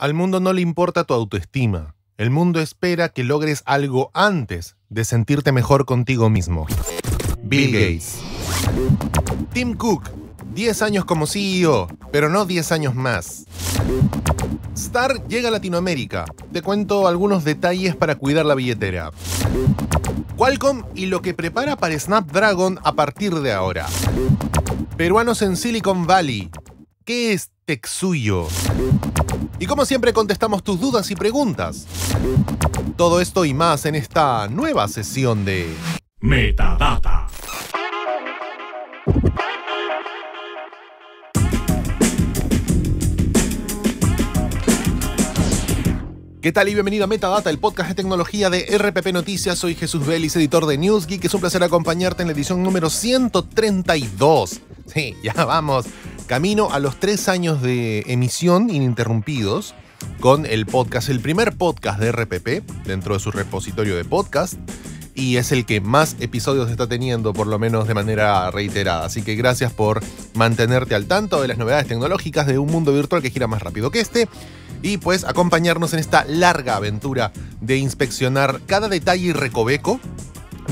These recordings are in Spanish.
Al mundo no le importa tu autoestima. El mundo espera que logres algo antes de sentirte mejor contigo mismo. Bill Gates. Tim Cook. 10 años como CEO, pero no 10 años más. Star llega a Latinoamérica. Te cuento algunos detalles para cuidar la billetera. Qualcomm y lo que prepara para Snapdragon a partir de ahora. Peruanos en Silicon Valley. ¿Qué es y como siempre contestamos tus dudas y preguntas. Todo esto y más en esta nueva sesión de Metadata. ¿Qué tal y bienvenido a Metadata, el podcast de tecnología de RPP Noticias? Soy Jesús Vélez, editor de Newsgeek. Es un placer acompañarte en la edición número 132. Sí, ya vamos. Camino a los tres años de emisión ininterrumpidos con el podcast, el primer podcast de RPP dentro de su repositorio de podcast y es el que más episodios está teniendo, por lo menos de manera reiterada. Así que gracias por mantenerte al tanto de las novedades tecnológicas de un mundo virtual que gira más rápido que este y pues acompañarnos en esta larga aventura de inspeccionar cada detalle y recoveco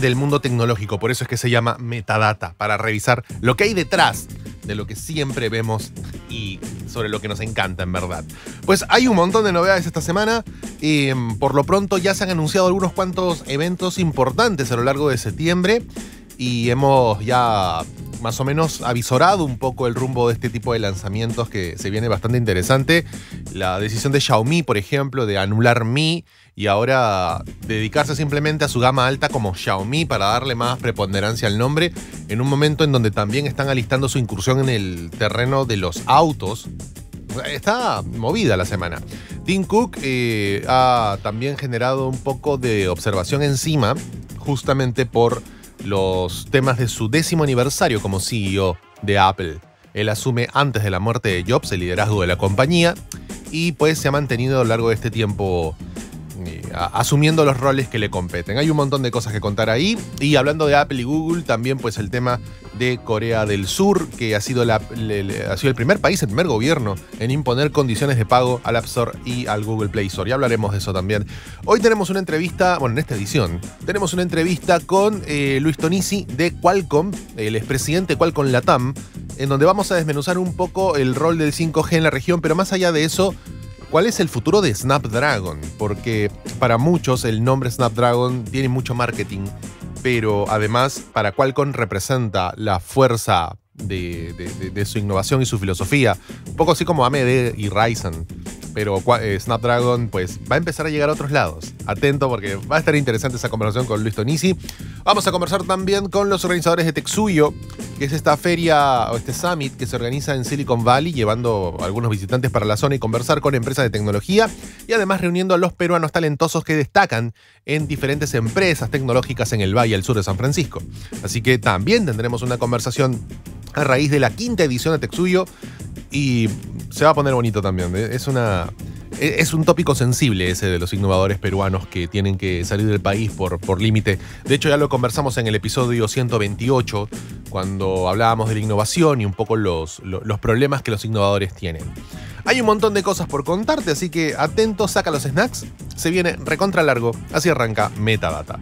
del mundo tecnológico. Por eso es que se llama metadata, para revisar lo que hay detrás de lo que siempre vemos y sobre lo que nos encanta en verdad. Pues hay un montón de novedades esta semana y em, por lo pronto ya se han anunciado algunos cuantos eventos importantes a lo largo de septiembre y hemos ya más o menos avisorado un poco el rumbo de este tipo de lanzamientos que se viene bastante interesante. La decisión de Xiaomi, por ejemplo, de anular Mi y ahora dedicarse simplemente a su gama alta como Xiaomi para darle más preponderancia al nombre, en un momento en donde también están alistando su incursión en el terreno de los autos. Está movida la semana. Tim Cook eh, ha también generado un poco de observación encima, justamente por los temas de su décimo aniversario como CEO de Apple. Él asume antes de la muerte de Jobs el liderazgo de la compañía y pues se ha mantenido a lo largo de este tiempo eh, asumiendo los roles que le competen. Hay un montón de cosas que contar ahí. Y hablando de Apple y Google, también pues el tema de Corea del Sur, que ha sido, la, ha sido el primer país, el primer gobierno en imponer condiciones de pago al App Store y al Google Play Store. Y hablaremos de eso también. Hoy tenemos una entrevista, bueno, en esta edición, tenemos una entrevista con eh, Luis Tonisi de Qualcomm, el expresidente Qualcomm Latam, en donde vamos a desmenuzar un poco el rol del 5G en la región, pero más allá de eso, ¿Cuál es el futuro de Snapdragon? Porque para muchos el nombre Snapdragon tiene mucho marketing, pero además para Qualcomm representa la fuerza de, su innovación y su filosofía, un poco así como AMD y Ryzen pero eh, Snapdragon pues va a empezar a llegar a otros lados. Atento porque va a estar interesante esa conversación con Luis Tonisi. Vamos a conversar también con los organizadores de Texuyo, que es esta feria o este summit que se organiza en Silicon Valley, llevando algunos visitantes para la zona y conversar con empresas de tecnología y además reuniendo a los peruanos talentosos que destacan en diferentes empresas tecnológicas en el Valle, al sur de San Francisco. Así que también tendremos una conversación a raíz de la quinta edición de Texuyo, y se va a poner bonito también. ¿eh? Es una. E-, es un tópico sensible ese de los innovadores peruanos que tienen que salir del país por, por límite. De hecho, ya lo conversamos en el episodio 128, cuando hablábamos de la innovación y un poco los, los problemas que los innovadores tienen. Hay un montón de cosas por contarte, así que atento, saca los snacks. Se viene recontra largo, así arranca Metadata.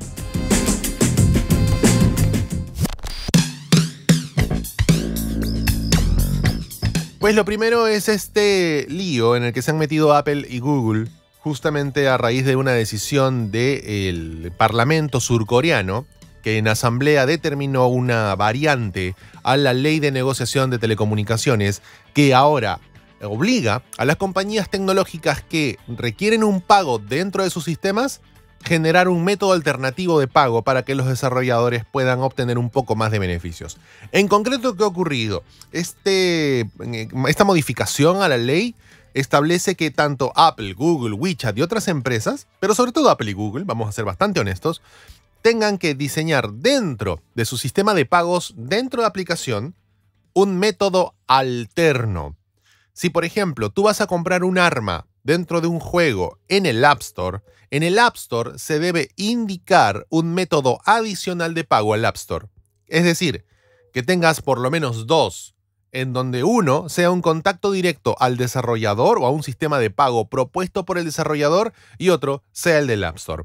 Pues lo primero es este lío en el que se han metido Apple y Google justamente a raíz de una decisión del Parlamento surcoreano que en asamblea determinó una variante a la ley de negociación de telecomunicaciones que ahora obliga a las compañías tecnológicas que requieren un pago dentro de sus sistemas generar un método alternativo de pago para que los desarrolladores puedan obtener un poco más de beneficios. En concreto, ¿qué ha ocurrido? Este, eh, esta modificación a la ley establece que tanto Apple, Google, WeChat y otras empresas, pero sobre todo Apple y Google, vamos a ser bastante honestos, tengan que diseñar dentro de su sistema de pagos, dentro de aplicación, un método alterno. Si por ejemplo tú vas a comprar un arma dentro de un juego en el App Store, en el App Store se debe indicar un método adicional de pago al App Store. Es decir, que tengas por lo menos dos, en donde uno sea un contacto directo al desarrollador o a un sistema de pago propuesto por el desarrollador y otro sea el del App Store.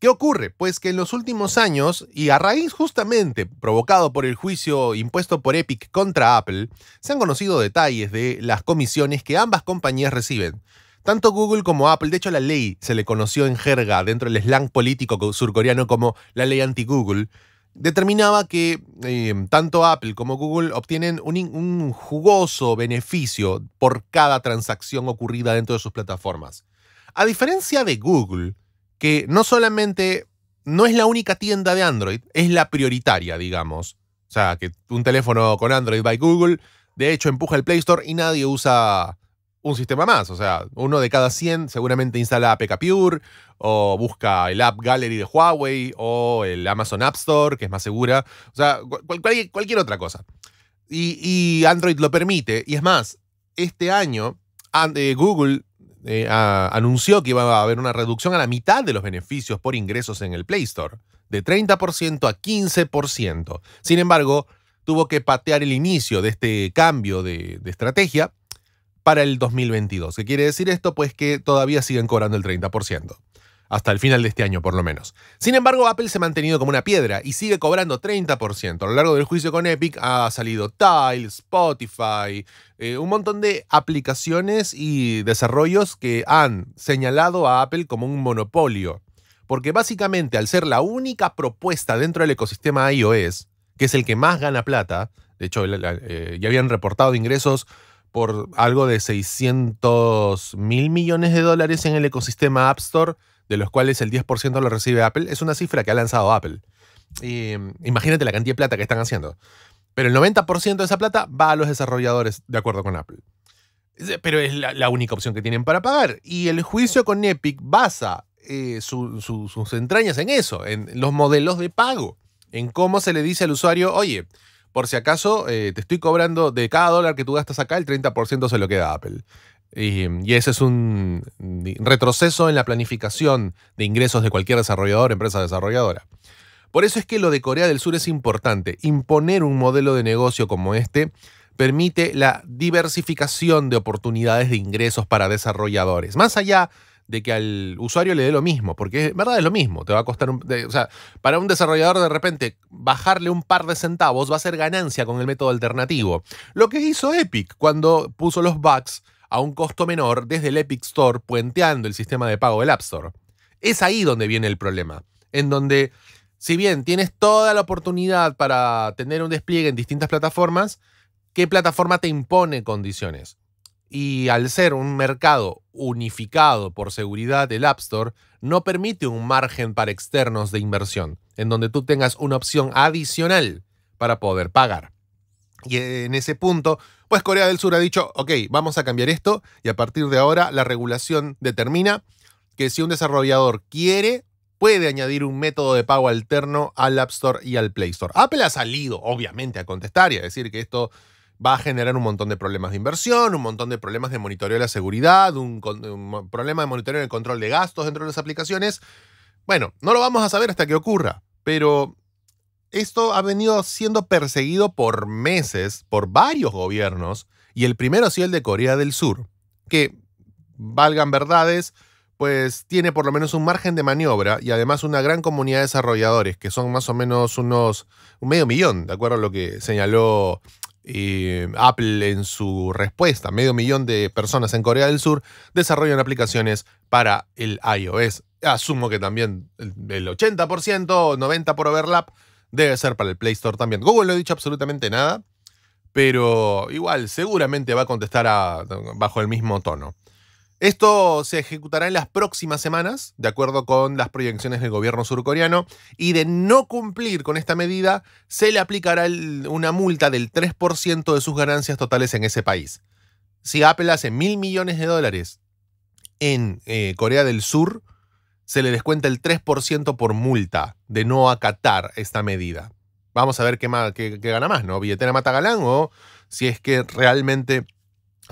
¿Qué ocurre? Pues que en los últimos años, y a raíz justamente provocado por el juicio impuesto por Epic contra Apple, se han conocido detalles de las comisiones que ambas compañías reciben. Tanto Google como Apple, de hecho la ley se le conoció en jerga dentro del slang político surcoreano como la ley anti-Google, determinaba que eh, tanto Apple como Google obtienen un, un jugoso beneficio por cada transacción ocurrida dentro de sus plataformas. A diferencia de Google, que no solamente no es la única tienda de Android, es la prioritaria, digamos. O sea, que un teléfono con Android by Google, de hecho, empuja el Play Store y nadie usa un sistema más. O sea, uno de cada 100 seguramente instala APK Pure o busca el App Gallery de Huawei o el Amazon App Store, que es más segura. O sea, cualquier otra cosa. Y, Android lo permite. Y es más, este año eh, Google eh, anunció que iba a haber una reducción a la mitad de los beneficios por ingresos en el Play Store, de 30% a 15%. Sin embargo, tuvo que patear el inicio de este cambio de estrategia para el 2022. ¿Qué quiere decir esto? Pues que todavía siguen cobrando el 30%, hasta el final de este año por lo menos. Sin embargo, Apple se ha mantenido como una piedra y sigue cobrando 30%. A lo largo del juicio con Epic ha salido Tile, Spotify, eh, un montón de aplicaciones y desarrollos que han señalado a Apple como un monopolio. Porque básicamente al ser la única propuesta dentro del ecosistema iOS, que es el que más gana plata, de hecho, eh, ya habían reportado ingresos por algo de 600 mil millones de dólares en el ecosistema App Store, de los cuales el 10% lo recibe Apple. Es una cifra que ha lanzado Apple. Mm, imagínate la cantidad de plata que están haciendo. Pero el 90% de esa plata va a los desarrolladores, de acuerdo con Apple. Pero es la, única opción que tienen para pagar. Y el juicio con Epic basa eh, sus entrañas en eso, en los modelos de pago, en cómo se le dice al usuario, oye, por si acaso, eh, te estoy cobrando de cada dólar que tú gastas acá, el 30% se lo queda a Apple. Y, ese es un retroceso en la planificación de ingresos de cualquier desarrollador, empresa desarrolladora. Por eso es que lo de Corea del Sur es importante. Imponer un modelo de negocio como este permite la diversificación de oportunidades de ingresos para desarrolladores. Más allá de que al usuario le dé lo mismo, porque es verdad es lo mismo, te va a costar, un, o sea, para un desarrollador de repente bajarle un par de centavos va a ser ganancia con el método alternativo. Lo que hizo Epic cuando puso los bugs a un costo menor desde el Epic Store, puenteando el sistema de pago del App Store. Es ahí donde viene el problema, en donde si bien tienes toda la oportunidad para tener un despliegue en distintas plataformas, ¿qué plataforma te impone condiciones? Y al ser un mercado unificado por seguridad, del App Store no permite un margen para externos de inversión, en donde tú tengas una opción adicional para poder pagar. Y en ese punto, pues Corea del Sur ha dicho, ok, vamos a cambiar esto y a partir de ahora la regulación determina que si un desarrollador quiere, puede añadir un método de pago alterno al App Store y al Play Store. Apple ha salido, obviamente, a contestar y a decir que esto va a generar un montón de problemas de inversión, un montón de problemas de monitoreo de la seguridad, un, problema de monitoreo del control de gastos dentro de las aplicaciones. Bueno, no lo vamos a saber hasta que ocurra, pero esto ha venido siendo perseguido por meses por varios gobiernos y el primero ha sido el de Corea del Sur, que, valgan verdades, pues tiene por lo menos un margen de maniobra y además una gran comunidad de desarrolladores, que son más o menos unos un medio millón, de acuerdo a lo que señaló y eh, Apple en su respuesta, medio millón de personas en Corea del Sur desarrollan aplicaciones para el iOS. Asumo que también el 80%, 90% por overlap, debe ser para el Play Store también. Google no ha dicho absolutamente nada, pero igual seguramente va a contestar bajo el mismo tono. Esto se ejecutará en las próximas semanas, de acuerdo con las proyecciones del gobierno surcoreano, y de no cumplir con esta medida, se le aplicará una multa del 3% de sus ganancias totales en ese país. Si Apple hace mil millones de dólares en eh, Corea del Sur, se le descuenta el 3% por multa de no acatar esta medida. Vamos a ver qué, gana más, ¿no? ¿Billetera matagalán o si es que realmente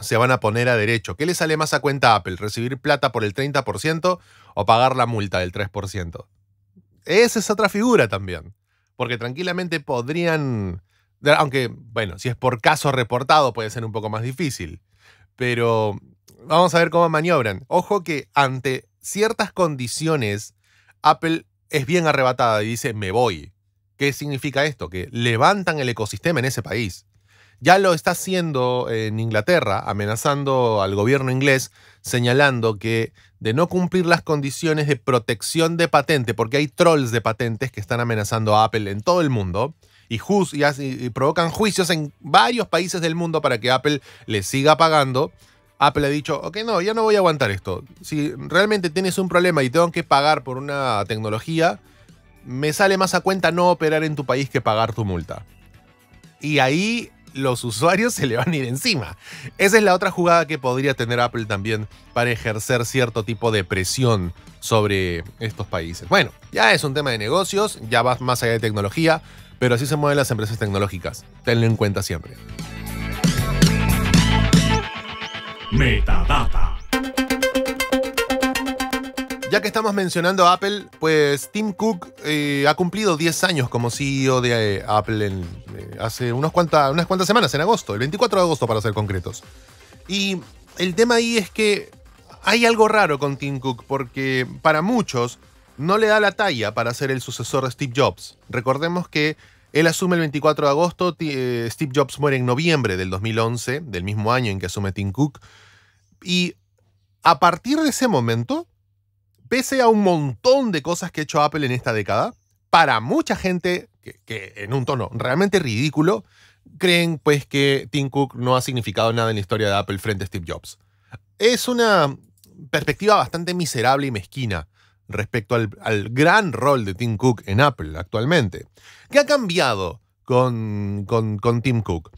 se van a poner a derecho. ¿Qué le sale más a cuenta a Apple? ¿Recibir plata por el 30% o pagar la multa del 3%? Esa es otra figura también. Porque tranquilamente podrían. Aunque, bueno, si es por caso reportado puede ser un poco más difícil. Pero vamos a ver cómo maniobran. Ojo que ante ciertas condiciones, Apple es bien arrebatada y dice, me voy. ¿Qué significa esto? Que levantan el ecosistema en ese país. Ya lo está haciendo en Inglaterra, amenazando al gobierno inglés, señalando que de no cumplir las condiciones de protección de patente, porque hay trolls de patentes que están amenazando a Apple en todo el mundo, y, provocan juicios en varios países del mundo para que Apple le siga pagando, Apple ha dicho, ok, no, ya no voy a aguantar esto. Si realmente tienes un problema y tengo que pagar por una tecnología, me sale más a cuenta no operar en tu país que pagar tu multa. Y ahí los usuarios se le van a ir encima. Esa es la otra jugada que podría tener Apple también para ejercer cierto tipo de presión sobre estos países. Bueno, ya es un tema de negocios, ya va más allá de tecnología, pero así se mueven las empresas tecnológicas. Tenlo en cuenta siempre. Metadata ya que estamos mencionando a Apple, pues Tim Cook eh, ha cumplido 10 años como CEO de eh, Apple eh, hace unas cuantas, unas cuantas semanas, en agosto, el 24 de agosto para ser concretos. Y el tema ahí es que hay algo raro con Tim Cook porque para muchos no le da la talla para ser el sucesor de Steve Jobs. Recordemos que él asume el 24 de agosto, Steve Jobs muere en noviembre del 2011, del mismo año en que asume Tim Cook. Y a partir de ese momento, pese a un montón de cosas que ha hecho Apple en esta década, para mucha gente, que, en un tono realmente ridículo, creen pues que Tim Cook no ha significado nada en la historia de Apple frente a Steve Jobs. Es una perspectiva bastante miserable y mezquina respecto al, gran rol de Tim Cook en Apple actualmente. ¿Qué ha cambiado con, Tim Cook?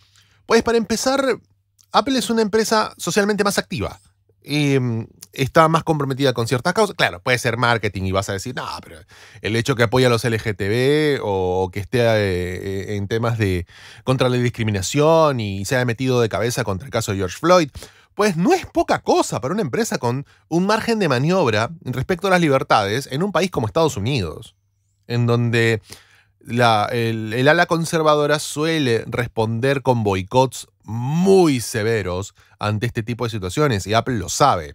Pues para empezar, Apple es una empresa socialmente más activa. Mm, está más comprometida con ciertas causas. Claro, puede ser marketing y vas a decir, no, pero el hecho que apoya a los LGTB o que esté eh, eh, en temas de contra la discriminación y se haya metido de cabeza contra el caso de George Floyd, pues no es poca cosa para una empresa con un margen de maniobra respecto a las libertades en un país como Estados Unidos, en donde el, el ala conservadora suele responder con boicots muy severos ante este tipo de situaciones y Apple lo sabe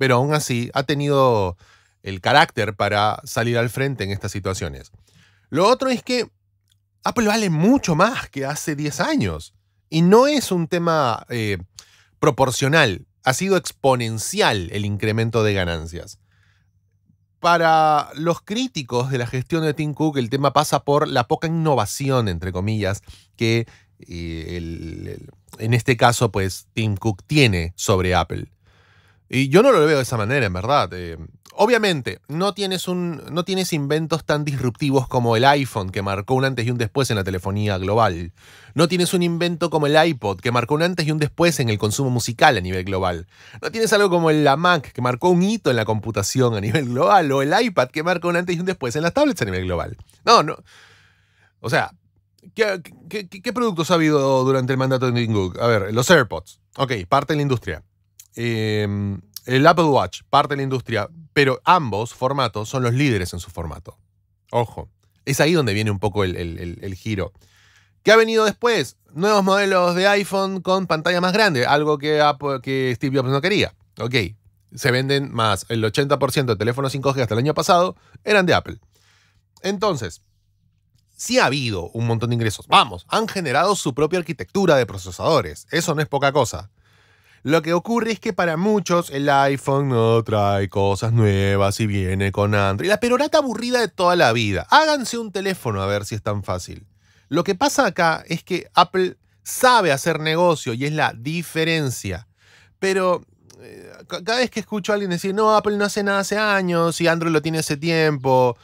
pero aún así ha tenido el carácter para salir al frente en estas situaciones. Lo otro es que Apple vale mucho más que hace 10 años y no es un tema eh, proporcional, ha sido exponencial el incremento de ganancias. Para los críticos de la gestión de Tim Cook, el tema pasa por la poca innovación, entre comillas, que eh, en este caso, pues Tim Cook tiene sobre Apple. Y yo no lo veo de esa manera, en verdad. Eh, obviamente, no tienes, un, no tienes inventos tan disruptivos como el iPhone, que marcó un antes y un después en la telefonía global. No tienes un invento como el iPod, que marcó un antes y un después en el consumo musical a nivel global. No tienes algo como el Mac, que marcó un hito en la computación a nivel global. O el iPad, que marcó un antes y un después en las tablets a nivel global. No, no. O sea, ¿qué, productos ha habido durante el mandato de Tim A ver, los AirPods. Ok, parte de la industria. Em, el Apple Watch, parte de la industria, pero ambos formatos son los líderes en su formato. Ojo, es ahí donde viene un poco el, giro. ¿Qué ha venido después? Nuevos modelos de iPhone con pantalla más grande, algo que, que Steve Jobs no quería. Ok, se venden más. El 80% de teléfonos 5G hasta el año pasado eran de Apple. Entonces, sí ha habido un montón de ingresos. Vamos, han generado su propia arquitectura de procesadores. Eso no es poca cosa. Lo que ocurre es que para muchos el iPhone no trae cosas nuevas y viene con Android. La perorata aburrida de toda la vida. Háganse un teléfono a ver si es tan fácil. Lo que pasa acá es que Apple sabe hacer negocio y es la diferencia. Pero eh, cada vez que escucho a alguien decir, no, Apple no hace nada hace años y Android lo tiene hace tiempo,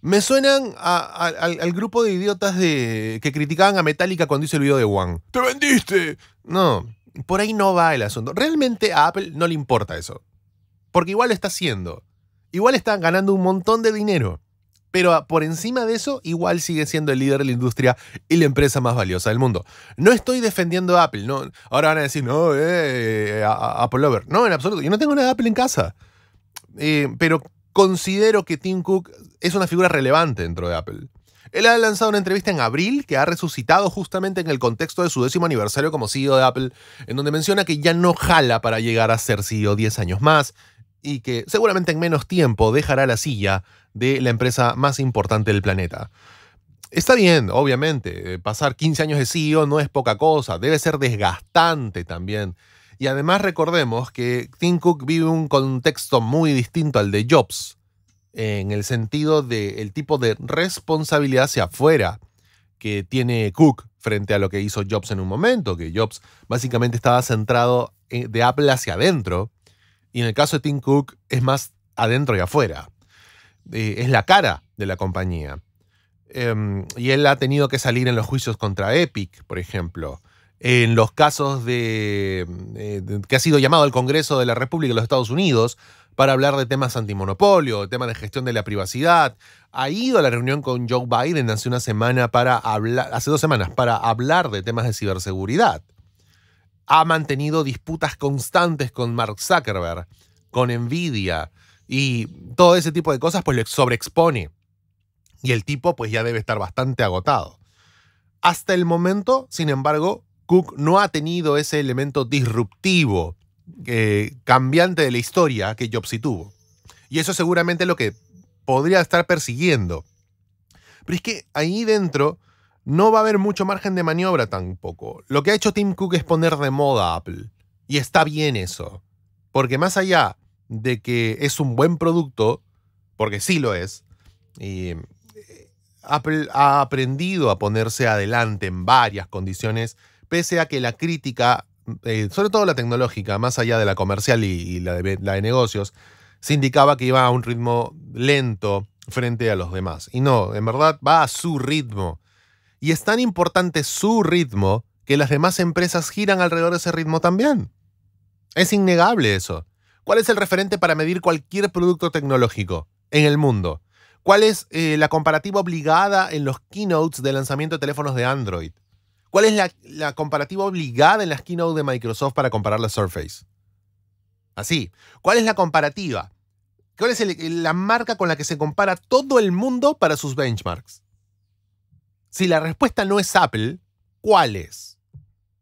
me suenan al, grupo de idiotas de, que criticaban a Metallica cuando hice el video de One. ¡Te vendiste! No, por ahí no va el asunto. Realmente a Apple no le importa eso. Porque igual lo está haciendo. Igual está ganando un montón de dinero. Pero por encima de eso, igual sigue siendo el líder de la industria y la empresa más valiosa del mundo. No estoy defendiendo a Apple. No, ahora van a decir, no, eh, eh, eh, Apple Lover. No, en absoluto. Yo no tengo nada de Apple en casa. pero considero que Tim Cook es una figura relevante dentro de Apple. Él ha lanzado una entrevista en abril que ha resucitado justamente en el contexto de su décimo aniversario como CEO de Apple, en donde menciona que ya no jala para llegar a ser CEO 10 años más y que seguramente en menos tiempo dejará la silla de la empresa más importante del planeta. Está bien, obviamente, eh, pasar 15 años de CEO no es poca cosa, debe ser desgastante también. Y además recordemos que Tim Cook vive un contexto muy distinto al de Jobs en el sentido del tipo de responsabilidad hacia afuera que tiene Cook frente a lo que hizo Jobs en un momento, que Jobs básicamente estaba centrado eh, de Apple hacia adentro, y en el caso de Tim Cook es más adentro y afuera. es la cara de la compañía. Em, y él ha tenido que salir en los juicios contra Epic, por ejemplo en los casos de, eh, que ha sido llamado al Congreso de la República de los Estados Unidos para hablar de temas antimonopolio, de temas de gestión de la privacidad. Ha ido a la reunión con Joe Biden hace una semana para hablar, hace dos semanas, para hablar de temas de ciberseguridad. Ha mantenido disputas constantes con Mark Zuckerberg, con Nvidia y todo ese tipo de cosas, pues lo sobreexpone. Y el tipo, pues ya debe estar bastante agotado. Hasta el momento, sin embargo, Cook no ha tenido ese elemento disruptivo eh, cambiante de la historia que Jobsy tuvo. Y eso seguramente es lo que podría estar persiguiendo. Pero es que ahí dentro no va a haber mucho margen de maniobra tampoco. Lo que ha hecho Tim Cook es poner de moda a Apple. Y está bien eso. Porque más allá de que es un buen producto, porque sí lo es, eh, Apple ha aprendido a ponerse adelante en varias condiciones, pese a que la crítica eh, sobre todo la tecnológica, más allá de la comercial y, la, de, negocios, se indicaba que iba a un ritmo lento frente a los demás. Y no, en verdad va a su ritmo. Y es tan importante su ritmo que las demás empresas giran alrededor de ese ritmo también. Es innegable eso. ¿Cuál es el referente para medir cualquier producto tecnológico en el mundo? ¿Cuál es eh, la comparativa obligada en los keynotes de lanzamiento de teléfonos de Android? ¿Cuál es la, comparativa obligada en la keynote de Microsoft para comparar la Surface? Así. ¿Cuál es la comparativa? ¿Cuál es la marca con la que se compara todo el mundo para sus benchmarks? Si la respuesta no es Apple, ¿cuál es?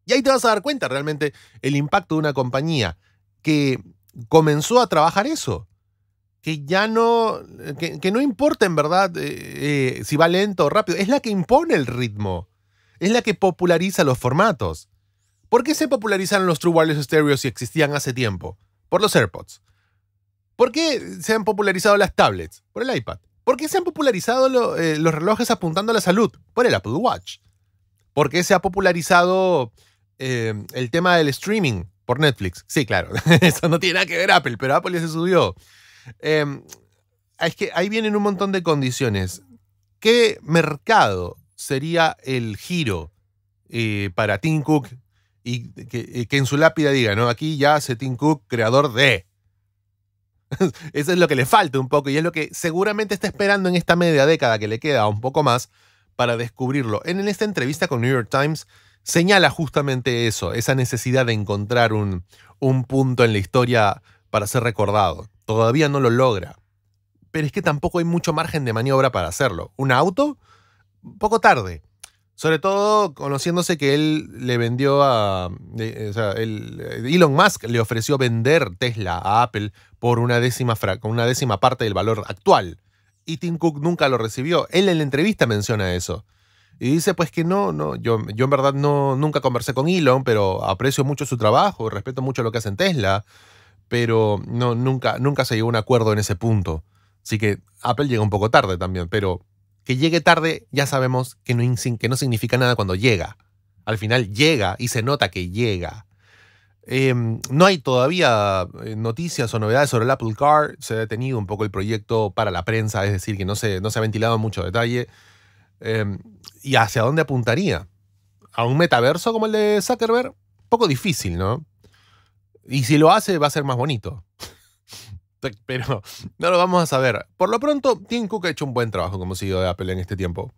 Y ahí te vas a dar cuenta realmente el impacto de una compañía que comenzó a trabajar eso. Que ya no, que, no importa en verdad eh, eh, si va lento o rápido, es la que impone el ritmo es la que populariza los formatos. ¿Por qué se popularizaron los True Wireless Stereo si existían hace tiempo? Por los AirPods. ¿Por qué se han popularizado las tablets? Por el iPad. ¿Por qué se han popularizado eh, los relojes apuntando a la salud? Por el Apple Watch. ¿Por qué se ha popularizado eh, el tema del streaming? Por Netflix. Sí, claro. Eso no tiene nada que ver Apple, pero Apple ya se subió. Eh, es que ahí vienen un montón de condiciones. ¿Qué mercado sería el giro eh, para Tim Cook y eh, que, en su lápida diga, ¿no? Aquí ya hace Tim Cook creador de... Eso es lo que le falta un poco y es lo que seguramente está esperando en esta media década que le queda un poco más para descubrirlo. En esta entrevista con New York Times señala justamente eso, esa necesidad de encontrar un, un punto en la historia para ser recordado. Todavía no lo logra. Pero es que tampoco hay mucho margen de maniobra para hacerlo. Un auto poco tarde. Sobre todo conociéndose que él le vendió a. Elon Musk le ofreció vender Tesla a Apple por una décima, una décima parte del valor actual. Y Tim Cook nunca lo recibió. Él en la entrevista menciona eso. Y dice, pues que no, no, yo, yo en verdad no, nunca conversé con Elon, pero aprecio mucho su trabajo, respeto mucho lo que hace en Tesla, pero no, nunca, nunca se llegó a un acuerdo en ese punto. Así que Apple llega un poco tarde también, pero que llegue tarde ya sabemos que no, que no significa nada cuando llega. Al final llega y se nota que llega. Em, no hay todavía eh, noticias o novedades sobre el Apple Car. Se ha detenido un poco el proyecto para la prensa, es decir, que no se, no se ha ventilado mucho detalle. Em, ¿Y hacia dónde apuntaría? ¿A un metaverso como el de Zuckerberg? Poco difícil, ¿no? Y si lo hace, va a ser más bonito pero no lo vamos a saber. Por lo pronto, Tim Cook ha hecho un buen trabajo como CEO de Apple en este tiempo.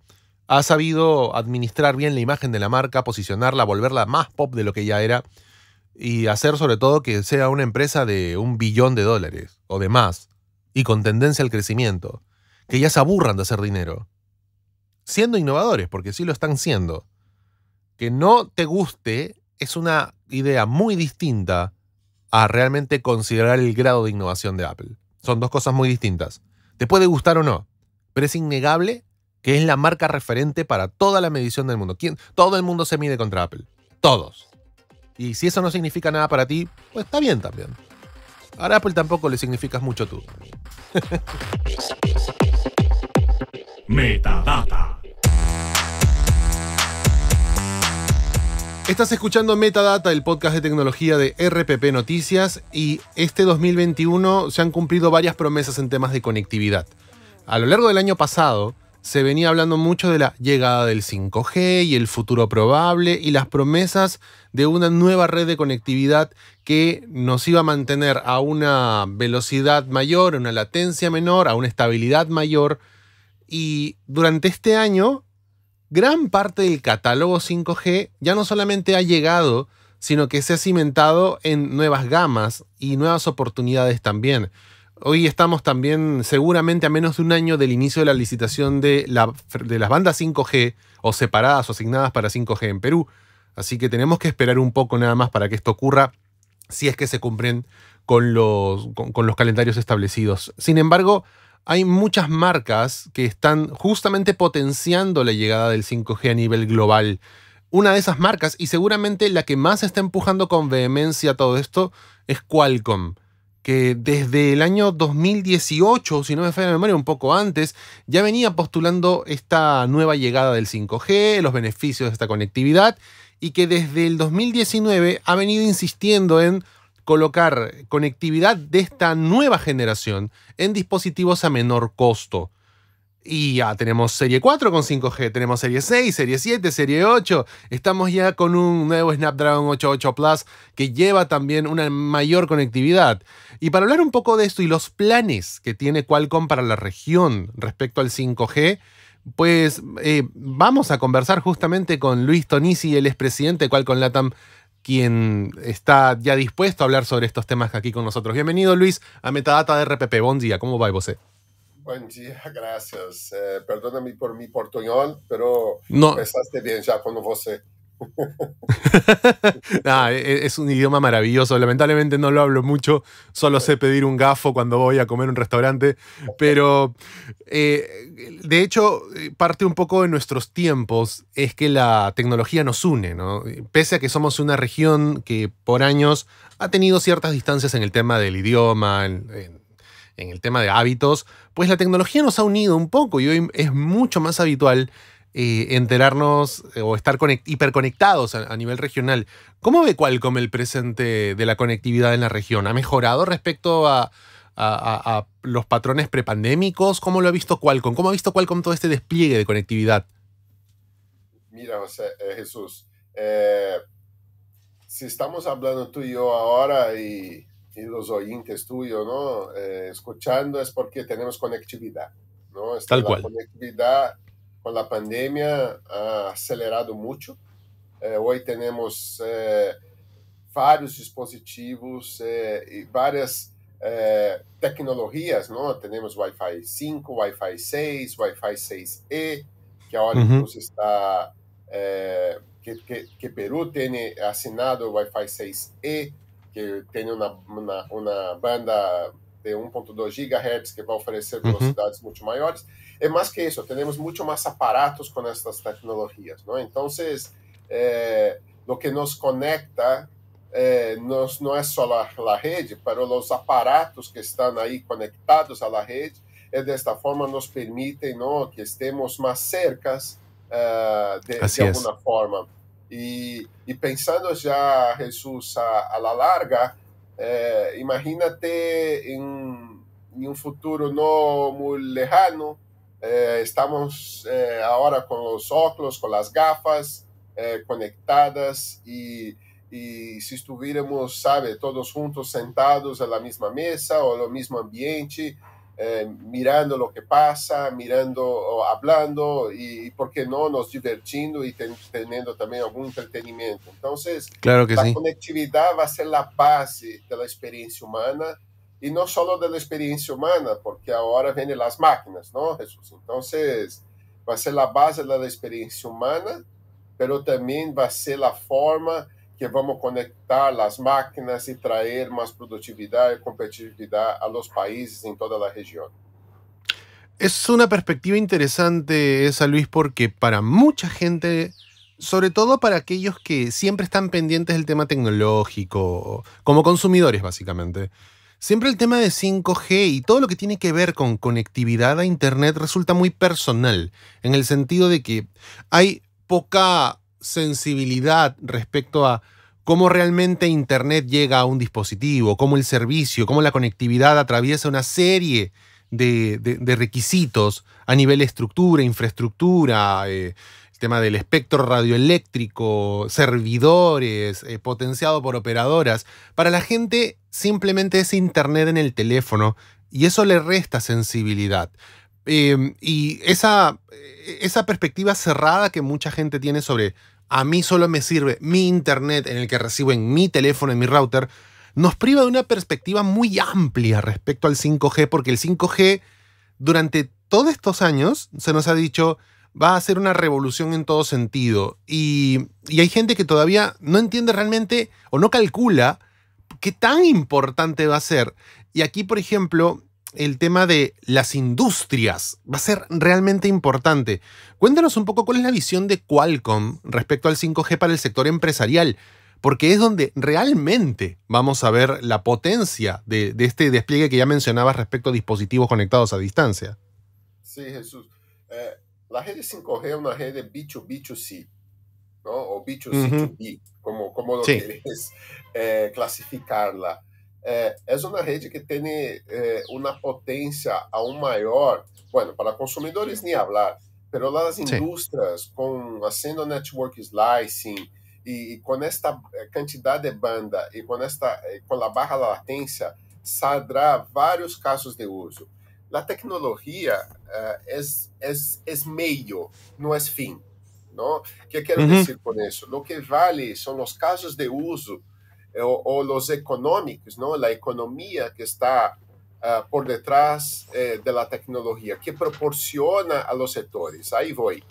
Ha sabido administrar bien la imagen de la marca, posicionarla, volverla más pop de lo que ya era y hacer sobre todo que sea una empresa de un billón de dólares o de más y con tendencia al crecimiento, que ya se aburran de hacer dinero. Siendo innovadores, porque sí lo están siendo. Que no te guste es una idea muy distinta a realmente considerar el grado de innovación de Apple. Son dos cosas muy distintas. Te puede gustar o no, pero es innegable que es la marca referente para toda la medición del mundo. Todo el mundo se mide contra Apple. Todos. Y si eso no significa nada para ti, pues está bien también. Ahora Apple tampoco le significas mucho tú. Metadata. Estás escuchando Metadata, el podcast de tecnología de RPP Noticias, y este 2021 se han cumplido varias promesas en temas de conectividad. A lo largo del año pasado se venía hablando mucho de la llegada del 5G y el futuro probable y las promesas de una nueva red de conectividad que nos iba a mantener a una velocidad mayor, a una latencia menor, a una estabilidad mayor. Y durante este año gran parte del catálogo 5G ya no solamente ha llegado, sino que se ha cimentado en nuevas gamas y nuevas oportunidades también. Hoy estamos también seguramente a menos de un año del inicio de la licitación de, las bandas 5G o separadas o asignadas para 5G en Perú. Así que tenemos que esperar un poco nada más para que esto ocurra si es que se cumplen con los calendarios establecidos. Sin embargo, hay muchas marcas que están justamente potenciando la llegada del 5G a nivel global. Una de esas marcas, y seguramente la que más está empujando con vehemencia todo esto, es Qualcomm, que desde el año 2018, si no me falla la memoria, un poco antes, ya venía postulando esta nueva llegada del 5G, los beneficios de esta conectividad, y que desde el 2019 ha venido insistiendo en colocar conectividad de esta nueva generación en dispositivos a menor costo. Y ya tenemos serie 4 con 5G, tenemos serie 6, serie 7, serie 8. Estamos ya con un nuevo Snapdragon 88 Plus que lleva también una mayor conectividad. Y para hablar un poco de esto y los planes que tiene Qualcomm para la región respecto al 5G, pues eh, vamos a conversar justamente con Luis Tonisi, el expresidente de Qualcomm Latam quien está ya dispuesto a hablar sobre estos temas aquí con nosotros. Bienvenido, Luis, a Metadata de RPP. Buen día, ¿cómo va vos? Eh? Buen día, gracias. Eh, perdóname por mi portuñol, pero no. empezaste bien ya con vos. Eh, Ah, e, e, es un idioma maravilloso. Lamentablemente no lo hablo mucho, solo sé pedir un gafo cuando voy a comer un restaurante. Pero eh, de hecho, eh, parte un poco de nuestros tiempos es que la tecnología nos une, ¿no? Pese a que somos una región que por años ha tenido ciertas distancias en el tema del idioma, en el tema de hábitos, pues la tecnología nos ha unido un poco y hoy es mucho más habitual eh, enterarnos eh, o estar hiperconectados a, nivel regional. ¿Cómo ve Qualcomm el presente de la conectividad en la región? ¿Ha mejorado respecto a, los patrones prepandémicos? ¿Cómo lo ha visto Qualcomm? ¿Cómo ha visto Qualcomm todo este despliegue de conectividad? Mira, eh, Jesús, si estamos hablando tú y yo ahora y, los oyentes tuyos, ¿no? escuchando es porque tenemos conectividad, ¿no? Este, Tal conectividad con la pandemia ha acelerado mucho. Eh, é, hoy tenemos eh, é, varios dispositivos é, eh, y varias tecnologías, ¿no? Tenemos Wi-Fi 5, Wi-Fi 6, Wi-Fi 6E, que ahora uh -huh. pues está, que, que, que, Perú tiene asignado Wi-Fi 6E, que tiene una, una, una banda de 1.2 GHz que va a ofrecer uhum. velocidades uh -huh. mucho mayores es é más que eso, tenemos mucho más aparatos con estas tecnologías, ¿no? Entonces, eh, é, lo que nos conecta eh, é no es solo la, os red, pero los aparatos que están ahí conectados a la red, y é de esta forma nos permite ¿no? que estemos más cercas uh, de, de assim alguna forma. Y, y, pensando ya, Jesús, a, a la larga, eh, imagínate en, en, un futuro no muy lejano, Eh, estamos eh, ahora con los óculos, con las gafas eh, conectadas y, y, si estuviéramos, sabe, todos juntos sentados en la misma mesa o en el mismo ambiente, mirando lo que pasa, mirando, o hablando y, ¿por qué no?, nos divirtiendo y teniendo también algún entretenimiento. Entonces, la conectividad va a ser la base de la experiencia humana y no solo de la experiencia humana, porque ahora vienen las máquinas, ¿no, Jesús? Entonces, va a ser la base de la experiencia humana, pero también va a ser la forma que vamos a conectar las máquinas y traer más productividad y competitividad a los países en toda la región. Es una perspectiva interesante esa, Luis, porque para mucha gente sobre todo para aquellos que siempre están pendientes del tema tecnológico, como consumidores básicamente. Siempre el tema de 5G y todo lo que tiene que ver con conectividad a Internet resulta muy personal, en el sentido de que hay poca sensibilidad respecto a cómo realmente Internet llega a un dispositivo, cómo el servicio, cómo la conectividad atraviesa una serie de, requisitos a nivel estructura, infraestructura, eh, el tema del espectro radioeléctrico, servidores, eh, potenciado por operadoras. Para la gente simplemente es Internet en el teléfono y eso le resta sensibilidad. Em, y esa, esa perspectiva cerrada que mucha gente tiene sobre a mí solo me sirve mi Internet en el que recibo en mi teléfono, en mi router, nos priva de una perspectiva muy amplia respecto al 5G, porque el 5G durante todos estos años se nos ha dicho va a ser una revolución en todo sentido. Y, y hay gente que todavía no entiende realmente o no calcula ¿Qué tan importante va a ser? Y aquí, por ejemplo, el tema de las industrias va a ser realmente importante. Cuéntanos un poco cuál es la visión de Qualcomm respecto al 5G para el sector empresarial, porque es donde realmente vamos a ver la potencia de, este despliegue que ya mencionabas respecto a dispositivos conectados a distancia. Sí, Jesús. Eh, la red 5G es una red de B2B2C, no o b 2 c como, como lo sí. eh, classificarla. Eh, é, é uma rede que tem eh, uma potência aún maior, bueno, para consumidores nem hablar, pero las sí. indústrias com haciendo network slicing e, com esta quantidade de banda e com esta eh, com a barra latência saldrá vários casos de uso. A tecnologia eh, é eh, meio, não é fim. ¿no? ¿Qué quiero uh -huh. decir con eso? Lo que vale son los casos de uso ou eh, o, o, los económicos, ¿no? La economía que está uh, por detrás eh, de la tecnología, que proporciona a los sectores. Ahí voy.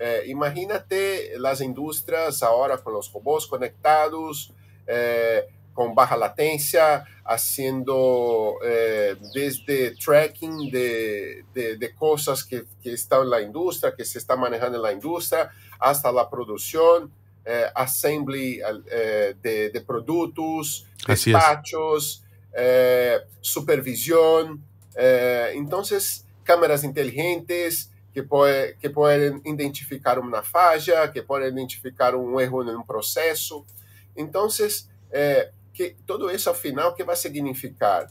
Eh, imagínate las industrias ahora con los robots conectados, eh, con baja latencia, haciendo eh, desde tracking de, de, de cosas que, que, están en la industria, que se está manejando en la industria, hasta la producción, eh, assembly eh, de, de, productos, Así despachos, eh, supervisión. Eh, entonces, cámaras inteligentes que, puede, que pueden identificar una falla, que pueden identificar un error en un proceso. Entonces, eh, que todo isso, ao final, que vai significar?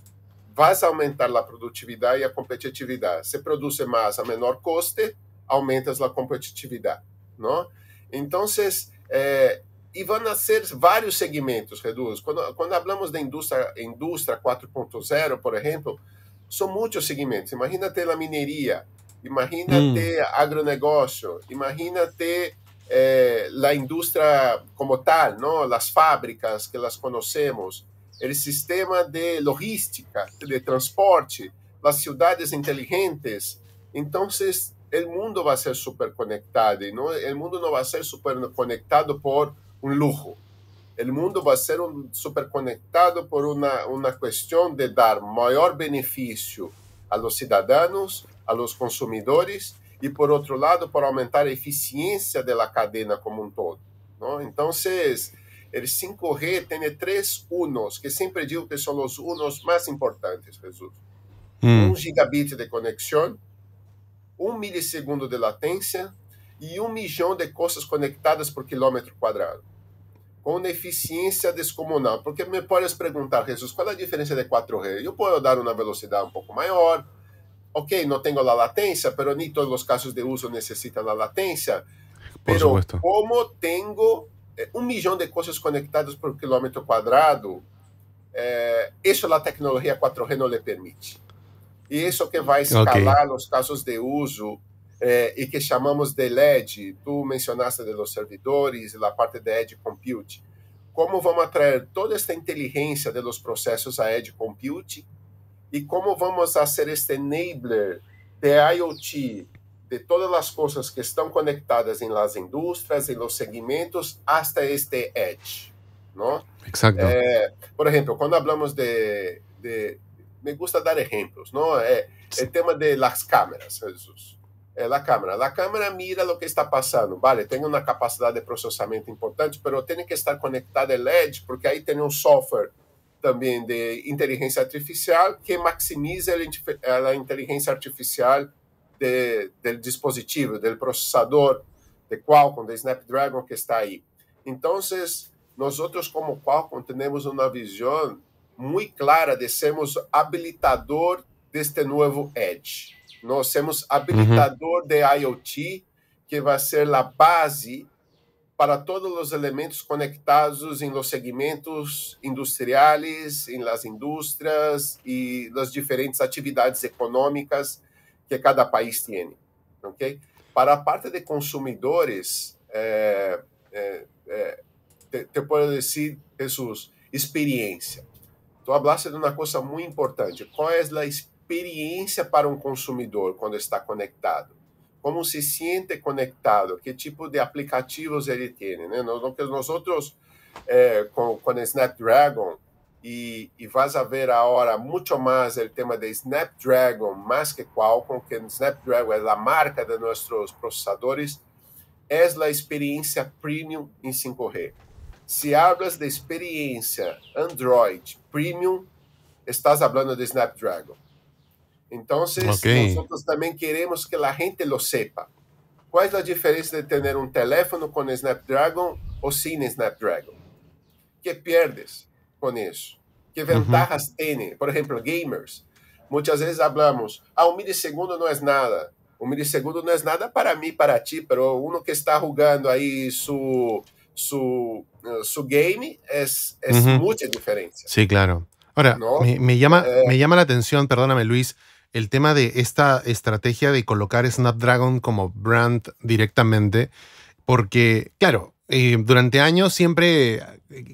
Vai aumentar a produtividade e a competitividade. Se produz mais a menor custo, aumentas a competitividade, não? Então, é, e vão nascer vários segmentos, reduz. Quando, quando falamos de indústria, indústria 4.0, por exemplo, são muitos segmentos. Imagina ter a mineria, imagina hum. ter agronegócio, imagina ter eh, indústria como tal, não? as fábricas que las conhecemos, o sistema de logística, de transporte, as ciudades inteligentes. Então, o mundo vai ser superconectado, y o mundo não vai ser superconectado por um lujo. O mundo vai ser superconectado por uma uma questão de dar maior benefício a los cidadãos, a los consumidores e, por outro lado, para aumentar a eficiência da cadeia como um todo. Não? Então, vocês, 5G tem três unos, que sempre digo que são os unos mais importantes, Jesus. Hum. Um gigabit de conexão, um milissegundo de latência e um milhão de coisas conectadas por quilômetro quadrado. Com uma eficiência descomunal. Porque me podes perguntar, Jesus, qual é a diferença de 4G? Eu posso dar uma velocidade um pouco maior, ok, não tenho a latência, mas nem todos os casos de uso necessitam a latência. Por como tenho um milhão de coisas conectadas por quilômetro quadrado, eh, a tecnologia 4G não lhe permite. E isso que vai escalar okay. casos de uso eh, que chamamos de LED, Tu mencionaste de los servidores, da parte de Edge Compute. Como vamos atrair toda esta inteligência dos processos a Edge Compute? e como vamos a ser este enabler de IoT, de todas as coisas que estão conectadas em las indústrias, em los segmentos, hasta este edge, não? Exacto. Eh, por exemplo, quando falamos de, de, me gusta dar exemplos, não? É eh, o tema de las cámaras, Jesus. É, eh, a cámara. A cámara mira o que está passando. Vale, tem uma capacidade de processamento importante, mas tem que estar conectada ao edge, porque aí tem um software também de inteligência artificial que maximiza a inteligência artificial de, do dispositivo, do processador de Qualcomm, de Snapdragon que está aí. Então, nós outros como Qualcomm temos uma visão muito clara de sermos habilitador deste novo Edge. Nós somos habilitador uhum. de IoT, que vai ser a base para todos os elementos conectados em los segmentos industriais, em las indústrias e nas diferentes atividades econômicas que cada país tem, ok? Para a parte de consumidores, eh, te, te posso dizer, Jesus, experiência. Tu hablaste de uma coisa muito importante. Qual é a experiência para um consumidor quando está conectado? como se sente conectado, que tipo de aplicativos ele tem. Né? Nós, nós outros, com, eh, com Snapdragon, e, e vas a ver agora muito mais o tema de Snapdragon, mais que Qualcomm, que Snapdragon é a marca de nossos processadores, é a experiência premium em 5G. Se hablas de experiência Android premium, estás falando de Snapdragon. Entonces, nosotros también queremos que la gente lo sepa. ¿Cuál es la diferencia de tener un teléfono con Snapdragon o sin Snapdragon? ¿Qué pierdes con eso? ¿Qué ventajas tiene? Por ejemplo, gamers. Muchas veces hablamos, ah, un milisegundo no es nada. Un milisegundo no es nada para mí, para ti, pero uno que está jugando ahí su, su, eh, su game es, es mucha diferencia. Sí, claro. Ahora, me, llama, eh. me llama la atención, perdóname Luis, el tema de esta estrategia de colocar Snapdragon como brand directamente, porque, claro, eh, durante años siempre eh,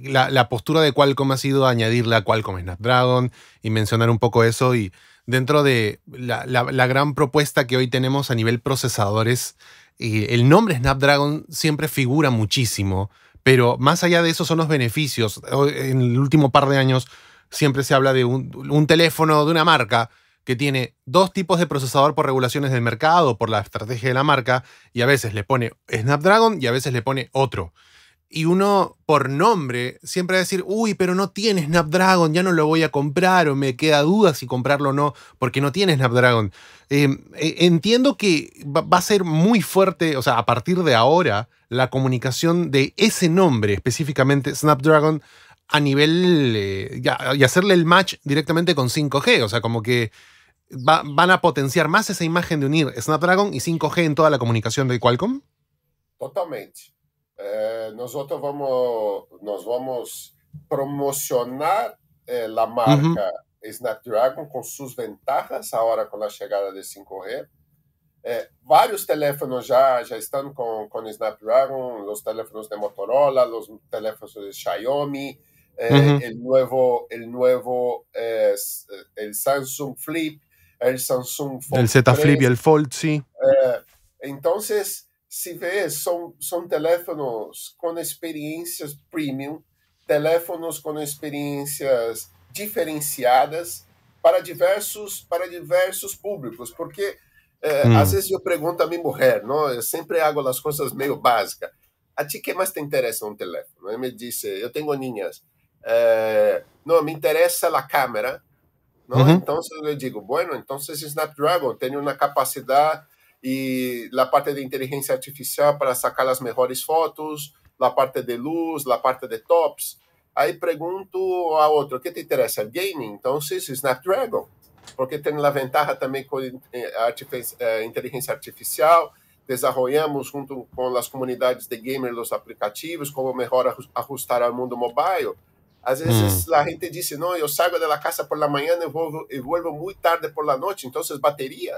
la, postura de Qualcomm ha sido añadirle a Qualcomm Snapdragon y mencionar un poco eso y dentro de la, gran propuesta que hoy tenemos a nivel procesadores, eh, el nombre Snapdragon siempre figura muchísimo, pero más allá de eso son los beneficios. En el último par de años siempre se habla de un, un teléfono de una marca que tiene dos tipos de procesador por regulaciones del mercado, por la estrategia de la marca, y a veces le pone Snapdragon y a veces le pone otro. Y uno por nombre siempre va a decir, uy, pero no tiene Snapdragon, ya no lo voy a comprar o me queda duda si comprarlo o no, porque no tiene Snapdragon. Em, e, entiendo que va a ser muy fuerte, o sea, a partir de ahora, la comunicación de ese nombre, específicamente Snapdragon, a nivel eh, y, hacerle el match directamente con 5G. O sea, como que van a potenciar más esa imagen de unir Snapdragon y 5G en toda la comunicación de Qualcomm. Totalmente. Eh, nosotros vamos, nos vamos promocionar eh, la marca Snapdragon con sus ventajas ahora con la llegada de 5G. Varios teléfonos ya están con Snapdragon, los teléfonos de Motorola, los teléfonos de Xiaomi, eh, uh-huh. el nuevo, el nuevo, eh, eh, el Samsung Flip, el Samsung Fold. El Z Flip y el Fold, sí. Eh, entonces, se vê, são, são teléfonos com experiências premium, teléfonos com experiências diferenciadas para diversos, para diversos públicos, porque eh, às mm. vezes eu pergunto a minha mulher, não, eu eh, sempre hago as coisas meio básicas. A ti que mais te interessa um teléfono? Ela me disse, eu tenho niñas. Eh, não me interessa a câmera, então Uh -huh. Entonces digo, bueno, entonces Snapdragon tem uma capacidade e a parte de inteligência artificial para sacar as melhores fotos, a parte de luz, a parte de tops. aí pergunto a o que te gaming, então gaming, entonces Snapdragon, porque tem a ventaja também com eh, eh, inteligência artificial. Desarrollamos junto com as comunidades de gamers os aplicativos, como melhor ajustar ao mundo mobile. Às vezes hum. a gente diz, não eu saio de casa por la manhã e vuelvo, y vuelvo muito tarde por la noite então batería.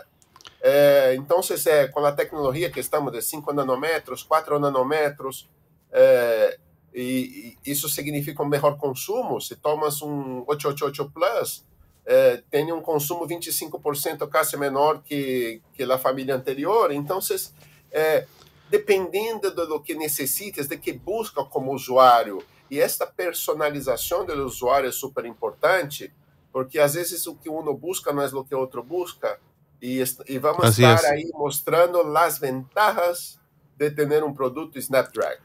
bateria então eh, eh com a tecnologia que estamos de 5 nanômetros 4 nanômetros eh, y, significa um melhor consumo. se tomas um 888 Plus, eh, tem um consumo 25% quase menor que, que a família anterior. Então, eh, dependendo do que necessites, de que busca como usuário, Y e esta personalización del usuario es súper importante, porque a veces lo que uno busca no e e es lo que otro busca. Y vamos a estar ahí mostrando las ventajas de tener un um producto Snapdragon.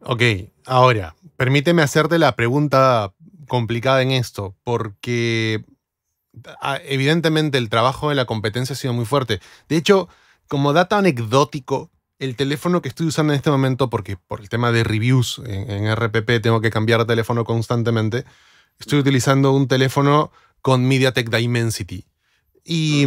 Ok, ahora, permíteme hacerte la pregunta complicada en esto, porque ah, evidentemente el trabajo de la competencia ha sido muy fuerte. De hecho, como dato anecdótico, el teléfono que estoy usando en este momento, porque por el tema de reviews en, RPP tengo que cambiar de teléfono constantemente, estoy utilizando un teléfono con MediaTek Dimensity. Y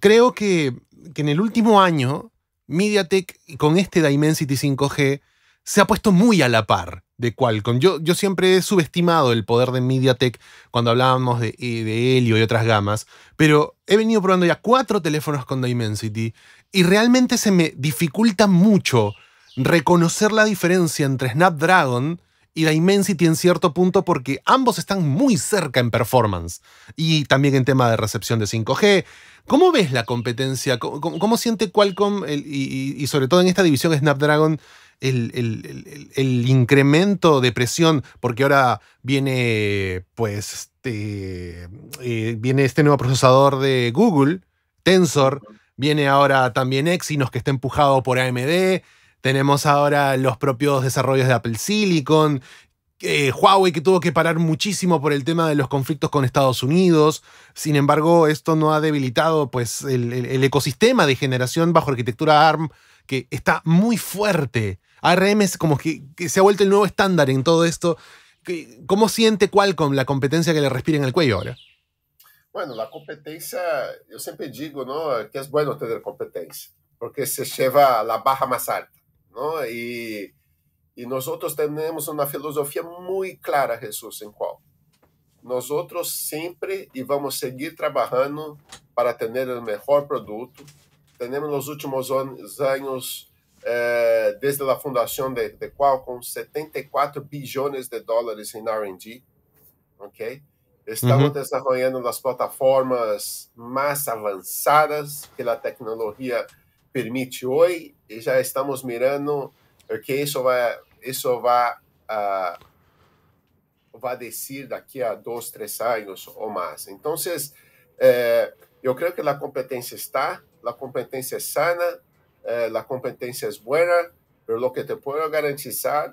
creo que, en el último año, MediaTek con este Dimensity 5G se ha puesto muy a la par de Qualcomm. Yo, yo siempre he subestimado el poder de MediaTek cuando hablábamos de, de Helio y otras gamas, pero he venido probando ya cuatro teléfonos con Dimensity y realmente se me dificulta mucho reconocer la diferencia entre Snapdragon y la Dimensity en cierto punto porque ambos están muy cerca en performance y también en tema de recepción de 5G. ¿Cómo ves la competencia? ¿Cómo, siente Qualcomm y, sobre todo en esta división Snapdragon el, incremento de presión? Porque ahora viene, pues, este, eh, viene este nuevo procesador de Google, Tensor Viene ahora también Exynos que está empujado por AMD. Tenemos ahora los propios desarrollos de Apple Silicon. Eh, Huawei que tuvo que parar muchísimo por el tema de los conflictos con Estados Unidos. Sin embargo, esto no ha debilitado pues, el, ecosistema de generación bajo arquitectura ARM que está muy fuerte. ARM es como que se ha vuelto el nuevo estándar en todo esto. ¿Cómo siente Qualcomm la competencia que le respira en el cuello ahora? Bueno, a competência, eu sempre digo, não, que é bom ter competência, porque se chega a barra mais alta, não? E e nós outros temos uma filosofia muito clara, Jesus, em qual nós outros sempre e vamos seguir trabalhando para ter o melhor produto. Temos nos últimos anos, eh, desde a fundação de, de Qualcomm, 74 bilhões de dólares em R&D, ok? Estamos uhum. desenvolvendo as plataformas mais avançadas que a tecnologia permite hoje e já estamos mirando que isso vai isso vai uh, vai descer daqui a dois três anos ou mais. Então, eh, eu creio que a competência está, a competência é sana, eh, a competência é boa, mas o que te posso garantizar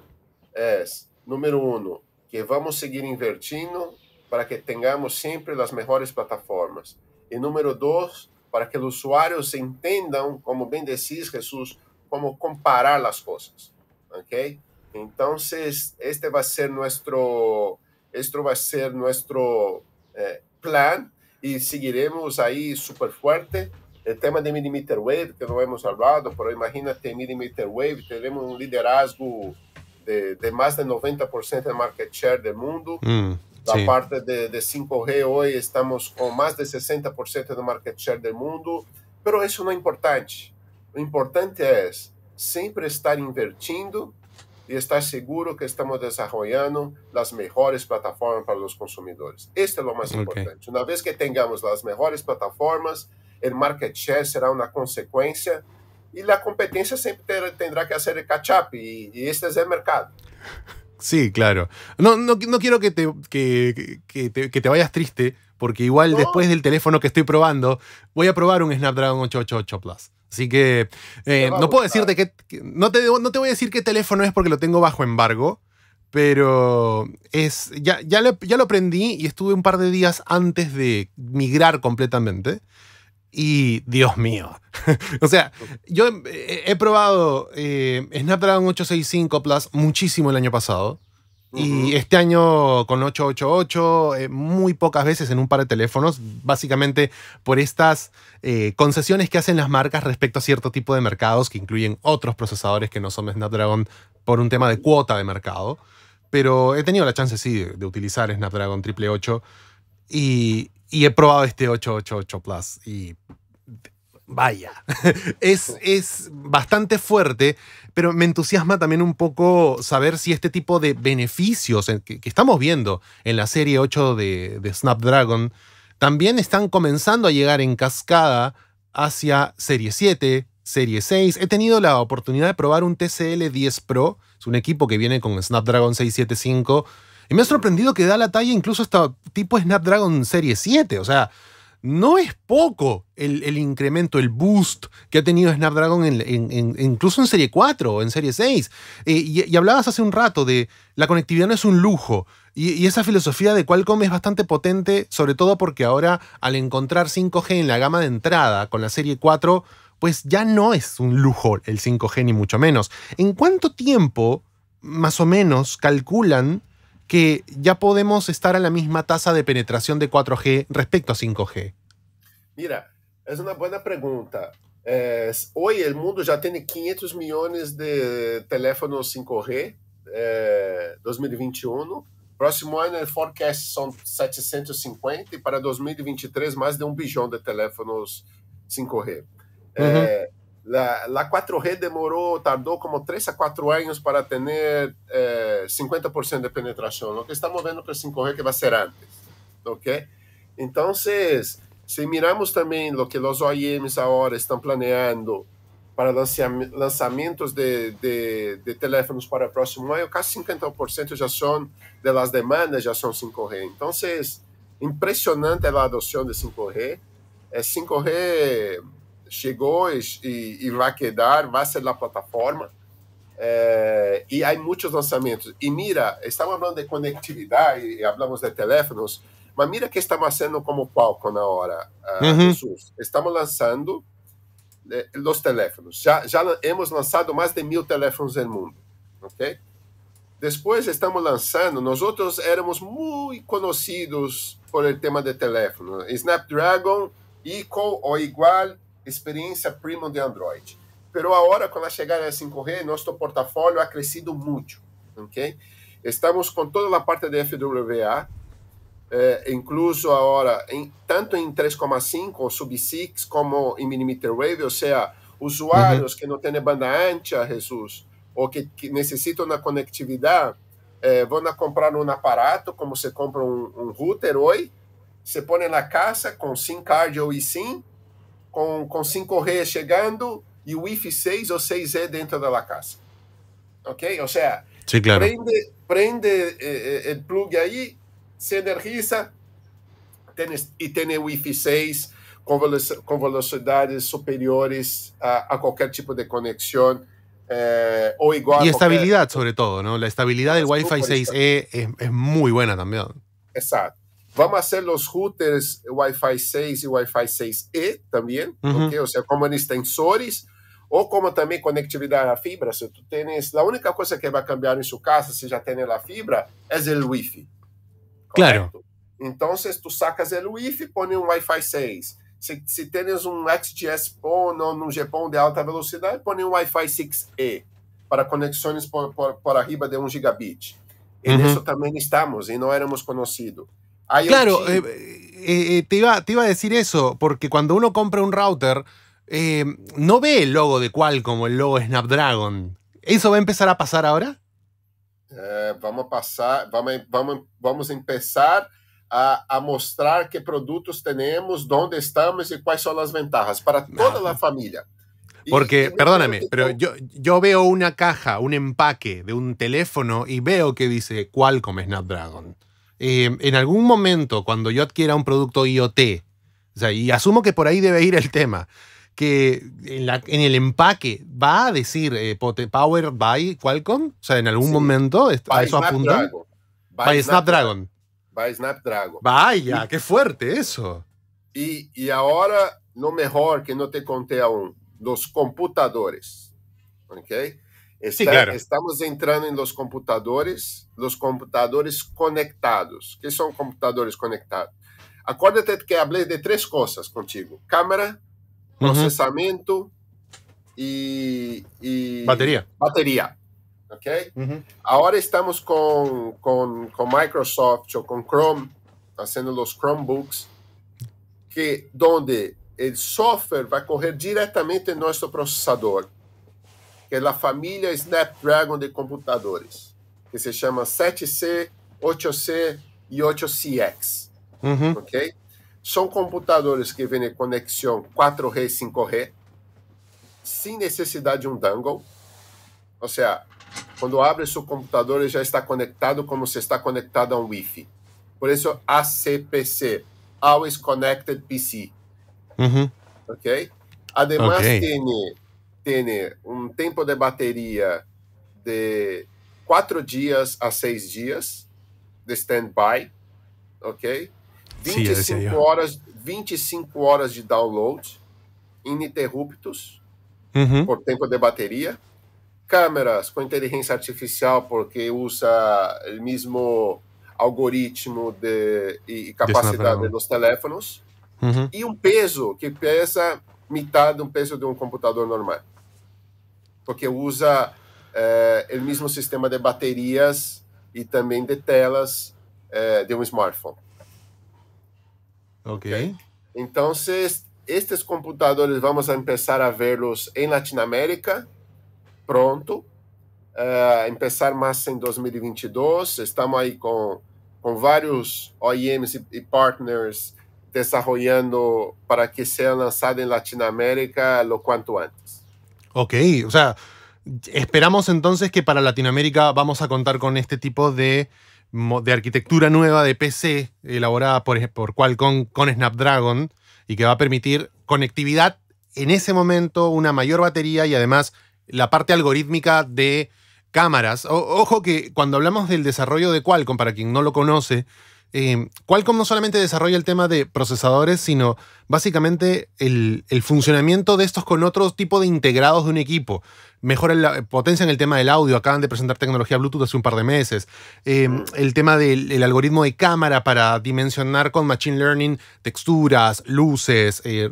é número um que vamos seguir invertindo para que tengamos sempre as melhores plataformas. e número dois para que os usuários entendam, como bem decís, Jesús, como comparar as coisas, ok? Então, este vai ser nosso, este vai ser nosso eh, plan e seguiremos aí super forte. O tema de millimeter wave que não hemos falado, mas imagínate millimeter wave, teremos um liderazgo de, de mais de 90% de market share do mundo. Mm. La sí. parte de, de, 5G hoy estamos con más de 60% de market share del mundo, pero eso no es é importante. Lo importante es é siempre estar invirtiendo e estar seguro que estamos desarrollando as melhores plataformas para os consumidores. Este é o mais okay. importante. Uma vez que tenhamos as melhores plataformas, o market share será uma consequência e a competência sempre terá, terá que ser catch-up, e este é o mercado. Sí, claro. No, no, quiero que te, te, vayas triste, porque igual después del teléfono que estoy probando, voy a probar un Snapdragon 888 Plus. Así que eh, no puedo decirte que. No te, no te voy a decir qué teléfono es porque lo tengo bajo embargo. Pero es, ya, ya, ya lo aprendí y estuve un par de días antes de migrar completamente y Dios mío. o sea, yo eh, he probado eh, Snapdragon 865 Plus muchísimo el año pasado. Y este año con 888, eh, muy pocas veces en un par de teléfonos, básicamente por estas concesiones que hacen las marcas respecto a cierto tipo de mercados que incluyen otros procesadores que no son Snapdragon por un tema de cuota de mercado. Pero he tenido la chance, sí, de, de utilizar Snapdragon 888 y, y he probado este 888 Plus y vaya, es, es bastante fuerte, pero me entusiasma también un poco saber si este tipo de beneficios que, estamos viendo en la serie 8 de, de Snapdragon también están comenzando a llegar en cascada hacia serie 7, Serie 6. He tenido la oportunidad de probar un TCL 10 Pro. Es un equipo que viene con Snapdragon 675 y me ha sorprendido que da la talla incluso hasta tipo Snapdragon Serie 7. O sea, no es poco el, incremento, el boost que ha tenido Snapdragon incluso en Serie 4 o en Serie 6. Eh, y, hablabas hace un rato de la conectividad no es un lujo. Y, y, esa filosofía de Qualcomm es bastante potente, sobre todo porque ahora al encontrar 5G en la gama de entrada con la Serie 4, pues ya no es un lujo el 5G ni mucho menos. ¿En cuánto tiempo, más o menos, calculan que ya podemos estar a la misma tasa de penetración de 4G respecto a 5G? Mira, es una buena pregunta. hoy el mundo ya tiene 500 millones de teléfonos 5G, eh, 2021. Próximo año el forecast son 750 y para 2023 más de un billón de teléfonos 5G. La, la 4G demorou, tardou como 3 a 4 anos para ter eh, 50% de penetração. O que estamos viendo con 5G que ser antes. ¿Ok? Então se miramos também o que os OEMs agora estão planeando para lançamentos de, de, de teléfonos para o próximo ano, quase 50% já são das demandas já são 5G. Então, é impressionante a adoção de 5G. É 5G chegou e, e, vai quedar, vai ser na plataforma. É, e há muitos lançamentos. E mira, estamos falando de conectividade, e falamos de teléfonos, mas mira que estamos fazendo como palco na hora, ah, uhum. Jesus. Estamos lançando eh, os teléfonos. Já, já hemos lançado mais de mil teléfonos no mundo, ok? Depois estamos lançando, nós outros éramos muito conhecidos por el tema de teléfono. Snapdragon, equal ou igual experiência premium de Android. Pero agora, quando chegar a 5G, nosso portfólio ha é crescido muito, ok? Estamos com toda a parte de FWA, eh, incluso agora, em, tanto em 3,5, sub-6, como em millimeter wave, ou seja, usuários uhum. que não têm banda ancha, Jesus, ou que, que necessitam da conectividade, eh, vão comprar um aparato, como você compra um, um router hoje, se põe na casa com SIM card ou eSIM, com, com 5G chegando e o Wi-Fi 6 ou 6E é dentro da casa. Ok? Ou seja, claro. prende, prende eh, o eh, plug aí, se energiza e tem Wi-Fi 6 com, com velocidades superiores a, a, qualquer tipo de conexão. Eh, o igual y estabilidad, qualquer... sobre todo, ¿no? La estabilidad del Wi-Fi 6E es, es muy buena también. Exacto. Vamos ser los routers Wi-Fi 6 e Wi-Fi 6E também, uhum. okay? como en extensores, ou como também conectividade à fibra. Se tu tens, a única coisa que vai cambiar em sua casa, se já tem a fibra, é o Wi-Fi. Claro. Então, tu sacas o Wi-Fi, põe um Wi-Fi 6. Se, se tens um XGS PON ou um GPON de alta velocidade, põe um Wi-Fi 6E para conexões por, por, por arriba de 1 gigabit. E uhum. nisso também estamos, e não éramos conhecidos. Claro, eh, eh, eh, te, iba, a decir eso, porque cuando uno compra un router, no ve el logo de Qualcomm o el logo Snapdragon. ¿Eso va a empezar a pasar ahora? vamos a pasar, vamos, vamos, empezar a, mostrar qué productos tenemos, dónde estamos y cuáles son las ventajas para toda la familia. Porque, perdóname, pero yo, yo veo una caja, un empaque de un teléfono y veo que dice Qualcomm Snapdragon. Em, en algún momento cuando yo adquiera un producto IoT, o sea, y asumo que por ahí debe ir el tema, que en, el empaque va a decir eh, Power by Qualcomm, o sea, en algún momento a eso apunta. By, Snapdragon. By Snapdragon. Vaya, qué fuerte eso. Y, y ahora, lo mejor que no te conté aún, los computadores. ¿Ok? Está, Estamos entrando em los computadores, los computadores conectados. que são computadores conectados? acorda Acorda-te que falei de três coisas contigo: câmera, uhum. processamento e, e, Bateria. Bateria. Ok? Uhum. Agora estamos com, com, com Microsoft ou com Chrome, fazendo os Chromebooks, que, onde o software vai correr diretamente no nosso processador que é a família Snapdragon de computadores, que se chama 7C, 8C e 8CX. Uhum. Ok? São computadores que vêm conexão 4G e 5G, sem necessidade de um dongle. Ou seja, quando abre seu computador, ele já está conectado como se está conectado a um Wi-Fi. Por isso, ACPC, Always Connected PC. Uhum. Ok? Ademais, okay. tem ter um tempo de bateria de quatro dias a seis dias de standby, ok? 25 horas, 25 horas de download ininterruptos uhum. por tempo de bateria. Câmeras com inteligência artificial, porque usa o mesmo algoritmo de, e, e capacidade dos teléfonos. Uhum. E um peso que pesa metade do peso de um computador normal porque usa é, eh, o mesmo sistema de baterias e também de telas é, de um smartphone. Ok. okay? Então, estes computadores vamos começar a vê-los em Latinoamérica, pronto. Uh, eh, começar mais em 2022. Estamos aí com, com vários OEMs e, e partners desenvolvendo para que seja lançado em Latinoamérica o quanto antes. Ok, o sea, esperamos entonces que para Latinoamérica vamos a contar con este tipo de, arquitectura nueva de PC elaborada por, por Qualcomm con Snapdragon y que va a permitir conectividad en ese momento, una mayor batería y además la parte algorítmica de cámaras. ojo que cuando hablamos del desarrollo de Qualcomm, para quien no lo conoce, Em, Qualcomm no solamente desarrolla el tema de procesadores, sino básicamente el, el funcionamiento de estos con otro tipo de integrados de un equipo mejora la, eh, potencia en el tema del audio, acaban de presentar tecnología Bluetooth hace un par de meses, eh, el tema del algoritmo de cámara para dimensionar con Machine Learning texturas, luces, eh,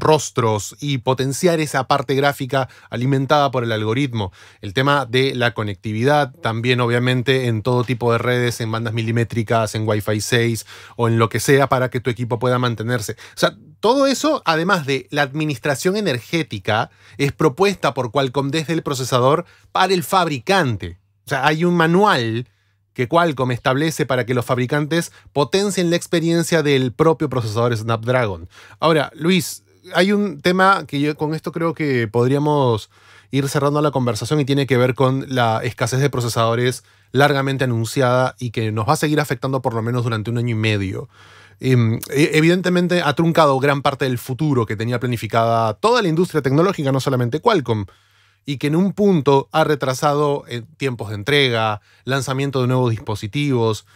rostros y potenciar esa parte gráfica alimentada por el algoritmo, el tema de la conectividad también obviamente en todo tipo de redes, en bandas milimétricas, en Wi-Fi 6 o en lo que sea para que tu equipo pueda mantenerse. O sea, todo eso, además de la administración energética, es propuesta por Qualcomm desde el procesador para el fabricante. O sea, hay un manual que Qualcomm establece para que los fabricantes potencien la experiencia del propio procesador Snapdragon. Ahora, Luis, hay un tema que yo con esto creo que podríamos ir cerrando la conversación y tiene que ver con la escasez de procesadores largamente anunciada y que nos va a seguir afectando por lo menos durante un año y medio. Mm, e, evidentemente ha truncado gran parte del futuro que tenía planificada toda la industria tecnológica, no solamente Qualcomm, y que en un punto ha retrasado eh, tiempos de entrega, lanzamiento de nuevos dispositivos.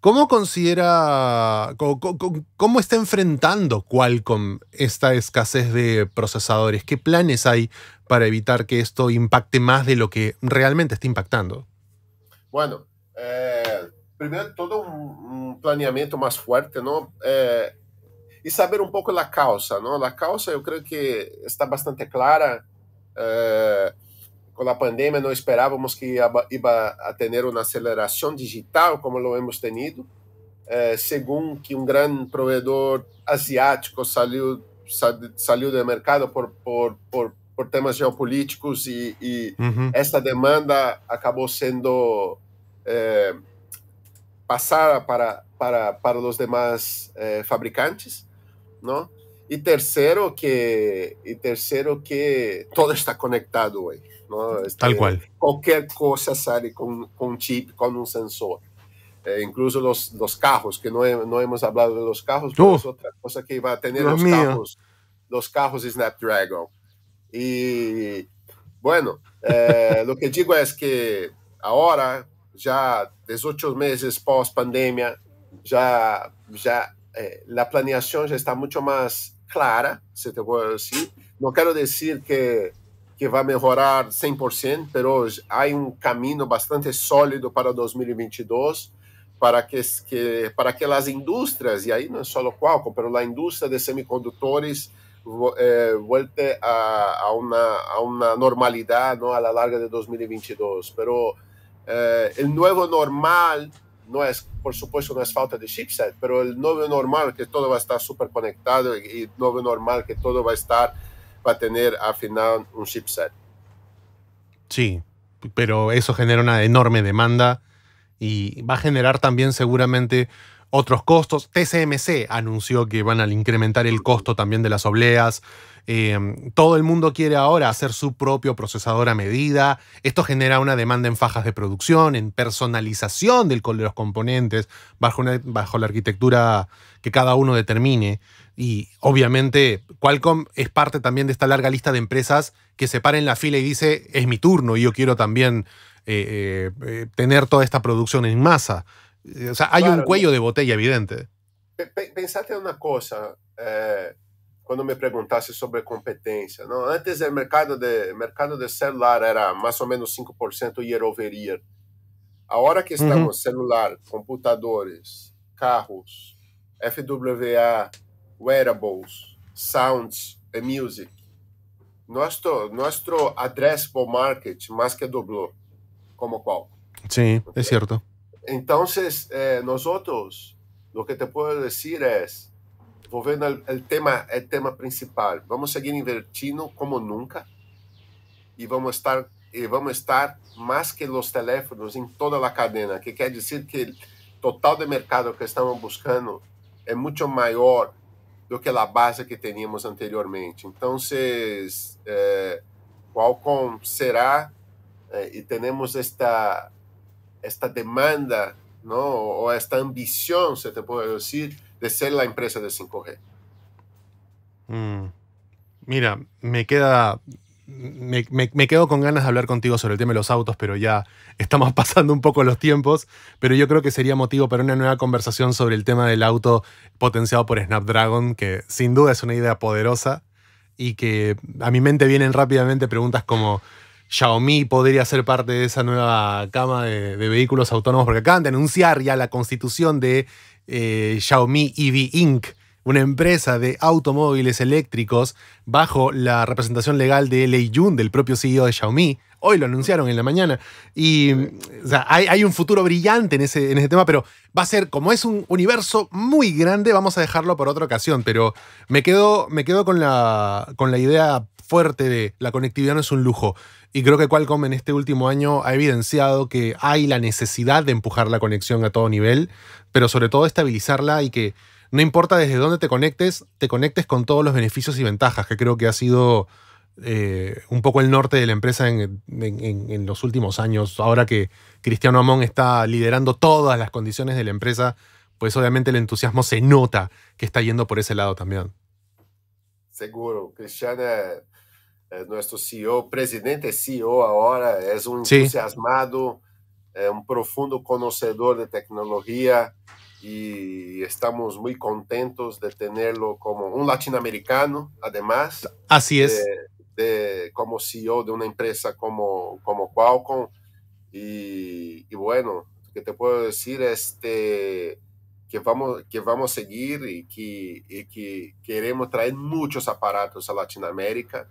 ¿Cómo considera, cómo, está enfrentando Qualcomm esta escasez de procesadores? ¿Qué planes hay para evitar que esto impacte más de lo que realmente está impactando? Bueno, eh, primeiro, todo um, um planeamento mais forte, não? É, e saber um pouco da causa, não? A causa, eu creio que está bastante clara. É, com a pandemia, não esperávamos que ia a ter uma aceleração digital como lo hemos tenido. É, segundo que um grande provedor asiático saiu saiu do mercado por, por, por, por temas geopolíticos e, e uhum. essa demanda acabou sendo eh, pasada para, para, para los demás eh, fabricantes, ¿no? Y tercero, que, y tercero, que todo está conectado hoy, ¿no? Este, Tal cual. Cualquier cosa sale con, un chip, con un sensor. Eh, incluso los, los carros, que no, no hemos hablado de los carros, pero es otra cosa que va a tener los carros, los carros Snapdragon. Y bueno, eh, lo que digo es que ahora já 18 meses pós pandemia, já já eh, la planeación está muito mais clara, se te vou assim não quero dizer que, que melhorar a 100%, mas há um caminho bastante sólido para 2022 para que, que para que as indústrias, e aí não é só o Qualcomm, mas a indústria de semicondutores eh, volte a, a, uma, a uma normalidade não, a la larga de 2022. mas Eh, el nuevo normal no es, por supuesto, no es falta de chipset, pero el nuevo normal que todo va a estar súper conectado y el nuevo normal que todo va a estar, va a tener al final un chipset. Sí, pero eso genera una enorme demanda y va a generar también seguramente otros costos. TCMC anunció que van a incrementar el costo también de las obleas. Em, todo el mundo quiere ahora hacer su propio procesador a medida. Esto genera una demanda en fajas de producción, en personalización del, de los componentes, bajo, la arquitectura que cada uno determine. Y obviamente Qualcomm es parte también de esta larga lista de empresas que se para en la fila y dice, es mi turno y yo quiero también eh, eh, eh, tener toda esta producción en masa. Eh, o sea, hay un cuello de botella evidente. Pensate una cosa, eh, cuando me preguntaste sobre competencia, ¿no? Antes el mercado de, mercado de celular era más o menos 5% year over year. Ahora que estamos uh celular, computadores, carros, FWA, wearables, sounds e music, nuestro, nuestro addressable market más que dobló como cual. Sí, es cierto. Então, eh, outros o que te posso dizer é volviendo ao tema, o tema principal, vamos seguir invertindo como nunca e vamos estar, e vamos estar mais que os teléfonos em toda a cadena, que quer dizer que o total de mercado que estamos buscando é muito maior do que a base que teníamos anteriormente. Então, eh, Qualcomm será eh, e temos esta esta demanda ¿no? o esta ambición, se te puede decir, de ser la empresa de 5G. Mm. Mira, me queda me, me, quedo con ganas de hablar contigo sobre el tema de los autos, pero ya estamos pasando un poco los tiempos. Pero yo creo que sería motivo para una nueva conversación sobre el tema del auto potenciado por Snapdragon, que sin duda es una idea poderosa y que a mi mente vienen rápidamente preguntas como Xiaomi podría ser parte de esa nueva cama de, vehículos autónomos, porque acaban de anunciar ya la constitución de eh, Xiaomi EV Inc., una empresa de automóviles eléctricos bajo la representación legal de Lei Jun, del propio CEO de Xiaomi. Hoy lo anunciaron en la mañana. Y hay, un futuro brillante en ese, en ese tema, pero va a ser, como es un universo muy grande, vamos a dejarlo por otra ocasión. Pero me quedo, me quedo con, la, con la idea fuerte de la conectividad no es un lujo. Y creo que Qualcomm en este último año ha evidenciado que hay la necesidad de empujar la conexión a todo nivel, pero sobre todo estabilizarla y que no importa desde dónde te conectes, te conectes con todos los beneficios y ventajas, que creo que ha sido eh, un poco el norte de la empresa en, en, los últimos años. Ahora que Cristiano Amón está liderando todas las condiciones de la empresa, pues obviamente el entusiasmo se nota que está yendo por ese lado también. Seguro, Cristiano eh, nuestro CEO, presidente CEO ahora, es un entusiasmado, eh, un profundo conocedor de tecnología. Y estamos muy contentos de tenerlo como un latinoamericano, además. Así es. De, como CEO de una empresa como, como Qualcomm. Y bueno, lo que te puedo decir este que vamos que vamos seguir y que, que queremos traer muchos aparatos a Latinoamérica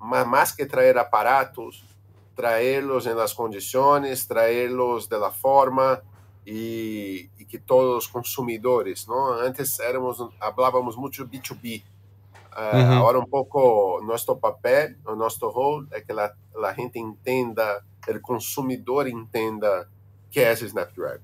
más que traer aparatos, traerlos en las condiciones, traerlos de la forma y, que todos los consumidores, ¿no? Antes éramos, hablábamos mucho B2B. Ah, ahora un poco nuestro papel, nuestro rol es que la, gente entienda, el consumidor entienda qué es Snapdragon.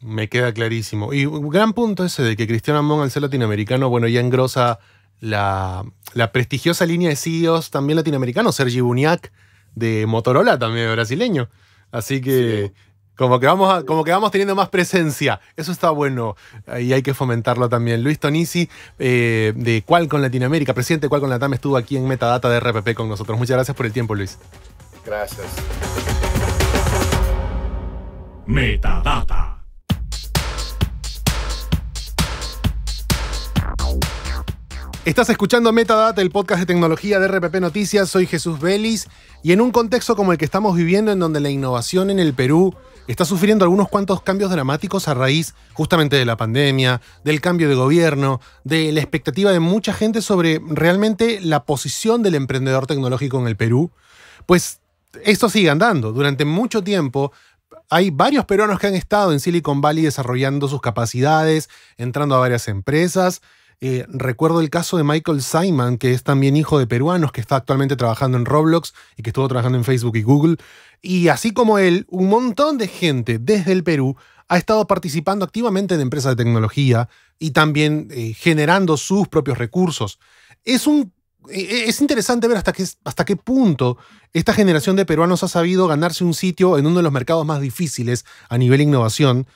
Me queda clarísimo. Y un gran punto ese de que Cristiano Amón, al ser latinoamericano, bueno, ya engrosa la, prestigiosa línea de CEOs también latinoamericano Sergi Buniac de Motorola, también brasileño. Así que Como que, vamos como que vamos teniendo más presencia. Eso está bueno y hay que fomentarlo también. Luis Tonisi, de eh, de Qualcomm Latinoamérica, presidente de Qualcomm Latam, estuvo aquí en Metadata de RPP con nosotros. Muchas gracias por el tiempo, Luis. Gracias. Metadata. Estás escuchando Metadata, el podcast de tecnología de RPP Noticias. Soy Jesús Vélez y en un contexto como el que estamos viviendo, en donde la innovación en el Perú está sufriendo algunos cuantos cambios dramáticos a raíz justamente de la pandemia, del cambio de gobierno, de la expectativa de mucha gente sobre realmente la posición del emprendedor tecnológico en el Perú, pues esto sigue andando. Durante mucho tiempo hay varios peruanos que han estado en Silicon Valley desarrollando sus capacidades, entrando a varias empresas eh, recuerdo el caso de Michael Simon, que es también hijo de peruanos, que está actualmente trabajando en Roblox y que estuvo trabajando en Facebook y Google. Y así como él, un montón de gente desde el Perú ha estado participando activamente en empresas de tecnología y también eh, generando sus propios recursos. Es un e, e, es interesante ver hasta qué, hasta qué punto esta generación de peruanos ha sabido ganarse un sitio en uno de los mercados más difíciles a nivel innovación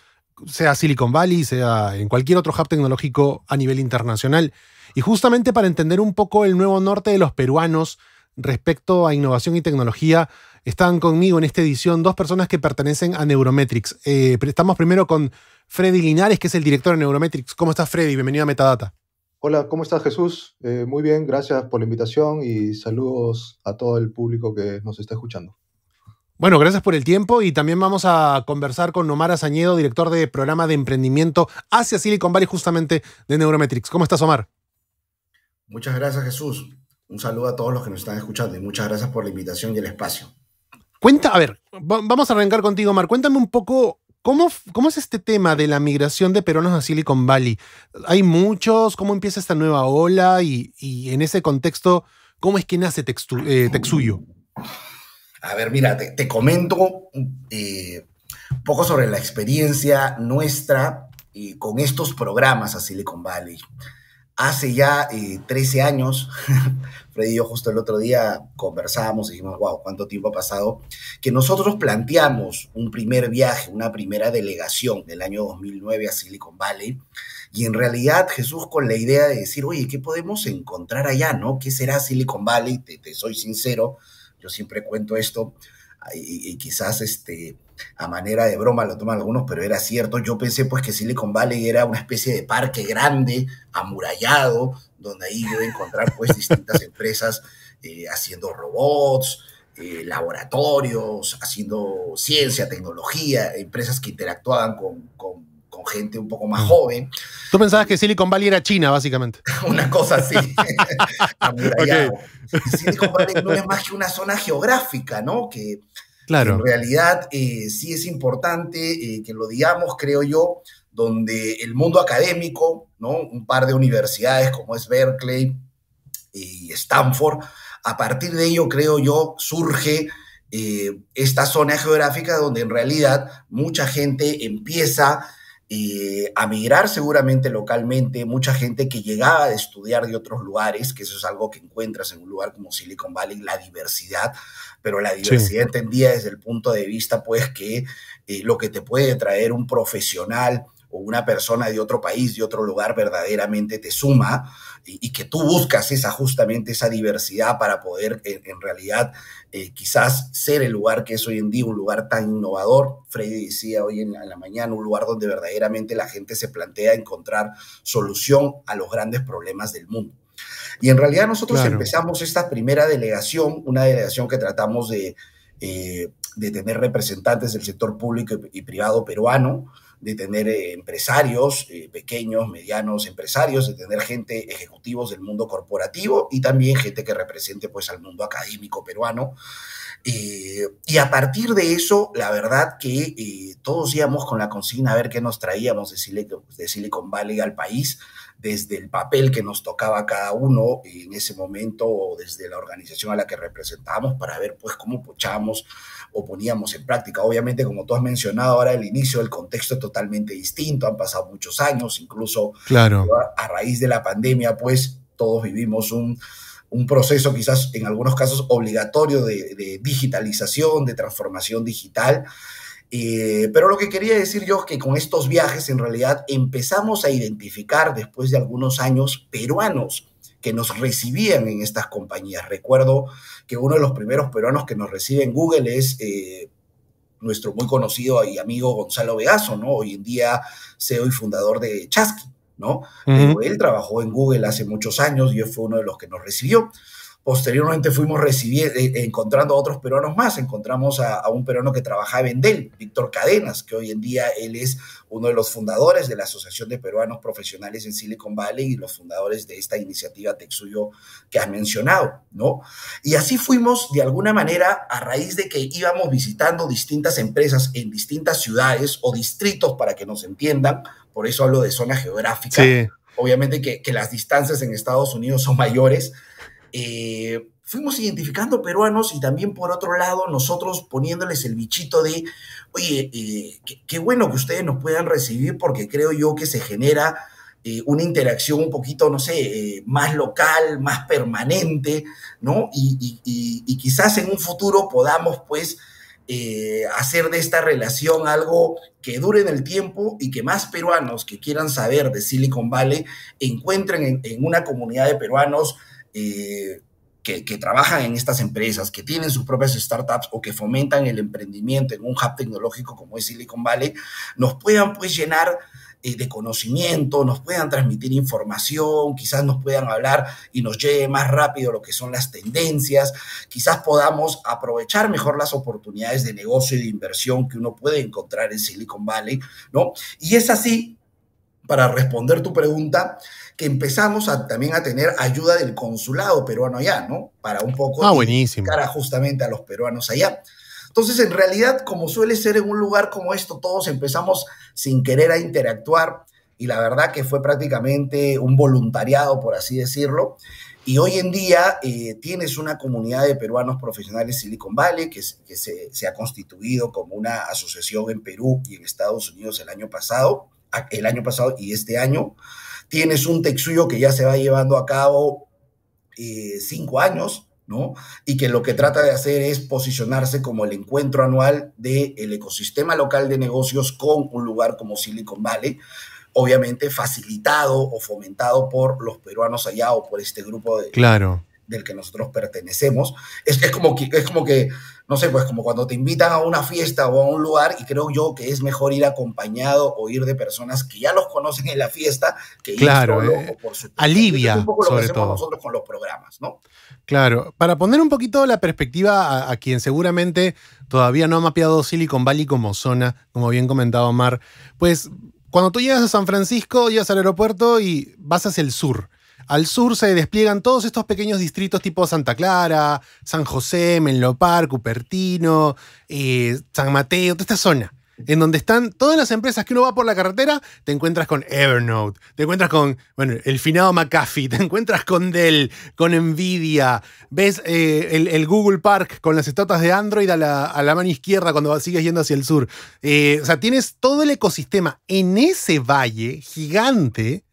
sea Silicon Valley, sea en cualquier otro hub tecnológico a nivel internacional. Y justamente para entender un poco el nuevo norte de los peruanos respecto a innovación y tecnología, están conmigo en esta edición dos personas que pertenecen a Neurometrics. Eh, estamos primero con Freddy Linares, que es el director de Neurometrics. ¿Cómo estás, Freddy? Bienvenido a Metadata. Hola, ¿cómo estás, Jesús? Eh, muy bien, gracias por la invitación y saludos a todo el público que nos está escuchando. Bueno, gracias por el tiempo y también vamos a conversar con Omar Azañedo, director de programa de emprendimiento hacia Silicon Valley, justamente de Neurometrics. ¿Cómo estás, Omar? Muchas gracias, Jesús. Un saludo a todos los que nos están escuchando y muchas gracias por la invitación y el espacio. Cuenta, a ver, vamos a arrancar contigo, Omar. Cuéntame un poco ¿Cómo, ¿Cómo, es este tema de la migración de peruanos a Silicon Valley? ¿Hay muchos? ¿Cómo empieza esta nueva ola? Y, en ese contexto, ¿cómo es que nace Textu, eh, a ver, mira, te, comento un eh, poco sobre la experiencia nuestra con estos programas a Silicon Valley. Hace ya 13 eh, años, Freddy y yo justo el otro día conversábamos y dijimos, wow, cuánto tiempo ha pasado, que nosotros planteamos un primer viaje, una primera delegación del año 2009 a Silicon Valley. Y en realidad Jesús con la idea de decir, oye, ¿qué podemos encontrar allá? ¿no? ¿Qué será Silicon Valley? Te, te soy sincero, yo siempre cuento esto y, quizás este, a manera de broma lo toman algunos, pero era cierto. Yo pensé pues que Silicon Valley era una especie de parque grande, amurallado, donde ahí iba a encontrar pues distintas empresas eh, haciendo robots, eh, laboratorios, haciendo ciencia, tecnología, empresas que interactuaban con con gente un poco más mm. joven. Tú pensabas que eh, Silicon Valley era China, básicamente. una cosa así. Silicon Valley no es más que una zona geográfica, ¿no? Que, claro. en realidad eh, sí es importante eh, que lo digamos, creo yo, donde el mundo académico, ¿no? Un par de universidades como es Berkeley y Stanford, a partir de ello, creo yo, surge... esta zona geográfica donde en realidad mucha gente empieza y eh, a migrar seguramente localmente, mucha gente que llegaba a estudiar de otros lugares, que eso es algo que encuentras en un lugar como Silicon Valley, la diversidad, pero la diversidad entendía desde el punto de vista, pues, que eh, lo que te puede traer un profesional o una persona de otro país, de otro lugar, verdaderamente te suma y, que tú buscas esa justamente esa diversidad para poder en, realidad eh, quizás ser el lugar que es hoy en día, un lugar tan innovador. Freddy decía hoy en la, mañana, un lugar donde verdaderamente la gente se plantea encontrar solución a los grandes problemas del mundo. Y en realidad nosotros empezamos esta primera delegación, una delegación que tratamos de, eh, de tener representantes del sector público y privado peruano, de tener eh, empresarios, eh, pequeños, medianos empresarios, de tener gente, ejecutivos del mundo corporativo y también gente que represente pues al mundo académico peruano. Eh, y a partir de eso, la verdad que todos íbamos con la consigna a ver qué nos traíamos de Silicon, de Silicon Valley al país, desde el papel que nos tocaba cada uno en ese momento, o desde la organización a la que representábamos, para ver pues cómo puchamos o poníamos en práctica. Obviamente, como tú has mencionado ahora el inicio, el contexto es totalmente distinto, han pasado muchos años, incluso a raíz de la pandemia, pues todos vivimos un, proceso quizás en algunos casos obligatorio de, digitalización, de transformación digital. Eh, pero lo que quería decir yo es que con estos viajes en realidad empezamos a identificar después de algunos años peruanos que nos recibían en estas compañías. Recuerdo que uno de los primeros peruanos que nos recibe en Google es eh, nuestro muy conocido y amigo Gonzalo Vegaso, ¿no? Hoy en día CEO y fundador de Chasky. ¿no? Él trabajó en Google hace muchos años y fue uno de los que nos recibió. Posteriormente fuimos recibiendo, eh, encontrando a otros peruanos más. Encontramos a, un peruano que trabajaba en Dell, Víctor Cadenas, que hoy en día él es uno de los fundadores de la Asociación de Peruanos Profesionales en Silicon Valley y los fundadores de esta iniciativa Texuyo que has mencionado, ¿no? Y así fuimos, de alguna manera, a raíz de que íbamos visitando distintas empresas en distintas ciudades o distritos, para que nos entiendan, por eso hablo de zona geográfica. Obviamente que, las distancias en Estados Unidos son mayores. Eh, fuimos identificando peruanos y también por otro lado nosotros poniéndoles el bichito de, oye, eh, qué bueno que ustedes nos puedan recibir porque creo yo que se genera eh, una interacción un poquito, no sé, eh, más local, más permanente, ¿no? Y, quizás en un futuro podamos pues hacer de esta relación algo que dure en el tiempo y que más peruanos que quieran saber de Silicon Valley encuentren en, una comunidad de peruanos. Eh, que, trabajan en estas empresas, que tienen sus propias startups o que fomentan el emprendimiento en un hub tecnológico como es Silicon Valley, nos puedan pues llenar eh, de conocimiento, nos puedan transmitir información, quizás nos puedan hablar y nos llegue más rápido lo que son las tendencias, quizás podamos aprovechar mejor las oportunidades de negocio y de inversión que uno puede encontrar en Silicon Valley, ¿no? Y es así, para responder tu pregunta, que empezamos a, también a tener ayuda del consulado peruano allá, ¿no? Para un poco ah, cara justamente a los peruanos allá. Entonces, en realidad, como suele ser en un lugar como esto, todos empezamos sin querer a interactuar y la verdad que fue prácticamente un voluntariado, por así decirlo. Y hoy en día eh, tienes una comunidad de peruanos profesionales Silicon Valley que, que se, se, ha constituido como una asociación en Perú y en Estados Unidos el año pasado, el año pasado y este año. Tienes un Texuyo que ya se va llevando a cabo eh, cinco años, ¿no? Y que lo que trata de hacer es posicionarse como el encuentro anual del el ecosistema local de negocios con un lugar como Silicon Valley obviamente facilitado o fomentado por los peruanos allá o por este grupo de, claro del que nosotros pertenecemos. Es, como que, es como que, no sé, pues como cuando te invitan a una fiesta o a un lugar y creo yo que es mejor ir acompañado o ir de personas que ya los conocen en la fiesta que ir solo eh, Alivia, un poco lo que hacemos nosotros con los programas, ¿no? Claro, para poner un poquito la perspectiva a, quien seguramente todavía no ha mapeado Silicon Valley como zona, como bien comentado Omar, pues cuando tú llegas a San Francisco, llegas al aeropuerto y vas hacia el sur al sur se despliegan todos estos pequeños distritos tipo Santa Clara, San José, Menlo Park, Cupertino, eh, San Mateo, toda esta zona. En donde están todas las empresas que uno va por la carretera, te encuentras con Evernote, te encuentras con, bueno, el finado McAfee, te encuentras con Dell, con Nvidia, ves eh, el, Google Park con las estatuas de Android a la, mano izquierda cuando sigues yendo hacia el sur. Eh, o sea, tienes todo el ecosistema en ese valle gigante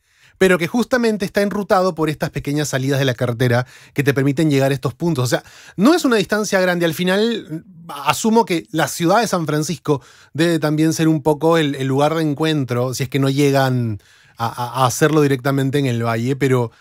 pero que justamente está enrutado por estas pequeñas salidas de la carretera que te permiten llegar a estos puntos. O sea, no es una distancia grande. Al final, asumo que la ciudad de San Francisco debe también ser un poco el, lugar de encuentro, si es que no llegan a, hacerlo directamente en el valle, pero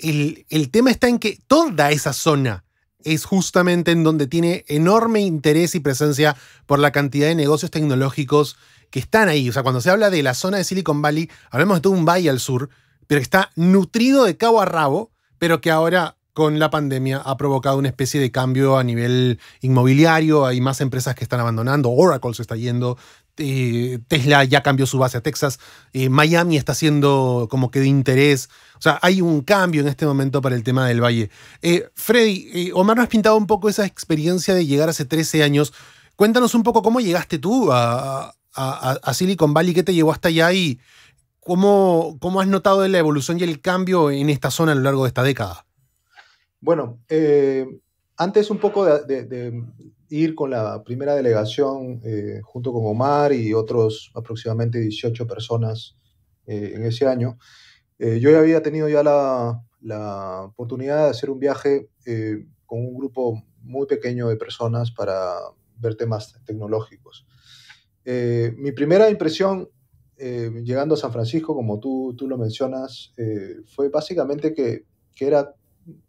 el, el tema está en que toda esa zona es justamente en donde tiene enorme interés y presencia por la cantidad de negocios tecnológicos que están ahí. O sea, cuando se habla de la zona de Silicon Valley, hablamos de todo un valle al sur pero que está nutrido de cabo a rabo, pero que ahora con la pandemia ha provocado una especie de cambio a nivel inmobiliario, hay más empresas que están abandonando, Oracle se está yendo, eh, Tesla ya cambió su base a Texas, eh, Miami está siendo como que de interés, o sea, hay un cambio en este momento para el tema del valle. Eh, Freddy, Omar nos has pintado un poco esa experiencia de llegar hace 13 años, cuéntanos un poco cómo llegaste tú a, a Silicon Valley, qué te llevó hasta allá y... ¿Cómo, ¿Cómo, has notado la evolución y el cambio en esta zona a lo largo de esta década? Bueno, eh, antes un poco de, ir con la primera delegación eh, junto con Omar y otros aproximadamente 18 personas eh, en ese año, yo ya había tenido ya la, la, oportunidad de hacer un viaje con un grupo muy pequeño de personas para ver temas tecnológicos. mi primera impresión eh, llegando a San Francisco, como tú, tú lo mencionas, eh, fue básicamente que, era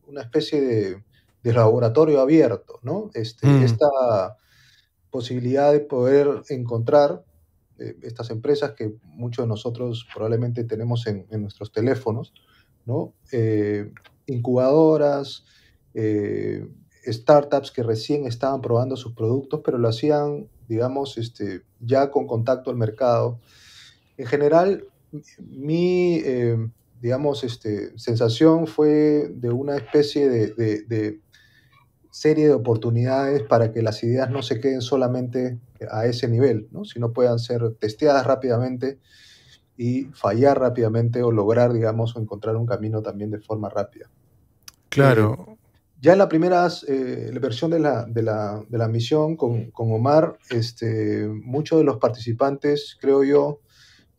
una especie de, laboratorio abierto, ¿no? Este, mm. Esta posibilidad de poder encontrar eh, estas empresas que muchos de nosotros probablemente tenemos en, nuestros teléfonos, ¿no? incubadoras, startups que recién estaban probando sus productos, pero lo hacían, digamos, este, ya con contacto al mercado en general, mi, eh, digamos, este, sensación fue de una especie de, serie de oportunidades para que las ideas no se queden solamente a ese nivel, ¿no? sino puedan ser testeadas rápidamente y fallar rápidamente o lograr, digamos, encontrar un camino también de forma rápida. Claro. Eh, ya en la primera eh, versión de la, de la, de la misión con, con, Omar, este, muchos de los participantes, creo yo,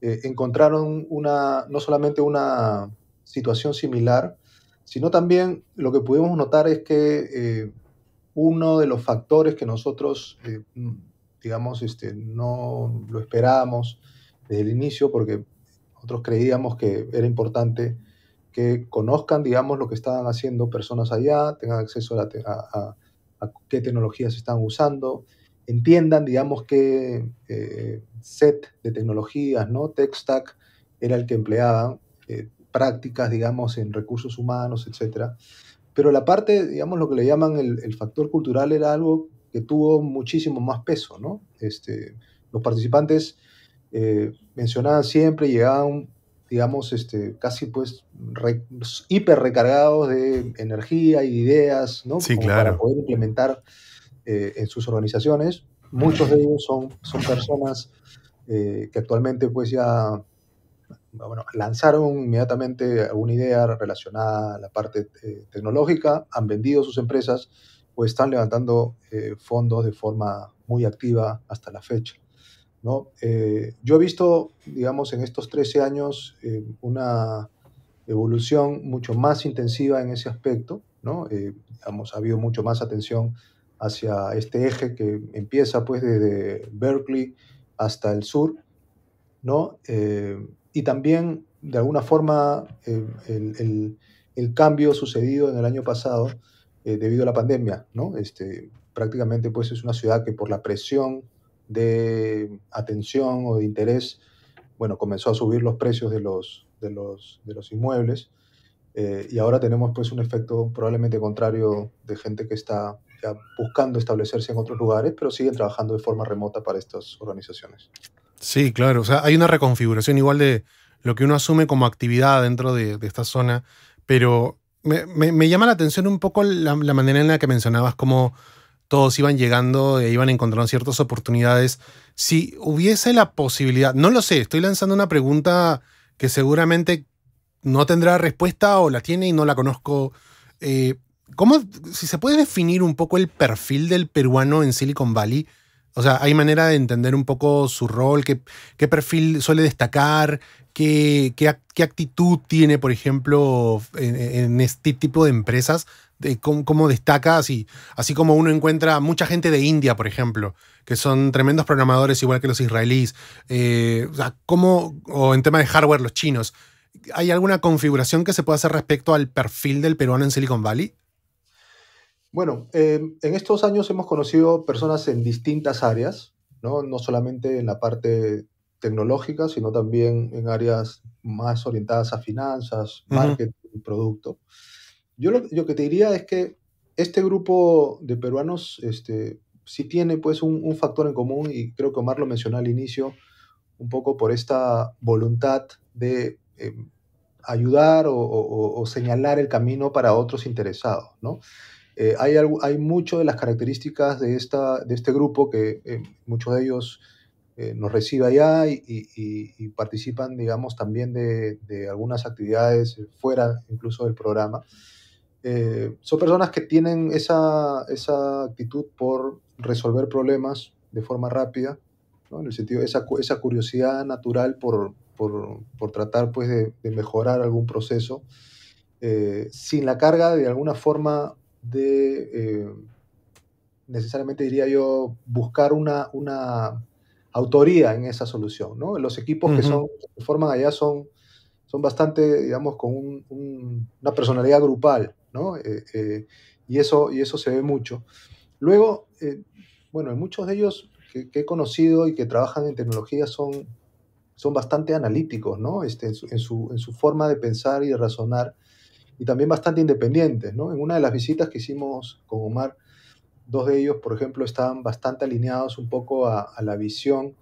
eh, encontraron una, no solamente una situación similar, sino también lo que pudimos notar es que eh, uno de los factores que nosotros, eh, digamos, este, no lo esperábamos desde el inicio, porque nosotros creíamos que era importante que conozcan, digamos, lo que estaban haciendo personas allá, tengan acceso a, a qué tecnologías están usando, entiendan, digamos, qué eh, set de tecnologías, ¿no? Tech stack era el que empleaban, eh, prácticas, digamos, en recursos humanos, etcétera Pero la parte, digamos, lo que le llaman el, factor cultural era algo que tuvo muchísimo más peso, ¿no? Este, los participantes eh, mencionaban siempre, llegaban, digamos, este, casi pues hiper recargados de energía y ideas, ¿no? Sí, claro. Para poder implementar eh, en sus organizaciones. Muchos de ellos son, son personas eh, que actualmente pues ya bueno, lanzaron inmediatamente alguna idea relacionada a la parte eh, tecnológica, han vendido sus empresas o están levantando fondos de forma muy activa hasta la fecha. ¿no? yo he visto, digamos, en estos 13 años una evolución mucho más intensiva en ese aspecto, ¿no? Eh, digamos, ha habido mucho más atención hacia este eje que empieza pues desde Berkeley hasta el sur, ¿no? Eh, y también, de alguna forma, eh, el, cambio sucedido en el año pasado eh, debido a la pandemia, ¿no? Este, prácticamente pues es una ciudad que por la presión de atención o de interés, bueno, comenzó a subir los precios de los, de los, de los inmuebles y ahora tenemos pues un efecto probablemente contrario de gente que está buscando establecerse en otros lugares, pero siguen trabajando de forma remota para estas organizaciones. Sí, claro. O sea, hay una reconfiguración igual de lo que uno asume como actividad dentro de, esta zona, pero me, llama la atención un poco la, manera en la que mencionabas cómo todos iban llegando e iban encontrando ciertas oportunidades. Si hubiese la posibilidad, no lo sé, estoy lanzando una pregunta que seguramente no tendrá respuesta o la tiene y no la conozco. Eh, ¿Cómo, si se puede definir un poco el perfil del peruano en Silicon Valley? O sea, ¿hay manera de entender un poco su rol? ¿Qué, qué perfil suele destacar? ¿Qué, qué, actitud tiene, por ejemplo, en, este tipo de empresas? De cómo, destaca? Así, así como uno encuentra mucha gente de India, por ejemplo, que son tremendos programadores igual que los israelíes. Eh, sea, ¿cómo, o en tema de hardware, los chinos. ¿Hay alguna configuración que se pueda hacer respecto al perfil del peruano en Silicon Valley? Bueno, em, en estos años hemos conocido personas en distintas áreas, ¿no? no solamente en la parte tecnológica, sino también en áreas más orientadas a finanzas, marketing, producto. Yo lo, que te diría es que este grupo de peruanos este, sí tiene pues un, factor en común y creo que Omar lo mencionó al inicio, un poco por esta voluntad de em, ayudar o, o, señalar el camino para otros interesados, ¿no? Eh, hay, hay mucho de las características de, esta, de este grupo que eh, muchos de ellos eh, nos reciben allá y, participan, digamos, también de, de, algunas actividades fuera incluso del programa. son personas que tienen esa, esa, actitud por resolver problemas de forma rápida, ¿no? en el sentido de esa, esa curiosidad natural por, por, por tratar pues, de, de, mejorar algún proceso, sin la carga de alguna forma de, eh, necesariamente diría yo, buscar una, autoría en esa solución. Los equipos que, son, forman allá son, son bastante, digamos, con una personalidad grupal, ¿no? Eh, eh, y, eso, y eso se ve mucho. Luego, bueno, muchos de ellos que, he conocido y que trabajan en tecnología son, son bastante analíticos, ¿no? Este, en, su, en su forma de pensar y de razonar y también bastante independientes. ¿no? En una de las visitas que hicimos con Omar, dos de ellos, por ejemplo, estaban bastante alineados un poco a, la visión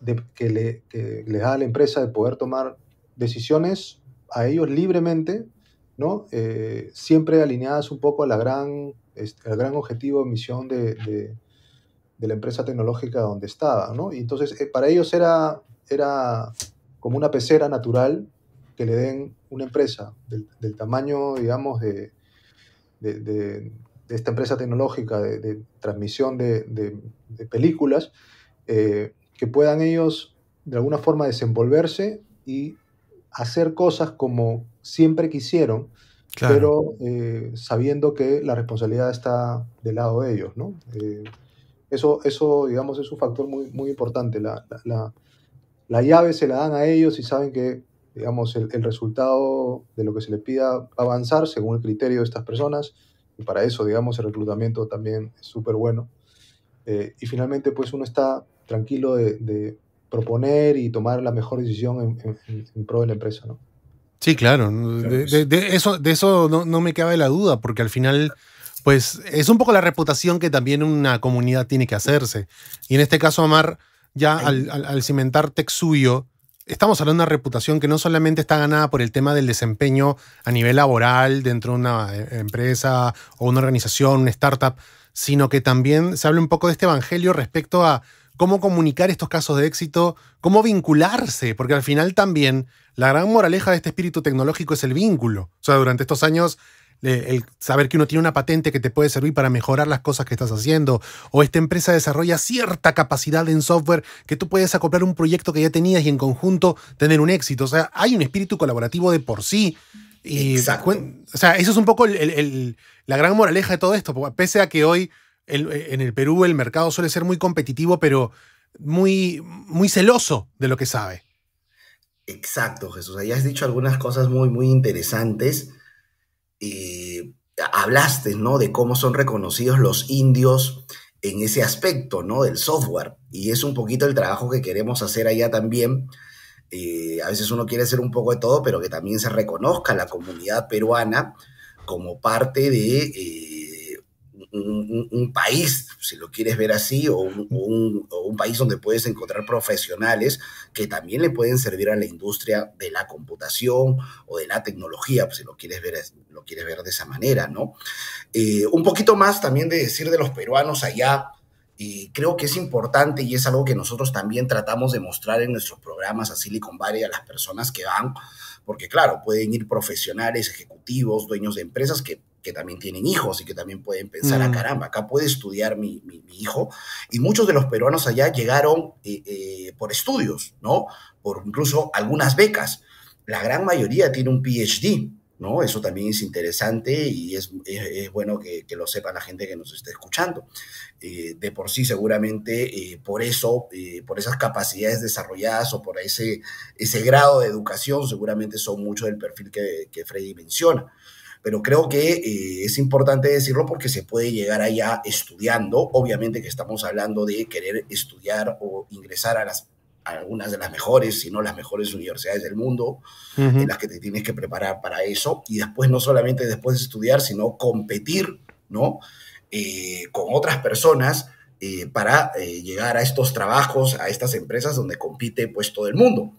de, que, le, que les da la empresa de poder tomar decisiones a ellos libremente, ¿no? Eh, siempre alineadas un poco a la gran, al gran objetivo, misión de, de, de, la empresa tecnológica donde estaba. ¿no? Y entonces, eh, para ellos era, era como una pecera natural que le den una empresa del, tamaño, digamos, de, de, esta empresa tecnológica de, transmisión de, películas, eh, que puedan ellos de alguna forma desenvolverse y hacer cosas como siempre quisieron, pero eh, sabiendo que la responsabilidad está del lado de ellos, ¿no? Eh, eso, eso, digamos, es un factor muy, muy importante. la, llave se la dan a ellos y saben que digamos, el, el, resultado de lo que se le pida avanzar según el criterio de estas personas. Y para eso, digamos, el reclutamiento también es súper bueno. Eh, y finalmente, pues uno está tranquilo de, proponer y tomar la mejor decisión en, en, pro de la empresa, ¿no? Sí, claro. De, eso, de eso no, no, me cabe la duda, porque al final, pues, es un poco la reputación que también una comunidad tiene que hacerse. Y en este caso, Amar, ya al, al, al cimentar Texuyo, estamos hablando de una reputación que no solamente está ganada por el tema del desempeño a nivel laboral dentro de una eh, empresa o una organización, una startup, sino que también se habla un poco de este evangelio respecto a cómo comunicar estos casos de éxito, cómo vincularse, porque al final también la gran moraleja de este espíritu tecnológico es el vínculo. O sea, durante estos años el saber que uno tiene una patente que te puede servir para mejorar las cosas que estás haciendo, o esta empresa desarrolla cierta capacidad en software que tú puedes acoplar un proyecto que ya tenías y en conjunto tener un éxito. O sea, hay un espíritu colaborativo de por sí. O sea, eso es un poco la gran moraleja de todo esto, pues, pese a que hoy en el Perú el mercado suele ser muy competitivo, pero muy, muy celoso de lo que sabe. Exacto, Jesús. Ahí has dicho algunas cosas muy, muy interesantes y eh, hablaste, ¿no? De cómo son reconocidos los indios en ese aspecto, ¿no? Del software. Y es un poquito el trabajo que queremos hacer allá también. Eh, a veces uno quiere hacer un poco de todo, pero que también se reconozca la comunidad peruana como parte de eh, un, país, si lo quieres ver así, o un, país donde puedes encontrar profesionales que también le pueden servir a la industria de la computación o de la tecnología, pues, si lo quieres ver, lo quieres ver de esa manera, ¿no? Eh, un poquito más también de decir de los peruanos allá, creo que es importante y es algo que nosotros también tratamos de mostrar en nuestros programas a Silicon Valley a las personas que van, porque claro, pueden ir profesionales, ejecutivos, dueños de empresas que que también tienen hijos y que también pueden pensar, a ah, mm. caramba, acá puede estudiar mi, mi, hijo. Y muchos de los peruanos allá llegaron eh, eh, por estudios, ¿no? Por incluso algunas becas. La gran mayoría tiene un PhD, ¿no? Eso también es interesante y es, bueno que, lo sepa la gente que nos esté escuchando. Eh, de por sí, seguramente por eso, por esas capacidades desarrolladas o por ese, ese grado de educación, seguramente son mucho del perfil que, que Freddy menciona pero creo que eh, es importante decirlo porque se puede llegar allá estudiando. Obviamente que estamos hablando de querer estudiar o ingresar a las algunas de las mejores, si no las mejores universidades del mundo, en las que te tienes que preparar para eso, y después no solamente después de estudiar, sino competir, ¿no? Eh, con otras personas eh, para llegar a estos trabajos, a estas empresas donde compite pues todo el mundo.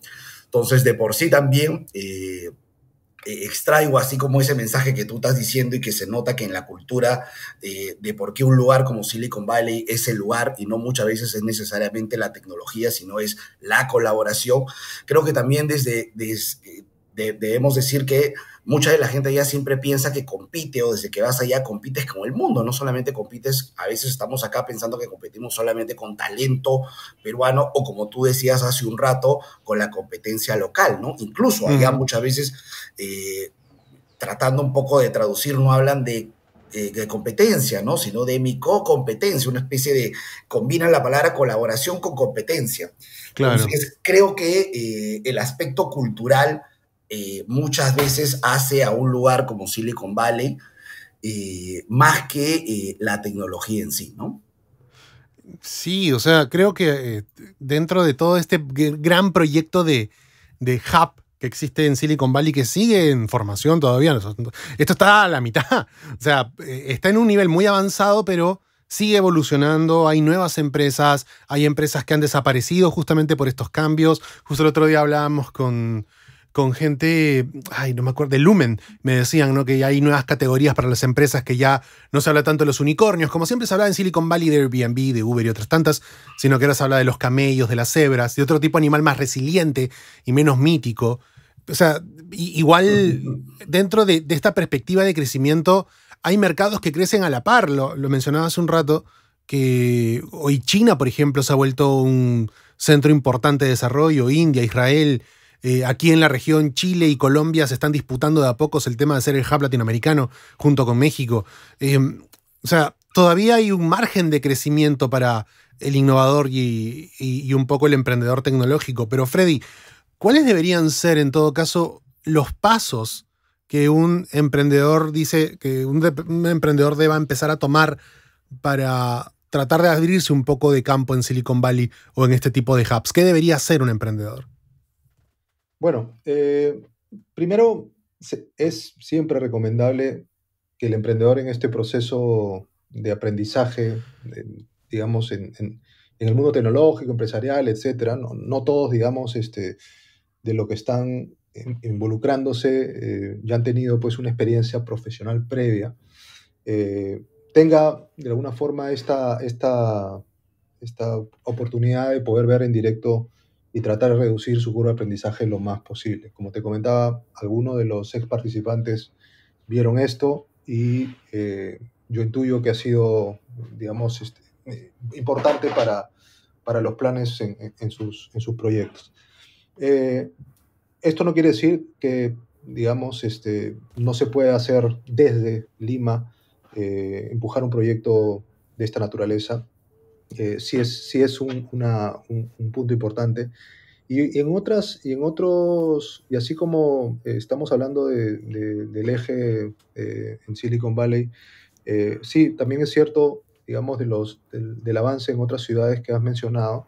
Entonces, de por sí también eh, extraigo así como ese mensaje que tú estás diciendo y que se nota que en la cultura eh, de, por qué un lugar como Silicon Valley es el lugar y no muchas veces es necesariamente la tecnología, sino es la colaboración. Creo que también desde, debemos decir que mucha de la gente ya siempre piensa que compite o desde que vas allá compites con el mundo, no solamente compites, a veces estamos acá pensando que competimos solamente con talento peruano o como tú decías hace un rato, con la competencia local, ¿no? Incluso allá muchas veces, eh, tratando un poco de traducir, no hablan de eh, competencia, ¿no? sino de competencia una especie de, combina la palabra colaboración con competencia. Claro. creo que eh, el aspecto cultural eh, muchas veces hace a un lugar como Silicon Valley eh, más que eh, la tecnología en sí, ¿no? Sí, o sea, creo que dentro de todo este gran proyecto de, de hub que existe en Silicon Valley que sigue en formación todavía. Esto está a la mitad. O sea, está en un nivel muy avanzado, pero sigue evolucionando. Hay nuevas empresas, hay empresas que han desaparecido justamente por estos cambios. Justo el otro día hablábamos con, con gente, ay, no me acuerdo, de Lumen, me decían, ¿no? Que hay nuevas categorías para las empresas que ya no se habla tanto de los unicornios, como siempre se habla en Silicon Valley de Airbnb, de Uber y otras tantas, sino que ahora se habla de los camellos, de las cebras, de otro tipo de animal más resiliente y menos mítico. O sea, igual dentro de, esta perspectiva de crecimiento, hay mercados que crecen a la par, lo, lo mencionaba hace un rato, que hoy China, por ejemplo, se ha vuelto un centro importante de desarrollo, India, Israel, eh, aquí en la región Chile y Colombia se están disputando de a pocos el tema de ser el hub latinoamericano junto con México. Em, o sea, todavía hay un margen de crecimiento para el innovador y, un poco el emprendedor tecnológico. Pero Freddy, ¿cuáles deberían ser en todo caso los pasos que un emprendedor dice que un, emprendedor deba empezar a tomar para tratar de abrirse un poco de campo en Silicon Valley o en este tipo de hubs? ¿Qué debería hacer un emprendedor? Bueno, eh, primero es siempre recomendable que el emprendedor en este proceso de aprendizaje, digamos, en, el mundo tecnológico, empresarial, etcétera, no, todos, digamos, este, de lo que están involucrándose eh, ya han tenido pues una experiencia profesional previa, eh, tenga de alguna forma esta, esta, esta oportunidad de poder ver en directo y tratar de reducir su curva de aprendizaje lo más posible. Como te comentaba, algunos de los ex participantes vieron esto y eh, yo intuyo que ha sido, digamos, este, eh, importante para, para los planes en, sus, en sus proyectos. Eh, esto no quiere decir que, digamos, este, no se puede hacer desde Lima, empujar un proyecto de esta naturaleza. Eh, sí es, sí es un, un, punto importante. Y, en otras, y en otros, y así como eh, estamos hablando de, del eje eh, en Silicon Valley, sí, también es cierto, digamos, de los, del, del avance en otras ciudades que has mencionado,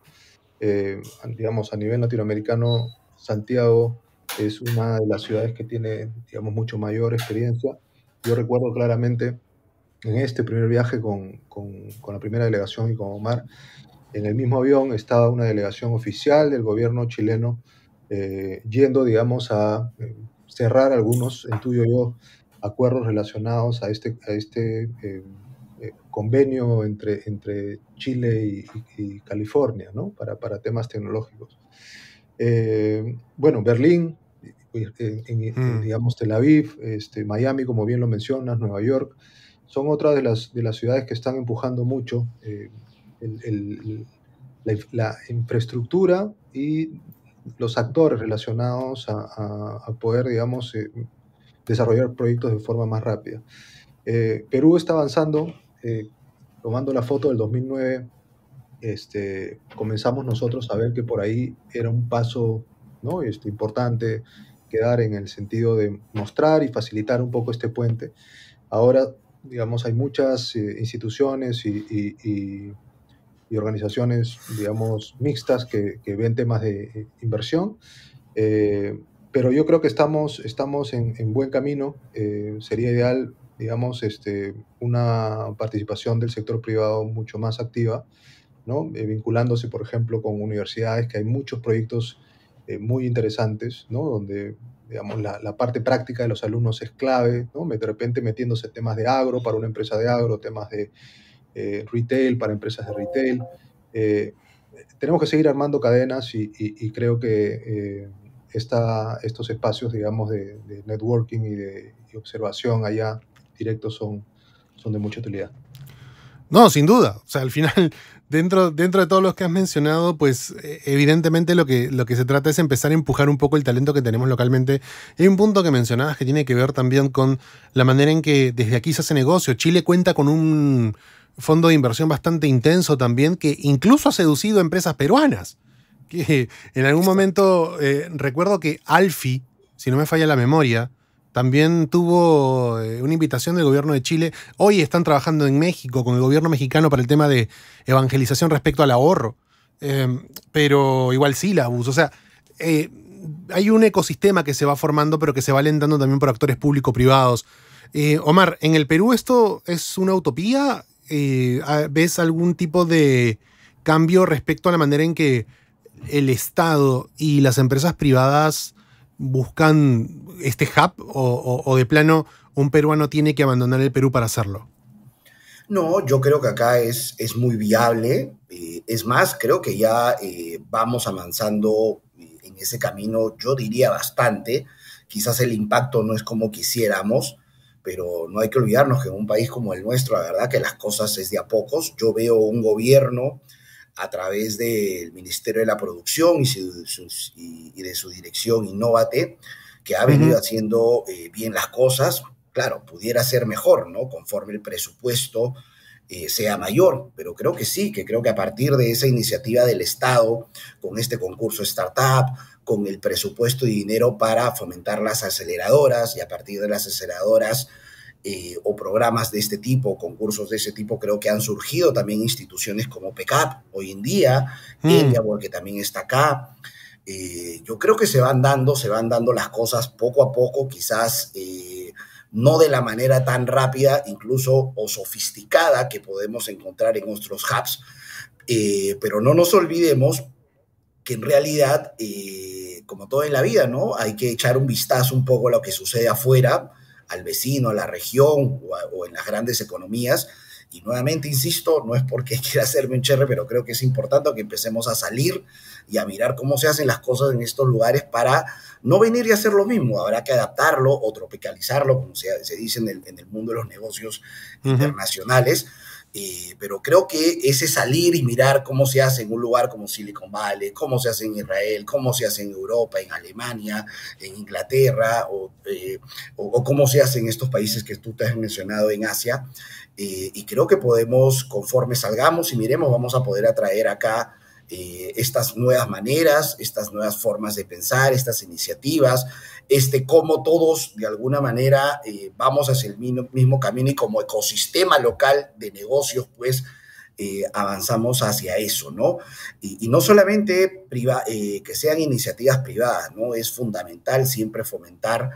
digamos, a nivel latinoamericano, Santiago es una de las ciudades que tiene, digamos, mucho mayor experiencia. Yo recuerdo claramente en este primer viaje con, la primera delegación y con Omar, en el mismo avión estaba una delegación oficial del gobierno chileno eh, yendo, digamos, a eh, cerrar algunos, en tuyo yo, acuerdos relacionados a este, a este eh, convenio entre, entre Chile y, California, ¿no? Para, para temas tecnológicos. bueno, Berlín, pues, mm. digamos Tel Aviv, este, Miami, como bien lo mencionas, Nueva York, son otras de las, de las ciudades que están empujando mucho eh, la, infraestructura y los actores relacionados a, poder, digamos, eh, desarrollar proyectos de forma más rápida. Eh, Perú está avanzando, tomando la foto del 2009, este, comenzamos nosotros a ver que por ahí era un paso ¿no? Este, importante quedar en el sentido de mostrar y facilitar un poco este puente. Ahora digamos, hay muchas eh, instituciones y, organizaciones, digamos, mixtas que, ven temas de eh, inversión. Eh, pero yo creo que estamos, estamos en, buen camino. sería ideal, digamos, este, una participación del sector privado mucho más activa, ¿no? vinculándose, por ejemplo, con universidades, que hay muchos proyectos muy interesantes, ¿no? donde digamos, la, parte práctica de los alumnos es clave, de repente metiéndose temas de agro para una empresa de agro, temas de eh, retail para empresas de retail. Eh, tenemos que seguir armando cadenas y, creo que eh, estos espacios, digamos, de, networking y de observación allá directos son, son de mucha utilidad. No, sin duda. O sea, al final Dentro, de todos los que has mencionado, pues eh, evidentemente lo que, lo que se trata es empezar a empujar un poco el talento que tenemos localmente. Hay un punto que mencionabas que tiene que ver también con la manera en que desde aquí se hace negocio. Chile cuenta con un fondo de inversión bastante intenso también que incluso ha seducido a empresas peruanas. Que en algún momento eh, recuerdo que Alfi, si no me falla la memoria, también tuvo eh, una invitación del gobierno de Chile. Hoy están trabajando en México con el gobierno mexicano para el tema de evangelización respecto al ahorro. Em, pero igual sí la abuso. O sea, eh, hay un ecosistema que se va formando, pero que se va alentando también por actores público-privados. Eh, Omar, ¿en el Perú esto es una utopía? Ah, ¿Ves algún tipo de cambio respecto a la manera en que el Estado y las empresas privadas buscan este hub o, de plano un peruano tiene que abandonar el Perú para hacerlo? No, yo creo que acá es, es muy viable. Eh, es más, creo que ya eh, vamos avanzando eh, en ese camino, yo diría bastante. Quizás el impacto no es como quisiéramos, pero no hay que olvidarnos que en un país como el nuestro, la verdad que las cosas es de a pocos. Yo veo un gobierno a través del Ministerio de la Producción y, de su dirección Innovate, que ha venido haciendo eh, bien las cosas. Claro, pudiera ser mejor, ¿no? Conforme el presupuesto eh, sea mayor, pero creo que sí, que creo que a partir de esa iniciativa del Estado, con este concurso Startup, con el presupuesto y dinero para fomentar las aceleradoras y a partir de las aceleradoras eh, o programas de este tipo, concursos de ese tipo, creo que han surgido también instituciones como PECAP hoy en día, mm. India, porque también está acá. Eh, yo creo que se van dando, se van dando las cosas poco a poco, quizás eh, no de la manera tan rápida, incluso o sofisticada que podemos encontrar en nuestros hubs, pero no nos olvidemos que en realidad, como todo en la vida, ¿no? Hay que echar un vistazo un poco a lo que sucede afuera, al vecino, a la región o, en las grandes economías. Y nuevamente, insisto, no es porque quiera hacerme un cherre, pero creo que es importante que empecemos a salir y a mirar cómo se hacen las cosas en estos lugares para no venir y hacer lo mismo. Habrá que adaptarlo o tropicalizarlo, como se, dice en el, mundo de los negocios internacionales eh, pero creo que ese salir y mirar cómo se hace en un lugar como Silicon Valley, cómo se hace en Israel, cómo se hace en Europa, en Alemania, en Inglaterra, o, eh, cómo se hace en estos países que tú te has mencionado en Asia. Eh, y creo que podemos, conforme salgamos y miremos, vamos a poder atraer acá estas nuevas maneras, estas nuevas formas de pensar, estas iniciativas, este, cómo todos de alguna manera eh, vamos hacia el mismo, camino y como ecosistema local de negocios, pues eh, avanzamos hacia eso, ¿no? Y, no solamente eh, que sean iniciativas privadas, ¿no? Es fundamental siempre fomentar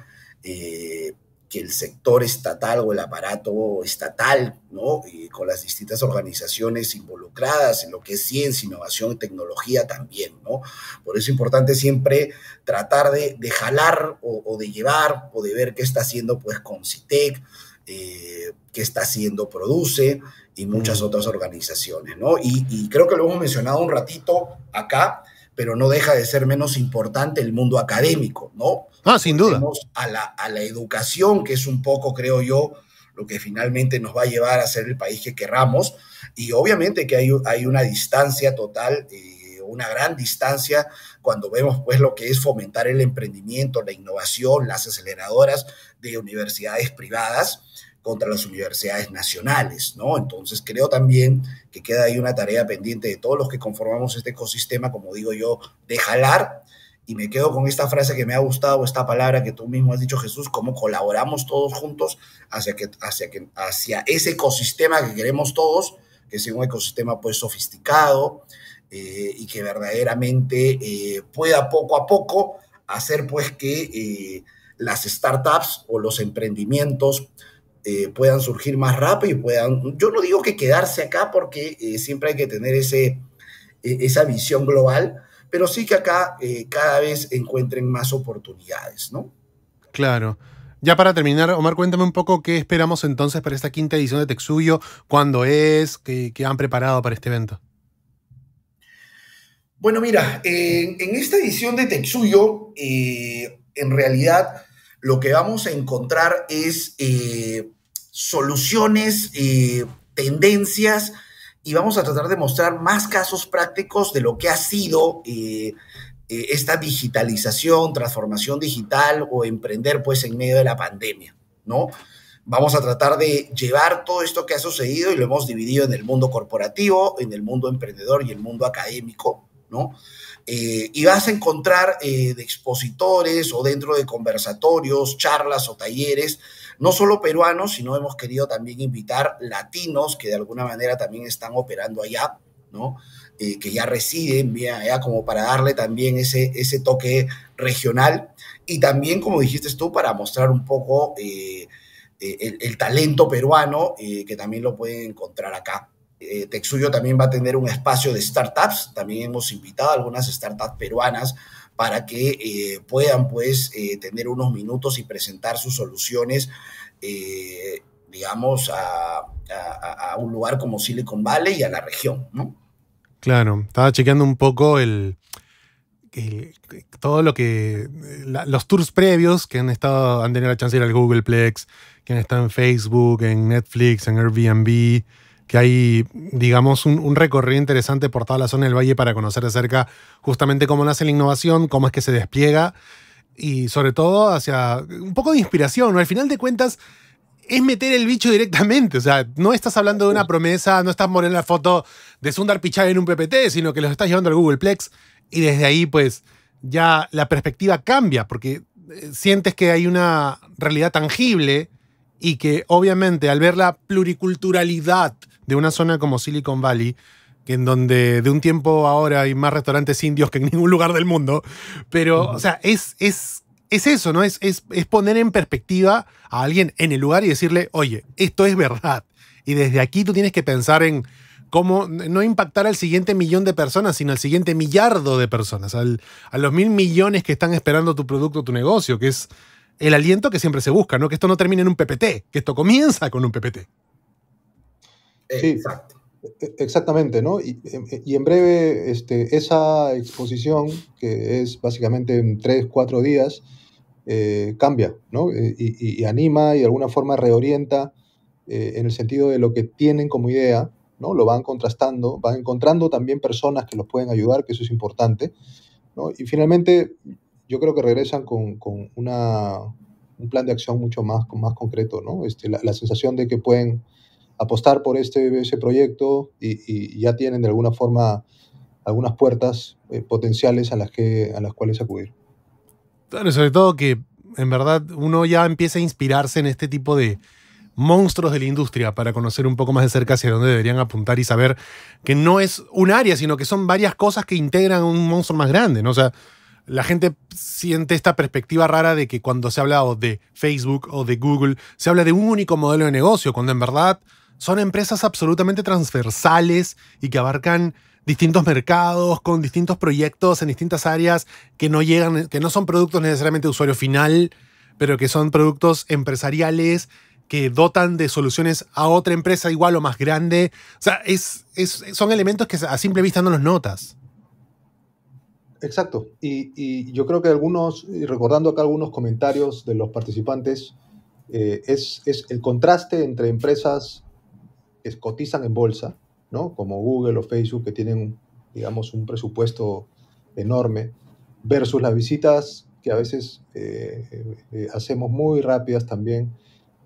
que el sector estatal o el aparato estatal, ¿no? Y con las distintas organizaciones involucradas en lo que es ciencia, innovación, tecnología también, ¿no? Por eso es importante siempre tratar de, jalar o, de llevar o de ver qué está haciendo pues con eh, qué está haciendo Produce y muchas mm. otras organizaciones, ¿no? Y, y creo que lo hemos mencionado un ratito acá, pero no deja de ser menos importante el mundo académico, ¿no? Ah, sin duda. a la, educación, que es un poco, creo yo, lo que finalmente nos va a llevar a ser el país que querramos. Y obviamente que hay, hay una distancia total, eh, una gran distancia, cuando vemos pues lo que es fomentar el emprendimiento, la innovación, las aceleradoras de universidades privadas contra las universidades nacionales, ¿no? Entonces creo también que queda ahí una tarea pendiente de todos los que conformamos este ecosistema, como digo yo, de jalar. Y me quedo con esta frase que me ha gustado, esta palabra que tú mismo has dicho, Jesús, cómo colaboramos todos juntos hacia, que, hacia, que, hacia ese ecosistema que queremos todos, que sea un ecosistema pues sofisticado eh, y que verdaderamente eh, pueda poco a poco hacer pues que eh, las startups o los emprendimientos eh, puedan surgir más rápido y puedan, yo no digo que quedarse acá porque eh, siempre hay que tener ese, e, esa visión global, pero sí que acá eh, cada vez encuentren más oportunidades, ¿no? Claro. Ya para terminar, Omar, cuéntame un poco qué esperamos entonces para esta quinta edición de Texuyo, cuándo es, qué, han preparado para este evento. Bueno, mira, en, esta edición de Texuyo, en realidad lo que vamos a encontrar es soluciones, eh, tendencias, y vamos a tratar de mostrar más casos prácticos de lo que ha sido eh, eh, esta digitalización, transformación digital o emprender pues en medio de la pandemia, ¿no? Vamos a tratar de llevar todo esto que ha sucedido y lo hemos dividido en el mundo corporativo, en el mundo emprendedor y el mundo académico, ¿no? y vas a encontrar de expositores o dentro de conversatorios, charlas o talleres no solo peruanos, sino hemos querido también invitar latinos que de alguna manera también están operando allá, ¿no? Eh, que ya residen bien allá como para darle también ese, ese toque regional y también, como dijiste tú, para mostrar un poco eh, eh, el, talento peruano que también lo pueden encontrar acá. Texuyo también va a tener un espacio de startups. También hemos invitado a algunas startups peruanas para que eh, puedan pues eh, tener unos minutos y presentar sus soluciones, eh, digamos, a, un lugar como Silicon Valley y a la región, ¿no? Claro, estaba chequeando un poco el, todo lo que los tours previos que han estado han tenido la chance de ir al Googleplex, que han estado en Facebook, en Netflix, en Airbnb, que hay, digamos, un, recorrido interesante por toda la zona del valle para conocer de cerca justamente cómo nace la innovación, cómo es que se despliega y sobre todo hacia un poco de inspiración. Al final de cuentas, es meter el bicho directamente. O sea, no estás hablando de una promesa, no estás poniendo la foto de Sundar Pichai en un PPT, sino que los estás llevando al Googleplex y desde ahí, pues, ya la perspectiva cambia porque eh, sientes que hay una realidad tangible y que obviamente al ver la pluriculturalidad de una zona como Silicon Valley, en donde de un tiempo ahora hay más restaurantes indios que en ningún lugar del mundo. Pero, o sea, es, es, es eso, ¿no? Es, es, poner en perspectiva a alguien en el lugar y decirle, oye, esto es verdad. Y desde aquí tú tienes que pensar en cómo no impactar al siguiente millón de personas, sino al siguiente millardo de personas, a los mil millones que están esperando tu producto, tu negocio, que es el aliento que siempre se busca, ¿no? Que esto no termine en un PPT, que esto comienza con un PPT. Sí, e-, Exactamente, ¿no? Y, em, e-, y, en breve, este, esa exposición, que es básicamente en tres, cuatro días, eh, cambia, ¿no? Eh, y, y, anima y de alguna forma reorienta eh, en el sentido de lo que tienen como idea, ¿no? Lo van contrastando, van encontrando también personas que los pueden ayudar, que eso es importante, ¿no? Y finalmente, yo creo que regresan con, con una, un plan de acción mucho más, con más concreto, ¿no? Este, la, la sensación de que pueden apostar por este, ese proyecto y, ya tienen de alguna forma algunas puertas eh, potenciales a las, que, a las cuales acudir. Claro, sobre todo que en verdad uno ya empieza a inspirarse en este tipo de monstruos de la industria para conocer un poco más de cerca hacia dónde deberían apuntar y saber que no es un área, sino que son varias cosas que integran un monstruo más grande, ¿no? O sea, la gente siente esta perspectiva rara de que cuando se habla de Facebook o de Google, se habla de un único modelo de negocio, cuando en verdad son empresas absolutamente transversales y que abarcan distintos mercados, con distintos proyectos en distintas áreas que no llegan, que no son productos necesariamente de usuario final, pero que son productos empresariales que dotan de soluciones a otra empresa igual o más grande. O sea, es, son elementos que a simple vista no los notas. Exacto. Y, yo creo que algunos, y recordando acá algunos comentarios de los participantes, eh, es, el contraste entre empresas que cotizan en bolsa, ¿no? como Google o Facebook, que tienen, digamos, un presupuesto enorme, versus las visitas que a veces eh, eh, hacemos muy rápidas también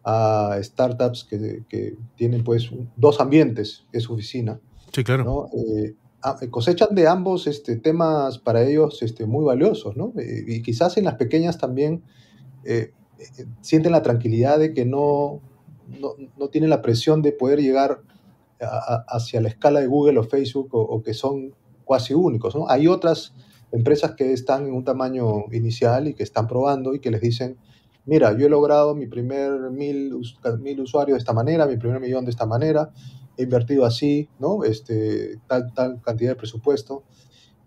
a startups que, tienen pues dos ambientes, es su oficina. Sí, claro. Eh, ah, cosechan de ambos este, temas para ellos este, muy valiosos, ¿no? y quizás en las pequeñas también sienten la tranquilidad de que no no, no tienen la presión de poder llegar hacia la escala de Google o Facebook o, que son casi únicos. ¿no? Hay otras empresas que están en un tamaño inicial y que están probando y que les dicen, mira, yo he logrado mi primer mil, mil usuarios de esta manera, mi primer millón de esta manera, he invertido así, ¿no? Este, tal, tal cantidad de presupuesto,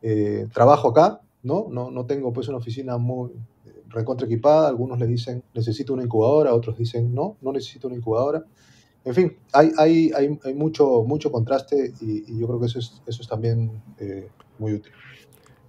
eh, trabajo acá, ¿no? ¿no? No tengo pues una oficina muy, recontra equipada, algunos le dicen necesito una incubadora, otros dicen no, no necesito una incubadora. En fin, hay, hay, hay, mucho, mucho contraste y, yo creo que eso es, eso es también eh, muy útil.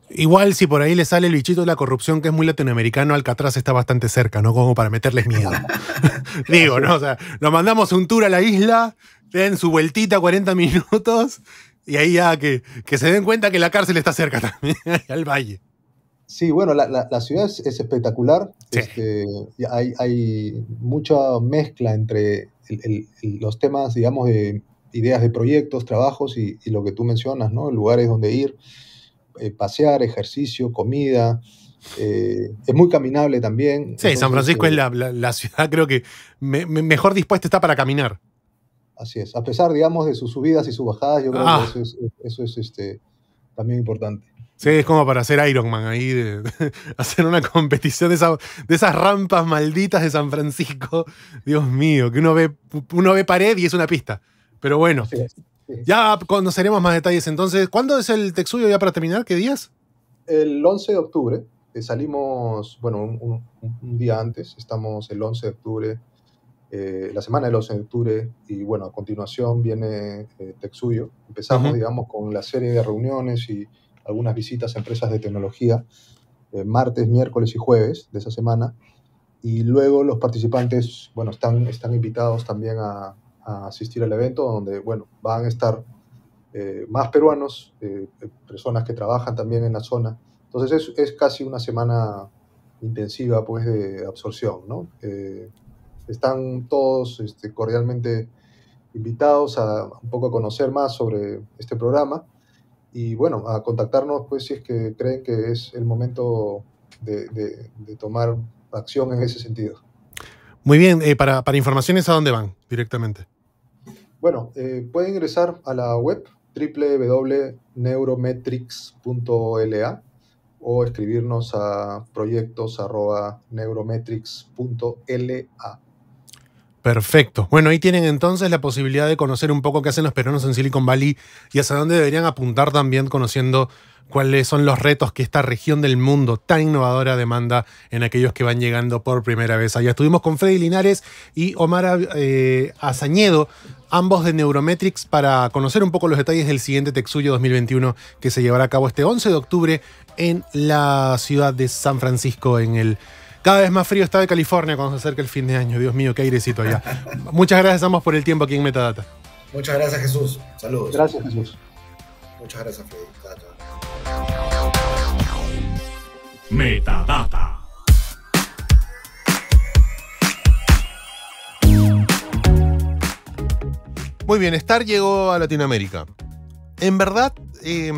Igual si por ahí le sale el bichito de la corrupción que es muy latinoamericano, Alcatraz está bastante cerca, ¿no? Como para meterles miedo. Digo, ¿no? O sea, nos mandamos un tour a la isla, den su vueltita 40 minutos y ahí ya que, que se den cuenta que la cárcel está cerca también, al valle. Sí, bueno, la, la, la ciudad es, espectacular. Este, hay, hay, mucha mezcla entre el, los temas, digamos, de ideas de proyectos, trabajos y, lo que tú mencionas, ¿no? Lugares donde ir, eh, pasear, ejercicio, comida. Eh, es muy caminable también. Sí, San Francisco es eh, la, ciudad, creo que mejor dispuesta está para caminar. Así es, a pesar, digamos, de sus subidas y sus bajadas, yo creo que ah. eso es, eso es este, también importante. Sí, es como para hacer Iron Man ahí, hacer una competición de, esas rampas malditas de San Francisco. Dios mío, que uno ve, uno ve pared y es una pista. Pero bueno, ya conoceremos más detalles entonces. ¿Cuándo es el Texuyo ya para terminar? ¿Qué días? El 11 de octubre. Eh, salimos, bueno, un, día antes, estamos el 11 de octubre, eh, la semana del 11 de octubre, y bueno, a continuación viene eh, Texuyo. Empezamos, digamos, con la serie de reuniones y algunas visitas a empresas de tecnología eh, martes, miércoles y jueves de esa semana. Y luego los participantes, bueno, están, están invitados también a, asistir al evento donde, bueno, van a estar eh, más peruanos, eh, personas que trabajan también en la zona. Entonces es, es casi una semana intensiva, pues, de absorción, ¿no? están todos este, cordialmente invitados a un poco a conocer más sobre este programa y bueno, a contactarnos pues si es que creen que es el momento de, tomar acción en ese sentido. Muy bien, eh, para, para, informaciones, ¿a dónde van directamente? Bueno, eh, pueden ingresar a la web www.neurometrics.la o escribirnos a proyectos.neurometrics.la. Perfecto. Bueno, ahí tienen entonces la posibilidad de conocer un poco qué hacen los peruanos en Silicon Valley y hacia dónde deberían apuntar también conociendo cuáles son los retos que esta región del mundo tan innovadora demanda en aquellos que van llegando por primera vez. Allá estuvimos con Freddy Linares y Omar eh, Azañedo, ambos de Neurometrics, para conocer un poco los detalles del siguiente Texuyo 2021 que se llevará a cabo este 11 de octubre en la ciudad de San Francisco, en el cada vez más frío está de California cuando se acerca el fin de año. Dios mío, qué airecito allá. Muchas gracias a ambos por el tiempo aquí en Metadata. Muchas gracias, Jesús. Saludos. Gracias, Jesús. Muchas gracias, Freddy. Metadata. Muy bien, Star llegó a Latinoamérica. En verdad, eh,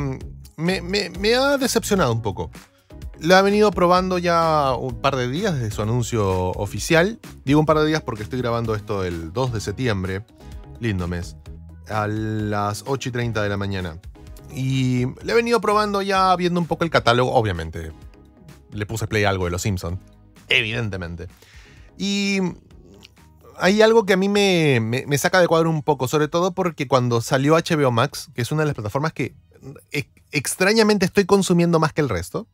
me ha decepcionado un poco. Le ha venido probando ya un par de días desde su anuncio oficial. Digo un par de días porque estoy grabando esto el 2 de septiembre, lindo mes, a las 8 y 30 de la mañana. Y le he venido probando ya viendo un poco el catálogo, obviamente. Le puse play algo de Los Simpsons, evidentemente. Y hay algo que a mí me, saca de cuadro un poco, sobre todo porque cuando salió HBO Max, que es una de las plataformas que eh, extrañamente estoy consumiendo más que el resto,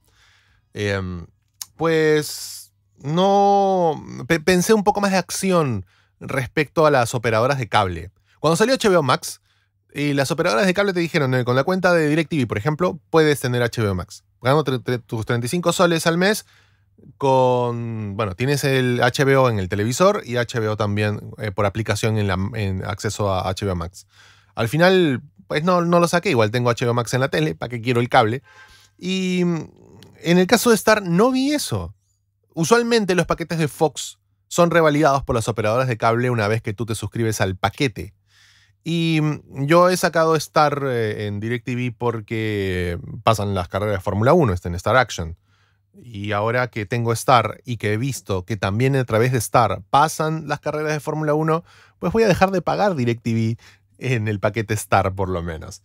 Em, pues no pensé un poco más de acción respecto a las operadoras de cable. Cuando salió HBO Max, y las operadoras de cable te dijeron, eh, con la cuenta de DirecTV, por ejemplo, puedes tener HBO Max. Ganando tus 35 soles al mes, con, bueno, tienes el HBO en el televisor y HBO también eh, por aplicación en, acceso a HBO Max. Al final, pues no, no lo saqué, igual tengo HBO Max en la tele, ¿para qué quiero el cable? Y en el caso de Star no vi eso. Usualmente los paquetes de Fox son revalidados por las operadoras de cable una vez que tú te suscribes al paquete. Y mm, yo he sacado Star eh, en DirecTV porque pasan las carreras de Fórmula 1, está en Star Action. Y ahora que tengo Star y que he visto que también a través de Star pasan las carreras de Fórmula 1, pues voy a dejar de pagar DirecTV en el paquete Star por lo menos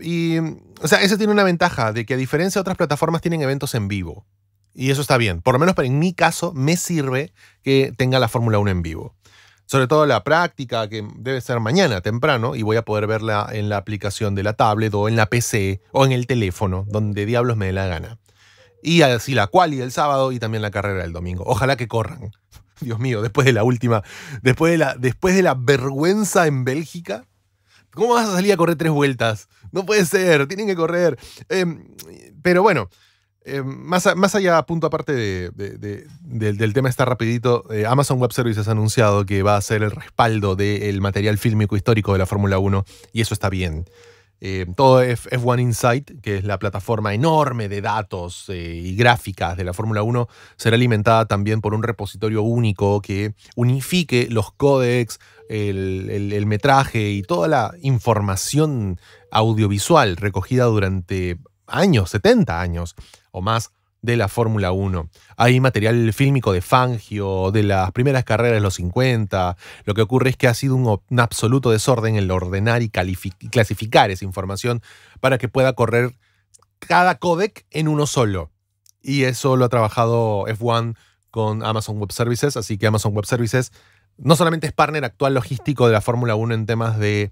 y, o sea, eso tiene una ventaja de que a diferencia de otras plataformas tienen eventos en vivo. Y eso está bien. Por lo menos en mi caso me sirve que tenga la Fórmula 1 en vivo. Sobre todo la práctica, que debe ser mañana temprano, y voy a poder verla en la aplicación de la tablet o en la PC o en el teléfono, donde diablos me dé la gana. Y así la y el sábado y también la carrera del domingo. Ojalá que corran. Dios mío, después de la última, después de la, después de la vergüenza en Bélgica, ¿Cómo vas a salir a correr tres vueltas? No puede ser, tienen que correr. Em, pero bueno, em, más, más, allá, punto aparte de, del, tema está rapidito, eh, Amazon Web Services ha anunciado que va a ser el respaldo del material fílmico histórico de la Fórmula 1 y eso está bien. Eh, todo F1 Insight, que es la plataforma enorme de datos eh, y gráficas de la Fórmula 1, será alimentada también por un repositorio único que unifique los códex, el, el metraje y toda la información audiovisual recogida durante años, 70 años o más de la Fórmula 1. Hay material fílmico de Fangio, de las primeras carreras de los 50. Lo que ocurre es que ha sido un, absoluto desorden el ordenar y, clasificar esa información para que pueda correr cada codec en uno solo. Y eso lo ha trabajado F1 con Amazon Web Services, así que Amazon Web Services no solamente es partner actual logístico de la Fórmula 1 en temas eh,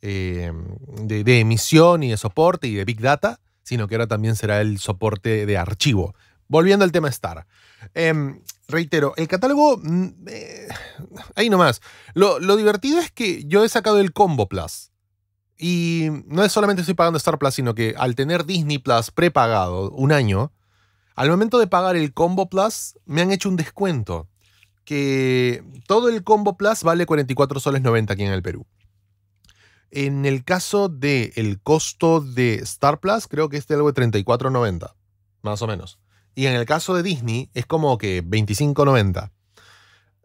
de, de emisión y de soporte y de Big Data, sino que ahora también será el soporte de archivo. Volviendo al tema Star. Em, reitero, el catálogo. Mm, eh, ahí nomás. Lo, lo, divertido es que yo he sacado el Combo Plus. Y no es solamente estoy pagando Star Plus, sino que al tener Disney Plus prepagado un año, al momento de pagar el Combo Plus, me han hecho un descuento. Que todo el Combo Plus vale 44 soles 90 aquí en el Perú. En el caso del costo de Star Plus, creo que es de algo de 34.90, más o menos. Y en el caso de Disney es como que 25.90.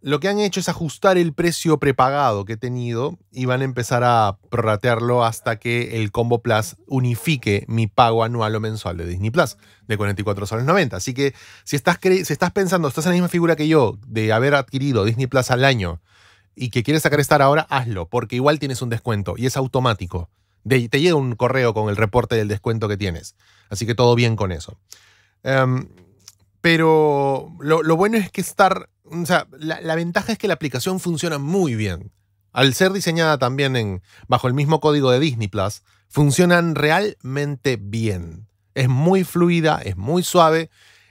Lo que han hecho es ajustar el precio prepagado que he tenido y van a empezar a prorratearlo hasta que el Combo Plus unifique mi pago anual o mensual de Disney Plus de $44.90. Así que si estás, si estás pensando, estás en la misma figura que yo de haber adquirido Disney Plus al año y que quieres sacar estar ahora, hazlo, porque igual tienes un descuento y es automático. te llega un correo con el reporte del descuento que tienes. Así que todo bien con eso. Em, pero lo, bueno es que estar, o sea, la, la, ventaja es que la aplicación funciona muy bien. Al ser diseñada también en, bajo el mismo código de Disney Plus, funcionan realmente bien. Es muy fluida, es muy suave.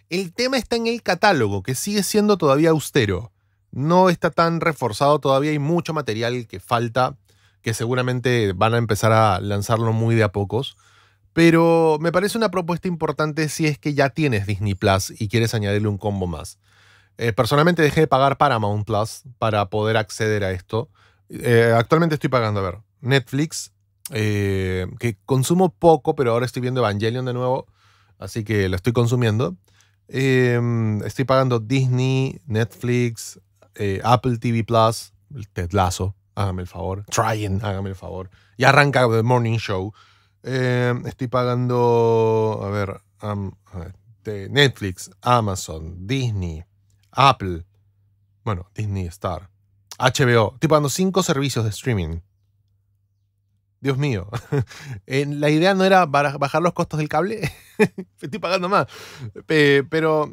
El tema está en el catálogo, que sigue siendo todavía austero no está tan reforzado todavía. Hay mucho material que falta, que seguramente van a empezar a lanzarlo muy de a pocos. Pero me parece una propuesta importante si es que ya tienes Disney Plus y quieres añadirle un combo más. Eh, personalmente dejé de pagar Paramount Plus para poder acceder a esto. Eh, actualmente estoy pagando, a ver, Netflix, eh, que consumo poco, pero ahora estoy viendo Evangelion de nuevo, así que lo estoy consumiendo. estoy pagando Disney, Netflix, eh, Apple TV Plus, el Tetlazo, hágame el favor. Trying, hágame el favor. Y arranca The Morning Show. Em, estoy pagando, a ver, Netflix, Amazon, Disney, Apple, bueno, Disney Star, HBO. Estoy pagando cinco servicios de streaming. Dios mío. Eh, la idea no era bajar los costos del cable. Estoy pagando más. Pero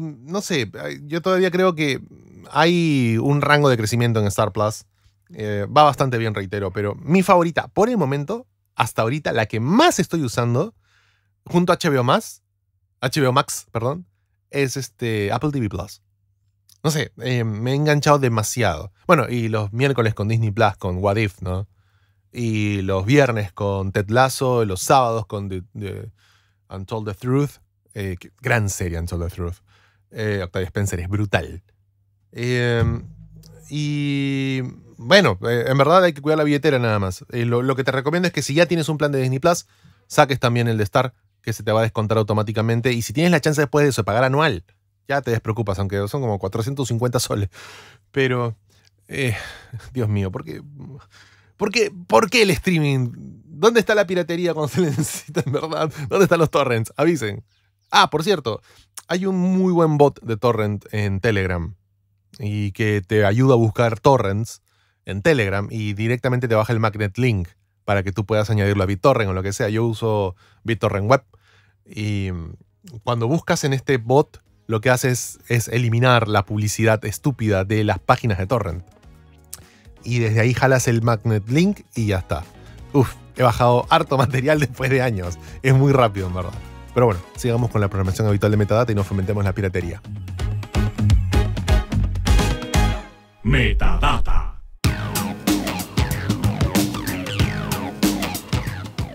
no sé, yo todavía creo que hay un rango de crecimiento en Star Plus. Eh, va bastante bien, reitero, pero mi favorita por el momento, hasta ahorita, la que más estoy usando, junto a HBO Max, HBO Max, perdón, es este Apple TV Plus. No sé, eh, me he enganchado demasiado. Bueno, y los miércoles con Disney Plus, con What If, ¿no? Y los viernes con Ted Lasso, los sábados con the, the Untold the Truth. Eh, gran serie, Untold the Truth. Eh, Octavio Spencer es brutal. Em, y bueno, eh, en verdad hay que cuidar la billetera nada más. Eh, lo, lo, que te recomiendo es que si ya tienes un plan de Disney Plus, saques también el de Star, que se te va a descontar automáticamente. Y si tienes la chance después de eso, pagar anual, ya te despreocupas, aunque son como 450 soles. Pero, Dios mío, ¿por qué? ¿Por qué, el streaming? ¿Dónde está la piratería con se en verdad? ¿Dónde están los torrents? Avisen. Ah, por cierto, hay un muy buen bot de torrent en Telegram y que te ayuda a buscar torrents en Telegram y directamente te baja el magnet link para que tú puedas añadirlo a BitTorrent o lo que sea. Yo uso BitTorrent Web y mm, cuando buscas en este bot lo que haces es eliminar la publicidad estúpida de las páginas de torrent. Y desde ahí jalas el magnet link y ya está. Uf, he bajado harto material después de años. Es muy rápido, en verdad. Pero bueno, sigamos con la programación habitual de Metadata y no fomentemos la piratería. Metadata.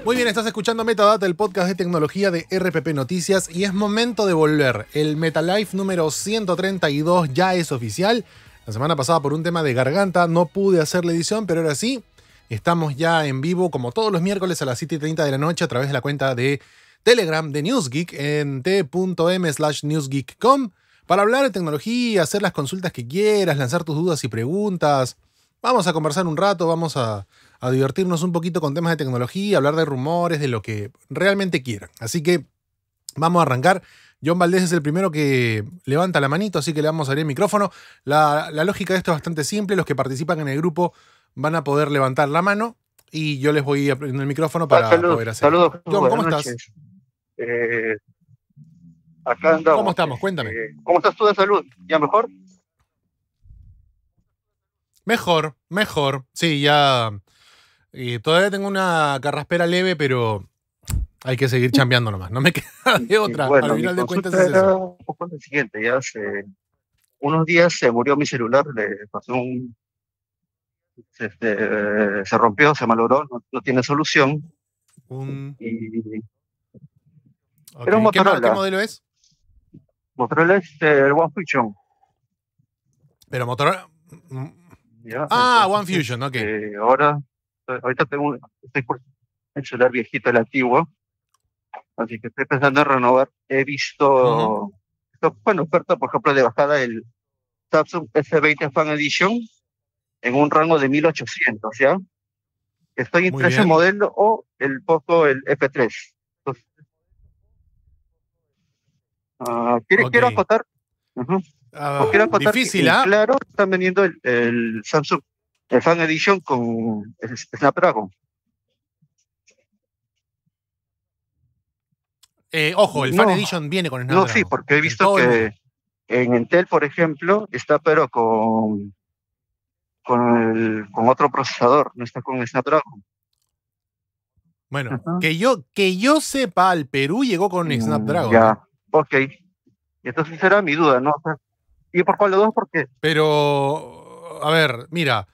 Muy bien, estás escuchando Metadata, el podcast de tecnología de RPP Noticias, y es momento de volver. El MetaLife número 132 ya es oficial. La semana pasada, por un tema de garganta, no pude hacer la edición, pero ahora sí, estamos ya en vivo, como todos los miércoles a las 7 y de la noche, a través de la cuenta de Telegram de Newsgeek en t.m newsgeek.com para hablar de tecnología, hacer las consultas que quieras, lanzar tus dudas y preguntas. Vamos a conversar un rato, vamos a, divertirnos un poquito con temas de tecnología, hablar de rumores, de lo que realmente quieran. Así que vamos a arrancar. John Valdés es el primero que levanta la manito, así que le vamos a abrir el micrófono. La, lógica de esto es bastante simple. Los que participan en el grupo van a poder levantar la mano y yo les voy a poner el micrófono para poder hacer. Saludos, John, ¿cómo estás? Eh, ¿Cómo estamos? Cuéntame. Eh, ¿Cómo estás tú de salud? ¿Ya mejor? Mejor, mejor. Sí, ya. Eh, todavía tengo una carraspera leve, pero hay que seguir chambeando nomás. No me queda de otra. bueno, Al final de cuentas es eso. siguiente, hace unos días se murió mi celular, le pasó un. Se, rompió, se malogró, no, tiene solución. Y, ¿Qué, modelo es? Motorola es el eh, One Fusion. Pero Motorola. Mm, ah, One Fusion, ok. Eh, ahora, ahorita tengo un, estoy por el celular viejito, el antiguo. Así que estoy pensando en renovar. He visto, bueno, oferta, por ejemplo, de bajada el Samsung S20 Fan Edition en un rango de 1800, ¿ya? Estoy entre ese modelo o el poco el F3. Ah, quiero, okay. Ah, acotar. difícil, ¿ah? Claro, están vendiendo el, Samsung, el Fan Edition con Snapdragon. Eh, ojo, el Fan Edition viene con Snapdragon. No, sí, porque he visto que en Intel, por ejemplo, está pero con con, con otro procesador, no está con Snapdragon. Bueno, que yo que yo sepa, el Perú llegó con mm, Snapdragon. Ya. ¿eh? Ok. Entonces será mi duda, ¿no? ¿Y por cuál de dos? Porque. Pero, a ver, mira.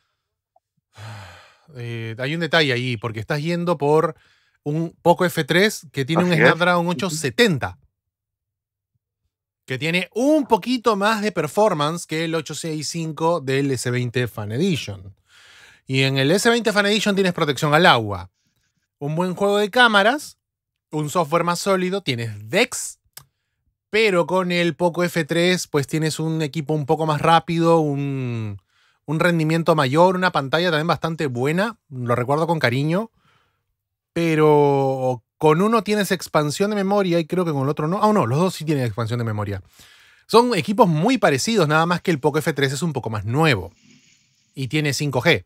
Eh, hay un detalle ahí, porque estás yendo por un Poco F3 que tiene un Snapdragon 870. Que tiene un poquito más de performance que el 865 del S20 Fan Edition. Y en el S20 Fan Edition tienes protección al agua, un buen juego de cámaras, un software más sólido, tienes DeX, pero con el Poco F3, pues tienes un equipo un poco más rápido, un, rendimiento mayor, una pantalla también bastante buena, lo recuerdo con cariño. Pero con uno tienes expansión de memoria y creo que con el otro no. Ah, no, los dos sí tienen expansión de memoria. Son equipos muy parecidos, nada más que el Poco F3 es un poco más nuevo y tiene 5G.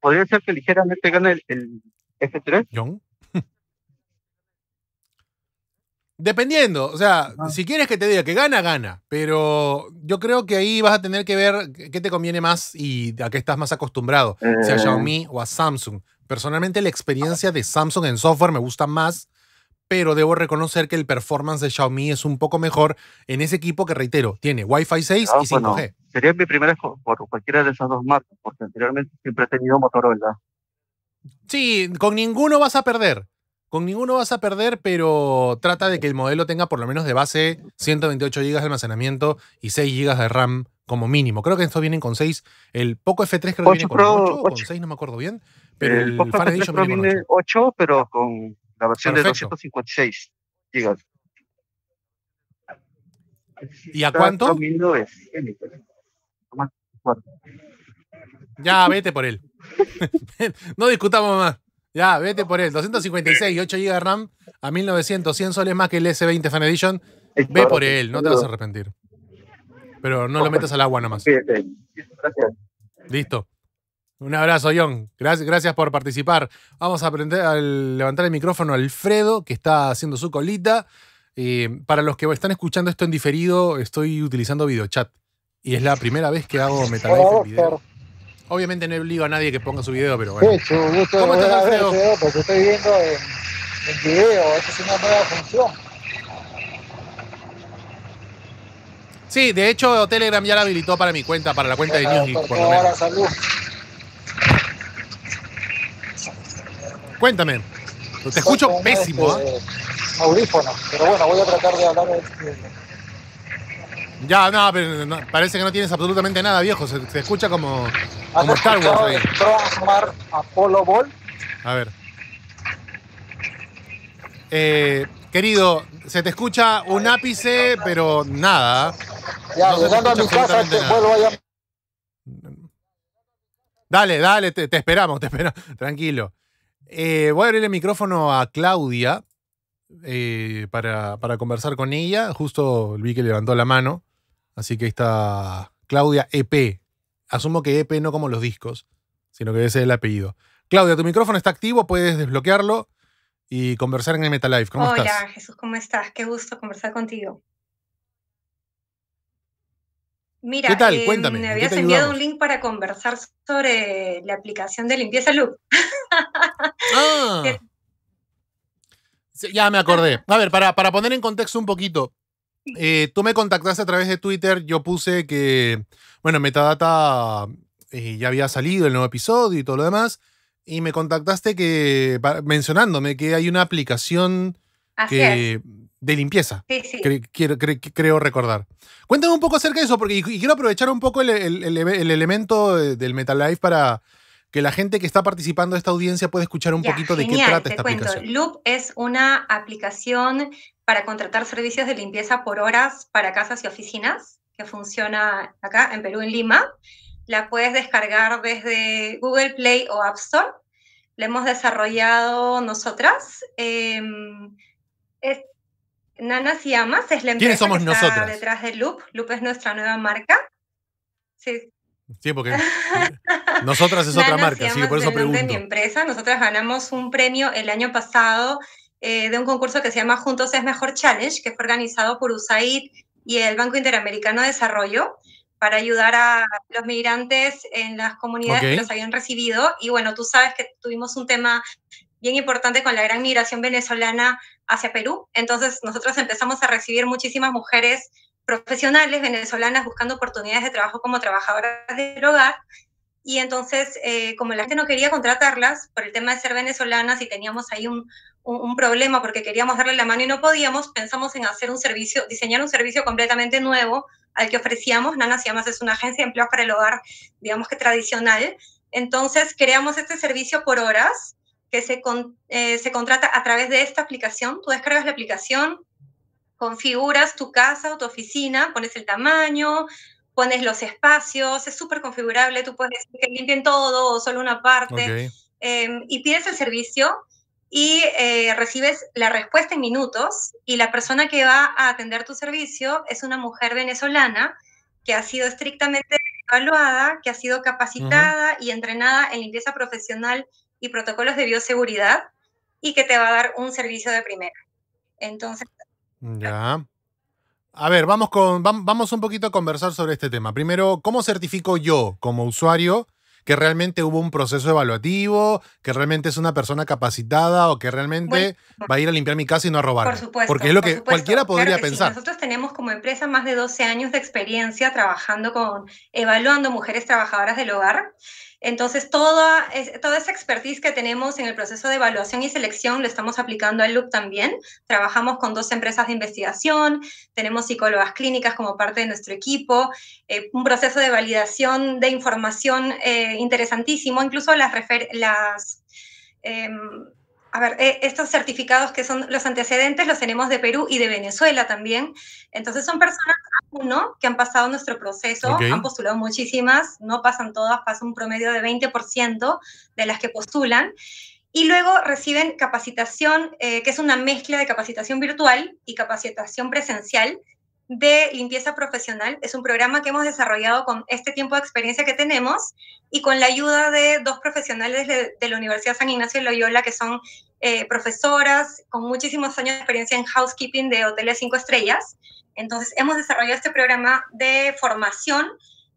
Podría ser que ligeramente gane el, el F3. Dependiendo, o sea, si quieres que te diga que gana, gana, pero yo creo que ahí vas a tener que ver qué te conviene más y a qué estás más acostumbrado, si a eh. Xiaomi o a Samsung. Personalmente la experiencia de Samsung en software me gusta más, pero debo reconocer que el performance de Xiaomi es un poco mejor en ese equipo que, reitero, tiene Wi-Fi 6 ah, y 5G. sería mi primera por cualquiera de esas dos marcas, porque anteriormente siempre he tenido Motorola. Sí, con ninguno vas a perder. Con ninguno vas a perder, pero trata de que el modelo tenga por lo menos de base 128 GB de almacenamiento y 6 GB de RAM como mínimo. Creo que estos vienen con 6. El Poco F3 creo que viene con 8, 6, no me acuerdo bien. Pero el, el Poco F3 viene con 8. pero con la versión de 256 GB. ¿Y a cuánto? Eh, ya, vete por él. no discutamos más. Ya, vete por él. 256 8 GB de RAM a 1900, 100 soles más que el S20 Fan Edition. Ve por él, no te vas a arrepentir. Pero no lo metas al agua nomás. Listo. Un abrazo, John. Gracias, gracias por participar. Vamos a aprender a levantar el micrófono Alfredo, que está haciendo su colita. para los que están escuchando esto en diferido, estoy utilizando videochat. Y es la primera vez que hago Metalife en oh, video. Obviamente no obligo a nadie que ponga su video, pero bueno. Hecho, gusto ¿Cómo estás, Alfredo? video? porque estoy viendo en, video, esta es una nueva función. Sí, de hecho Telegram ya la habilitó para mi cuenta, para la cuenta de New por lo menos. Salud. Cuéntame. Te escucho pésimo. ¿ah? Este, eh, Audífono, pero bueno, voy a tratar de hablar de este, ya, no, pero parece que no tienes absolutamente nada, viejo. Se, escucha como, como Star Wars Apollo Ball? A ver. Eh, querido, se te escucha un ápice, pero nada. Ya, llegando a mi casa, te vuelvo allá. Dale, dale, te, esperamos, te esperamos. Tranquilo. Eh, voy a abrir el micrófono a Claudia eh, para, para, conversar con ella. Justo vi que levantó la mano. Así que está Claudia EP. Asumo que EP no como los discos, sino que ese es el apellido. Claudia, tu micrófono está activo, puedes desbloquearlo y conversar en el MetaLife. ¿Cómo estás? Hola, Jesús, ¿cómo estás? Qué gusto conversar contigo. Mira, ¿Qué eh, me habías enviado un link para conversar sobre la aplicación de limpieza loop. Ah. ya me acordé. A ver, para, para poner en contexto un poquito, eh, tú me contactaste a través de Twitter, yo puse que, bueno, Metadata eh, ya había salido el nuevo episodio y todo lo demás, y me contactaste que mencionándome que hay una aplicación de limpieza, sí, sí. creo recordar. Cuéntame un poco acerca de eso, porque quiero aprovechar un poco el, elemento eh, del MetaLife para que la gente que está participando de esta audiencia pueda escuchar un poquito de qué trata esta Loop es una aplicación para contratar servicios de limpieza por horas para casas y oficinas, que funciona acá en Perú, en Lima. La puedes descargar desde Google Play o App Store. La hemos desarrollado nosotras. Eh, em, Nanas y Amas es la empresa somos que está detrás de Loop. Loop es nuestra nueva marca. Sí. Sí, porque nosotras es otra marca, sí, por eso pregunto. De mi empresa, nosotras ganamos un premio el año pasado eh, de un concurso que se llama Juntos es Mejor Challenge, que fue organizado por USAID y el Banco Interamericano de Desarrollo para ayudar a los migrantes en las comunidades que los habían recibido. Y bueno, tú sabes que tuvimos un tema bien importante con la gran migración venezolana hacia Perú. Entonces nosotros empezamos a recibir muchísimas mujeres profesionales venezolanas buscando oportunidades de trabajo como trabajadoras del hogar. Y entonces, eh, como la gente no quería contratarlas por el tema de ser venezolanas y teníamos ahí un, un, problema porque queríamos darle la mano y no podíamos, pensamos en hacer un servicio, diseñar un servicio completamente nuevo al que ofrecíamos. Nana Siamas es una agencia de empleo para el hogar, digamos que tradicional. Entonces creamos este servicio por horas que se, eh, se contrata a través de esta aplicación. Tú descargas la aplicación, configuras tu casa o tu oficina, pones el tamaño, pones los espacios, es súper configurable, tú puedes decir que limpien todo o solo una parte em, y pides el servicio y eh, recibes la respuesta en minutos y la persona que va a atender tu servicio es una mujer venezolana que ha sido estrictamente evaluada, que ha sido capacitada y entrenada en limpieza profesional y protocolos de bioseguridad y que te va a dar un servicio de primera. Entonces... Ya. A ver, vamos, con, vamos un poquito a conversar sobre este tema. Primero, ¿cómo certifico yo como usuario? que realmente hubo un proceso evaluativo, que realmente es una persona capacitada o que realmente va a ir a limpiar mi casa y no a robar. Por supuesto. Porque es lo que cualquiera podría pensar. Nosotros tenemos como empresa más de 12 años de experiencia trabajando con, evaluando mujeres trabajadoras del hogar. Entonces, toda, toda esa expertise que tenemos en el proceso de evaluación y selección lo estamos aplicando al loop también. Trabajamos con dos empresas de investigación, tenemos psicólogas clínicas como parte de nuestro equipo, eh, un proceso de validación de información eh, interesantísimo, incluso las... Em, eh, estos certificados que son los antecedentes los tenemos de Perú y de Venezuela también. Entonces son personas uno que han pasado nuestro proceso, han postulado muchísimas, no pasan todas, pasa un promedio de 20% de las que postulan. Y luego reciben capacitación, eh, que es una mezcla de capacitación virtual y capacitación presencial de limpieza profesional. Es un programa que hemos desarrollado con este tiempo de experiencia que tenemos y con la ayuda de dos profesionales de, la Universidad San Ignacio de Loyola, que son eh, profesoras con muchísimos años de experiencia en housekeeping de hoteles cinco estrellas. Entonces, hemos desarrollado este programa de formación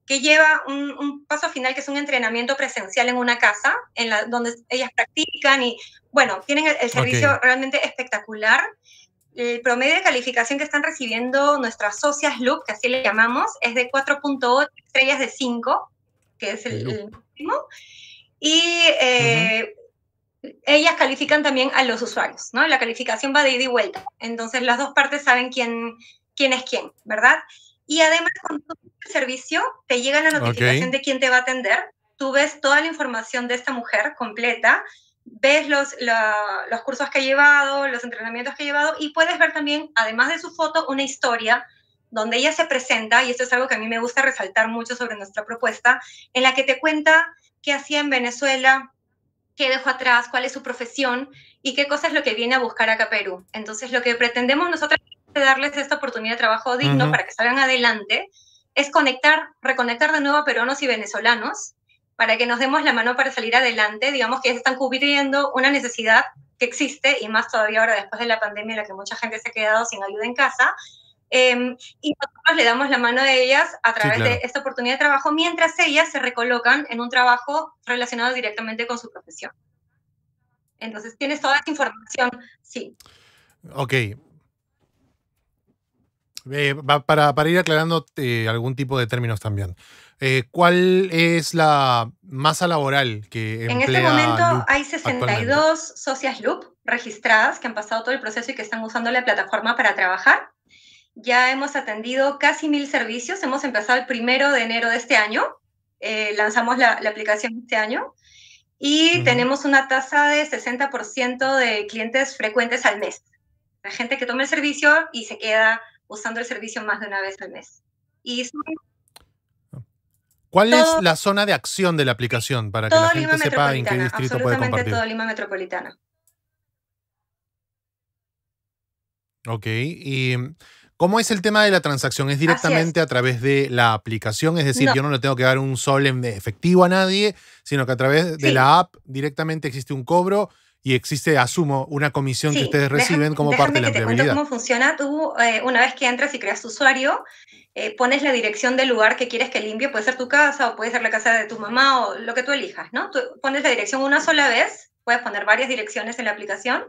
que lleva un, paso final que es un entrenamiento presencial en una casa, en donde ellas practican y, bueno, tienen el, servicio realmente espectacular. El promedio de calificación que están recibiendo nuestras socias Loop, que así le llamamos, es de 4.8 estrellas de 5, que es el, último. Y eh, ellas califican también a los usuarios, ¿no? La calificación va de ida y vuelta. Entonces, las dos partes saben quién, quién es quién, ¿verdad? Y además, con tú el este servicio, te llega la notificación de quién te va a atender. Tú ves toda la información de esta mujer completa, ves los, los cursos que ha llevado, los entrenamientos que ha llevado y puedes ver también, además de su foto, una historia donde ella se presenta, y esto es algo que a mí me gusta resaltar mucho sobre nuestra propuesta, en la que te cuenta qué hacía en Venezuela, qué dejó atrás, cuál es su profesión y qué cosa es lo que viene a buscar acá Perú. Entonces, lo que pretendemos nosotros darles esta oportunidad de trabajo digno para que salgan adelante es conectar, reconectar de nuevo a peruanos y venezolanos para que nos demos la mano para salir adelante. Digamos que están cubriendo una necesidad que existe y más todavía ahora después de la pandemia en la que mucha gente se ha quedado sin ayuda en casa. Em, y nosotros le damos la mano a ellas a través de esta oportunidad de trabajo mientras ellas se recolocan en un trabajo relacionado directamente con su profesión. Entonces tienes toda esta información, sí. Ok, eh, para, para, ir aclarando eh, algún tipo de términos también, eh, ¿cuál es la masa laboral que En este momento hay 62 socias Loop registradas que han pasado todo el proceso y que están usando la plataforma para trabajar. Ya hemos atendido casi mil servicios, hemos empezado el primero de enero de este año, lanzamos la, aplicación este año y tenemos una tasa de 60% de clientes frecuentes al mes. La gente que toma el servicio y se queda usando el servicio más de una vez al mes. Ah. ¿Cuál es la zona de acción de la aplicación para que la gente sepa en qué distrito puede compartir? Absolutamente todo Lima Metropolitana. Ok, y mm, ¿cómo es el tema de la transacción? ¿Es directamente a través de la aplicación? Es decir, yo no le tengo que dar un sol en efectivo a nadie, sino que a través de la app directamente existe un cobro y existe, asumo, una comisión que ustedes reciben como parte de la empleabilidad. ¿Cómo funciona? Tú, eh, una vez que entras y creas tu usuario, eh, pones la dirección del lugar que quieres que limpie, puede ser tu casa o puede ser la casa de tu mamá o lo que tú elijas, ¿no? Tú pones la dirección una sola vez, puedes poner varias direcciones en la aplicación.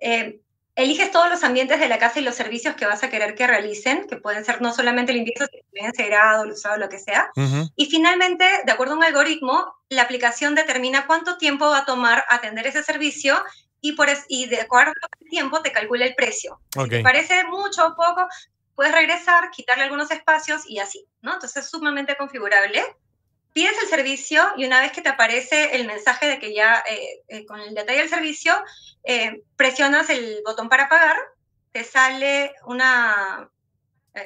Eh, Eliges todos los ambientes de la casa y los servicios que vas a querer que realicen, que pueden ser no solamente limpieza, sino también el usado lo que sea. Y finalmente, de acuerdo a un algoritmo, la aplicación determina cuánto tiempo va a tomar atender ese servicio y, por y de acuerdo al tiempo te calcula el precio. Si parece mucho o poco, puedes regresar, quitarle algunos espacios y así, ¿no? Entonces es sumamente configurable pides el servicio y una vez que te aparece el mensaje de que ya eh, eh, con el detalle del servicio, eh, presionas el botón para pagar, te sale una,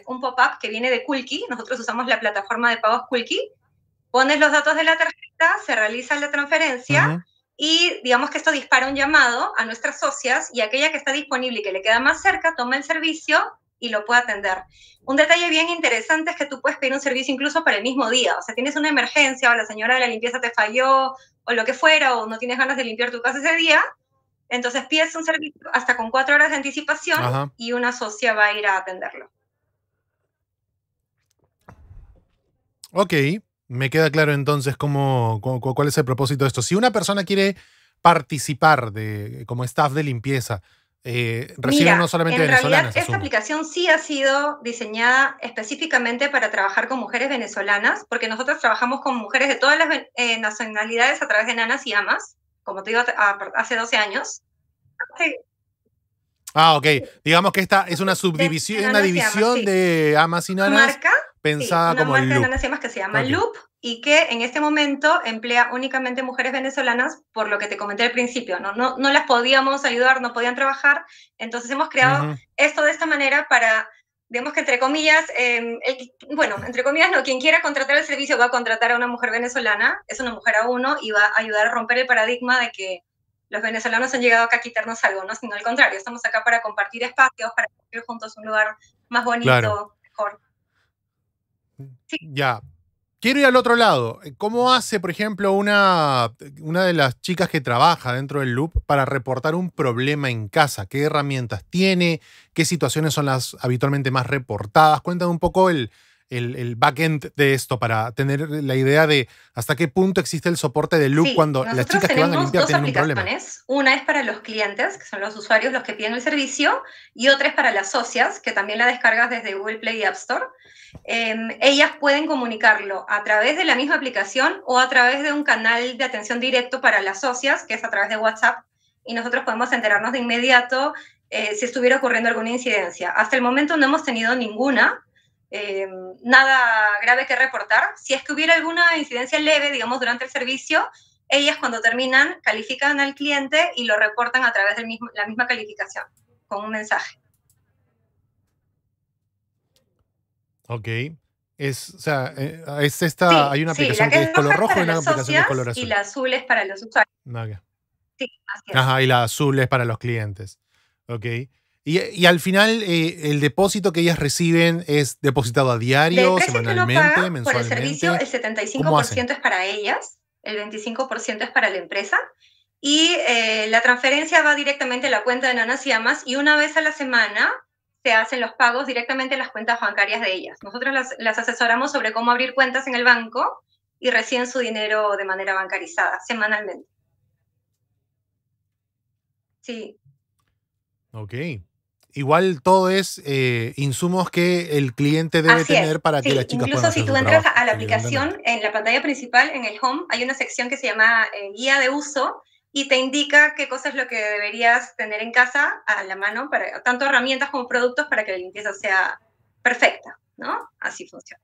un pop-up que viene de Kulki, nosotros usamos la plataforma de pagos Kulki, pones los datos de la tarjeta, se realiza la transferencia. Y digamos que esto dispara un llamado a nuestras socias y aquella que está disponible y que le queda más cerca toma el servicio y lo puede atender. Un detalle bien interesante es que tú puedes pedir un servicio incluso para el mismo día. O sea, tienes una emergencia o la señora de la limpieza te falló o lo que fuera o no tienes ganas de limpiar tu casa ese día. Entonces pides un servicio hasta con cuatro horas de anticipación y una socia va a ir a atenderlo. Ok, me queda claro entonces cómo, cuál es el propósito de esto. Si una persona quiere participar de, como staff de limpieza, eh, reciben no solamente en venezolanas. Realidad, esta aplicación sí ha sido diseñada específicamente para trabajar con mujeres venezolanas, porque nosotros trabajamos con mujeres de todas las eh, nacionalidades a través de Nanas y Amas, como te digo, hace 12 años. Ah, ok. Digamos que esta es una subdivisión, una división de Amas y Nanas. Marca pensada una como el loop. de que se llama Loop y que en este momento emplea únicamente mujeres venezolanas, por lo que te comenté al principio, ¿no? No, no las podíamos ayudar, no podían trabajar, entonces hemos creado esto de esta manera para, digamos que entre comillas, em, bueno, entre comillas no, quien quiera contratar el servicio va a contratar a una mujer venezolana, es una mujer a uno y va a ayudar a romper el paradigma de que los venezolanos han llegado acá a quitarnos algo, ¿no? sino al contrario, estamos acá para compartir espacios, para construir juntos un lugar más bonito, mejor. Ya. Quiero ir al otro lado. Eh, ¿Cómo hace, por ejemplo, una, una de las chicas que trabaja dentro del loop para reportar un problema en casa? ¿Qué herramientas tiene? ¿Qué situaciones son las habitualmente más reportadas? Cuéntame un poco el, el, backend de esto para tener la idea de hasta qué punto existe el soporte de loop cuando las chicas que van a limpiar tienen un problema. Una es para los clientes, que son los usuarios los que piden el servicio, y otra es para las socias, que también la descargas desde Google Play y App Store. Em, ellas pueden comunicarlo a través de la misma aplicación o a través de un canal de atención directo para las socias, que es a través de WhatsApp, y nosotros podemos enterarnos de inmediato eh, si estuviera ocurriendo alguna incidencia. Hasta el momento no hemos tenido ninguna, eh, nada grave que reportar. Si es que hubiera alguna incidencia leve, digamos, durante el servicio, ellas cuando terminan califican al cliente y lo reportan a través de la misma calificación, con un mensaje. Ok. Es, o sea, eh, es esta, hay una aplicación que, es color rojo y una aplicación de color azul. Y la azul es para los usuarios. Ajá, y la azul es para los clientes. Ok. Y, al final, eh, el depósito que ellas reciben es depositado a diario, semanalmente, mensualmente. Por el servicio, el 75% es para ellas, el 25% es para la empresa. Y eh, la transferencia va directamente a la cuenta de Nanas y y una vez a la semana se hacen los pagos directamente a las cuentas bancarias de ellas. Nosotros las, las, asesoramos sobre cómo abrir cuentas en el banco y reciben su dinero de manera bancarizada, semanalmente. Sí. Ok. Igual todo es eh, insumos que el cliente debe tener para que las chicas incluso Incluso si tú entras a la aplicación, en la pantalla principal, en el home, hay una sección que se llama eh, guía de uso y te indica qué cosas es lo que deberías tener en casa a la mano, para, tanto herramientas como productos para que la limpieza sea perfecta, ¿no? Así funciona.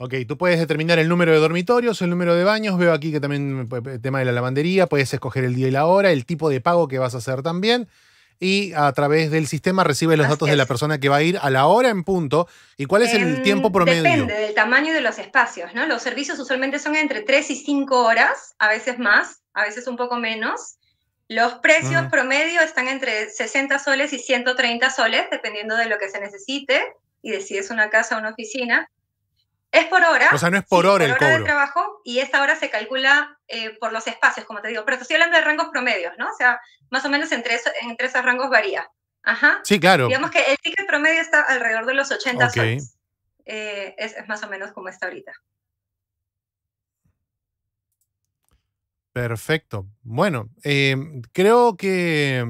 Ok, tú puedes determinar el número de dormitorios, el número de baños, veo aquí que también el eh, tema de la lavandería, puedes escoger el día y la hora, el tipo de pago que vas a hacer también y a través del sistema recibe los datos de la persona que va a ir a la hora en punto. ¿Y cuál es el em, tiempo promedio? Depende del tamaño de los espacios, ¿no? Los servicios usualmente son entre 3 y 5 horas, a veces más, a veces un poco menos. Los precios mm. promedio están entre 60 soles y 130 soles, dependiendo de lo que se necesite y de si es una casa o una oficina. Es por hora. O sea, no es por hora por el hora cobro. trabajo y esta hora se calcula eh, por los espacios, como te digo. Pero estoy hablando de rangos promedios, ¿no? O sea, más o menos entre, entre esos rangos varía. Ajá. Sí, claro. Digamos que el ticket promedio está alrededor de los 80 eh, es, más o menos como está ahorita. Perfecto. Bueno, em, creo que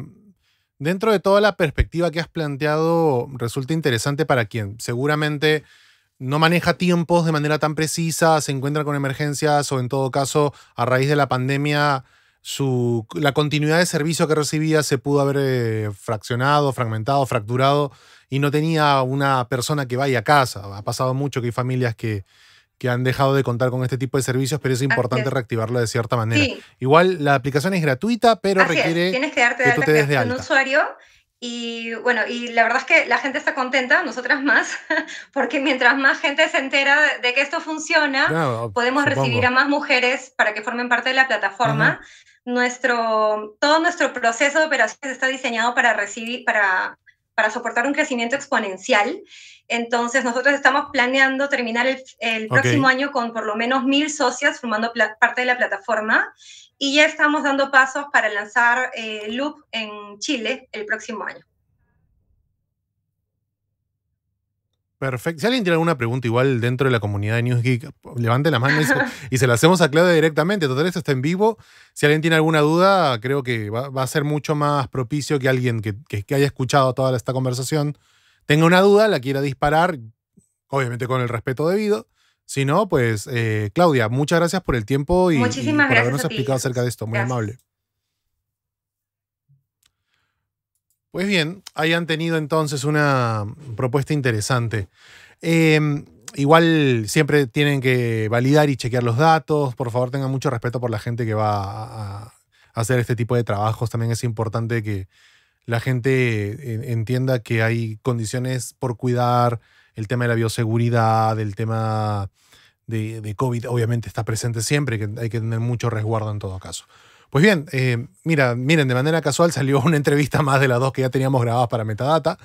dentro de toda la perspectiva que has planteado resulta interesante para quien seguramente no maneja tiempos de manera tan precisa, se encuentra con emergencias o en todo caso, a raíz de la pandemia, su, la continuidad de servicio que recibía se pudo haber eh, fraccionado, fragmentado, fracturado y no tenía una persona que vaya a casa. Ha pasado mucho que hay familias que, que han dejado de contar con este tipo de servicios, pero es importante reactivarlo de cierta manera. Igual la aplicación es gratuita, pero requiere Tienes que, darte de usuario y bueno, y la verdad es que la gente está contenta, nosotras más, porque mientras más gente se entera de que esto funciona, podemos recibir a más mujeres para que formen parte de la plataforma. Nuestro, todo nuestro proceso de operaciones está diseñado para recibir, para, para soportar un crecimiento exponencial. Entonces, nosotros estamos planeando terminar el, próximo año con por lo menos mil socias formando parte de la plataforma y ya estamos dando pasos para lanzar eh, Loop en Chile el próximo año. Perfecto. Si alguien tiene alguna pregunta igual dentro de la comunidad de News Geek, levante la mano y se, la hacemos a Claudia directamente. Total, esto está en vivo. Si alguien tiene alguna duda, creo que va, a ser mucho más propicio que alguien que, haya escuchado toda esta conversación tenga una duda, la quiera disparar, obviamente con el respeto debido, si no, pues eh, Claudia, muchas gracias por el tiempo y, por habernos explicado acerca de esto. Muy amable. Pues bien, hayan tenido entonces una propuesta interesante. Em, igual siempre tienen que validar y chequear los datos. Por favor, tengan mucho respeto por la gente que va a hacer este tipo de trabajos. También es importante que la gente eh, entienda que hay condiciones por cuidar, el tema de la bioseguridad, el tema de, COVID, obviamente está presente siempre, que hay que tener mucho resguardo en todo caso. Pues bien, eh, mira, miren, de manera casual salió una entrevista más de las dos que ya teníamos grabadas para Metadata,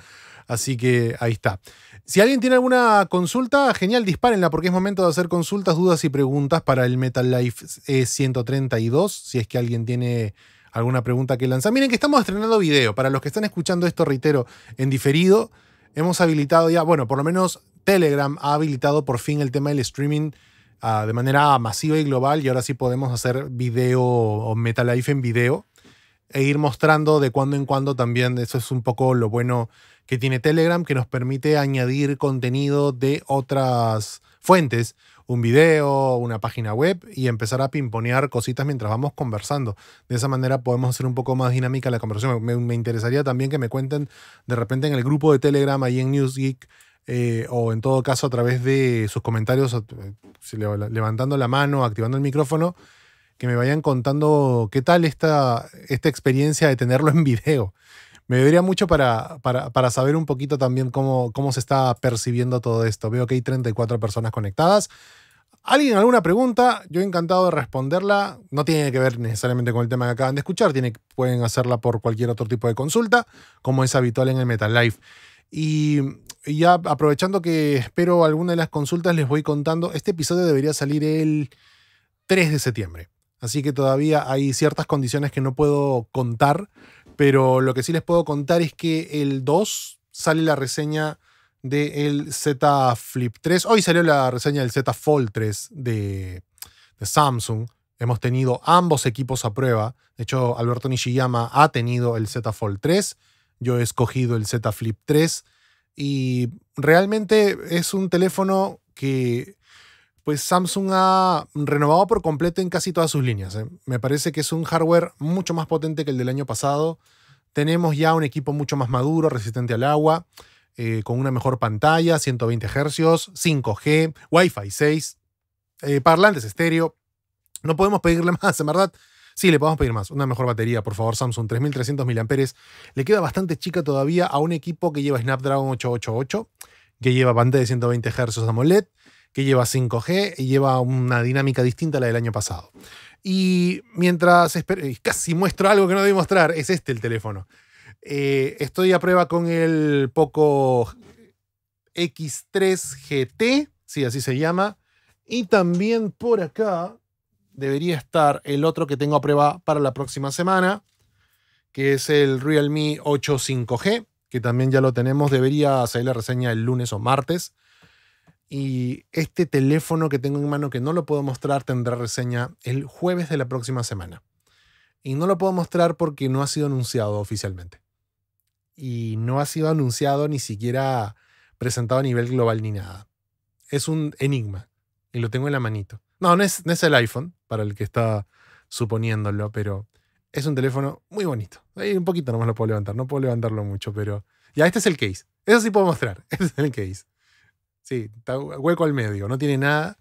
así que ahí está. Si alguien tiene alguna consulta, genial, dispárenla porque es momento de hacer consultas, dudas y preguntas para el Metal Life 132, e si es que alguien tiene alguna pregunta que lanzar. Miren que estamos estrenando video, para los que están escuchando esto, reitero, en diferido, hemos habilitado ya, bueno, por lo menos Telegram ha habilitado por fin el tema del streaming ah, de manera masiva y global y ahora sí podemos hacer video o MetaLife en video e ir mostrando de cuando en cuando también, eso es un poco lo bueno que tiene Telegram, que nos permite añadir contenido de otras fuentes un video, una página web y empezar a pimponear cositas mientras vamos conversando. De esa manera podemos hacer un poco más dinámica la conversación. Me, interesaría también que me cuenten de repente en el grupo de Telegram, ahí en Newsgeek, eh, o en todo caso a través de sus comentarios, eh, levantando la mano, activando el micrófono, que me vayan contando qué tal esta experiencia de tenerlo en video. Me debería mucho para, para, saber un poquito también cómo, cómo se está percibiendo todo esto. Veo que hay 34 personas conectadas. ¿Alguien alguna pregunta? Yo encantado de responderla. No tiene que ver necesariamente con el tema que acaban de escuchar. Tiene, pueden hacerla por cualquier otro tipo de consulta, como es habitual en el Metal Life. Y ya aprovechando que espero alguna de las consultas, les voy contando. Este episodio debería salir el 3 de septiembre. Así que todavía hay ciertas condiciones que no puedo contar, pero lo que sí les puedo contar es que el 2 sale la reseña del Z Flip 3. Hoy salió la reseña del Z Fold 3 de, de Samsung. Hemos tenido ambos equipos a prueba. De hecho, Alberto Nishiyama ha tenido el Z Fold 3. Yo he escogido el Z Flip 3. Y realmente es un teléfono que pues Samsung ha renovado por completo en casi todas sus líneas. ¿eh? Me parece que es un hardware mucho más potente que el del año pasado. Tenemos ya un equipo mucho más maduro, resistente al agua, eh, con una mejor pantalla, 120 Hz, 5G, Wi-Fi 6, eh, parlantes estéreo. No podemos pedirle más, en verdad. Sí, le podemos pedir más. Una mejor batería, por favor, Samsung. 3300 mAh. Le queda bastante chica todavía a un equipo que lleva Snapdragon 888, que lleva pantalla de 120 Hz AMOLED, que lleva 5G y lleva una dinámica distinta a la del año pasado. Y mientras casi muestro algo que no debí mostrar, es este el teléfono. Eh, estoy a prueba con el Poco X3 GT, sí, así se llama. Y también por acá debería estar el otro que tengo a prueba para la próxima semana, que es el Realme 8 5G, que también ya lo tenemos. Debería salir la reseña el lunes o martes. Y este teléfono que tengo en mano, que no lo puedo mostrar, tendrá reseña el jueves de la próxima semana. Y no lo puedo mostrar porque no ha sido anunciado oficialmente. Y no ha sido anunciado ni siquiera presentado a nivel global ni nada. Es un enigma. Y lo tengo en la manito. No, no es, el iPhone, para el que está suponiéndolo, pero es un teléfono muy bonito. Ahí un poquito nomás lo puedo levantar, no puedo levantarlo mucho, pero. Ya, este es el case. Eso sí puedo mostrar. Este es el case. Sí, está hueco al medio, no tiene nada,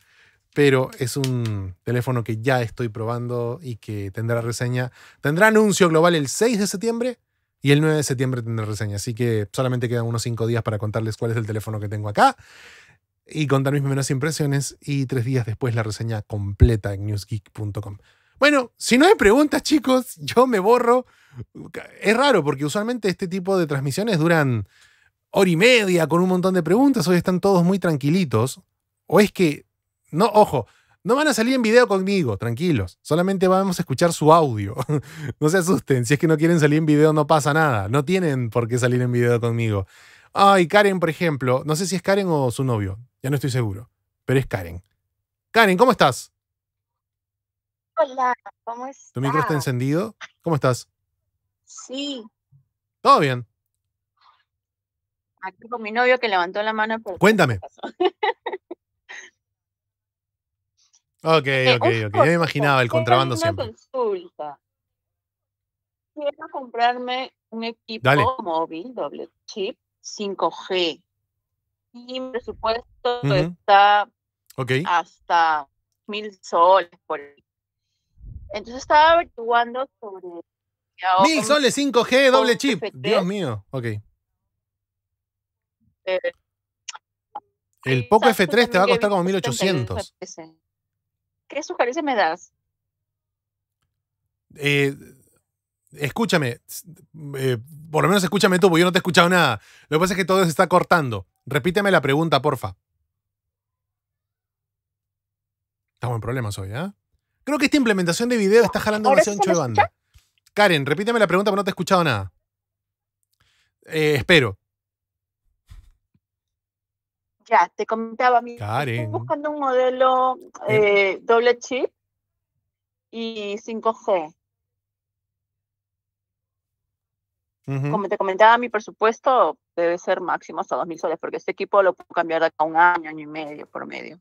pero es un teléfono que ya estoy probando y que tendrá reseña. Tendrá anuncio global el 6 de septiembre y el 9 de septiembre tendrá reseña. Así que solamente quedan unos 5 días para contarles cuál es el teléfono que tengo acá y contar mis primeras impresiones y tres días después la reseña completa en newsgeek.com. Bueno, si no hay preguntas, chicos, yo me borro. Es raro porque usualmente este tipo de transmisiones duran hora y media con un montón de preguntas, hoy están todos muy tranquilitos, o es que, no, ojo, no van a salir en video conmigo, tranquilos, solamente vamos a escuchar su audio. no se asusten, si es que no quieren salir en video no pasa nada, no tienen por qué salir en video conmigo. Ay, Karen, por ejemplo, no sé si es Karen o su novio, ya no estoy seguro, pero es Karen. Karen, ¿cómo estás? Hola, ¿cómo estás? ¿Tu micro está encendido? ¿Cómo estás? Sí. ¿Todo bien? Aquí con mi novio que levantó la mano. Por Cuéntame. Ok, ok, ok. Yo me imaginaba el contrabando siempre. Consulta. Quiero comprarme un equipo móvil, doble chip, 5G. Y mi presupuesto está hasta mil soles por ahí. Entonces estaba averiguando sobre. Mil soles, 5G, doble chip. Dios mío, ok. Eh, el Poco F3 te va a costar como 1800. ¿Qué sugerencias me das? Eh, escúchame, eh, por lo menos escúchame tú, porque yo no te he escuchado nada. Lo que pasa es que todo se está cortando. Repíteme la pregunta, porfa. Estamos en problemas hoy, ¿eh? Creo que esta implementación de video está jalando demasiado de banda. Karen, repíteme la pregunta, porque no te he escuchado nada. espero te comentaba, mi estoy buscando un modelo eh. Eh, doble chip y 5G. Como te comentaba, mi presupuesto debe ser máximo hasta 2.000 soles, porque este equipo lo puedo cambiar de acá un año, año y medio por medio.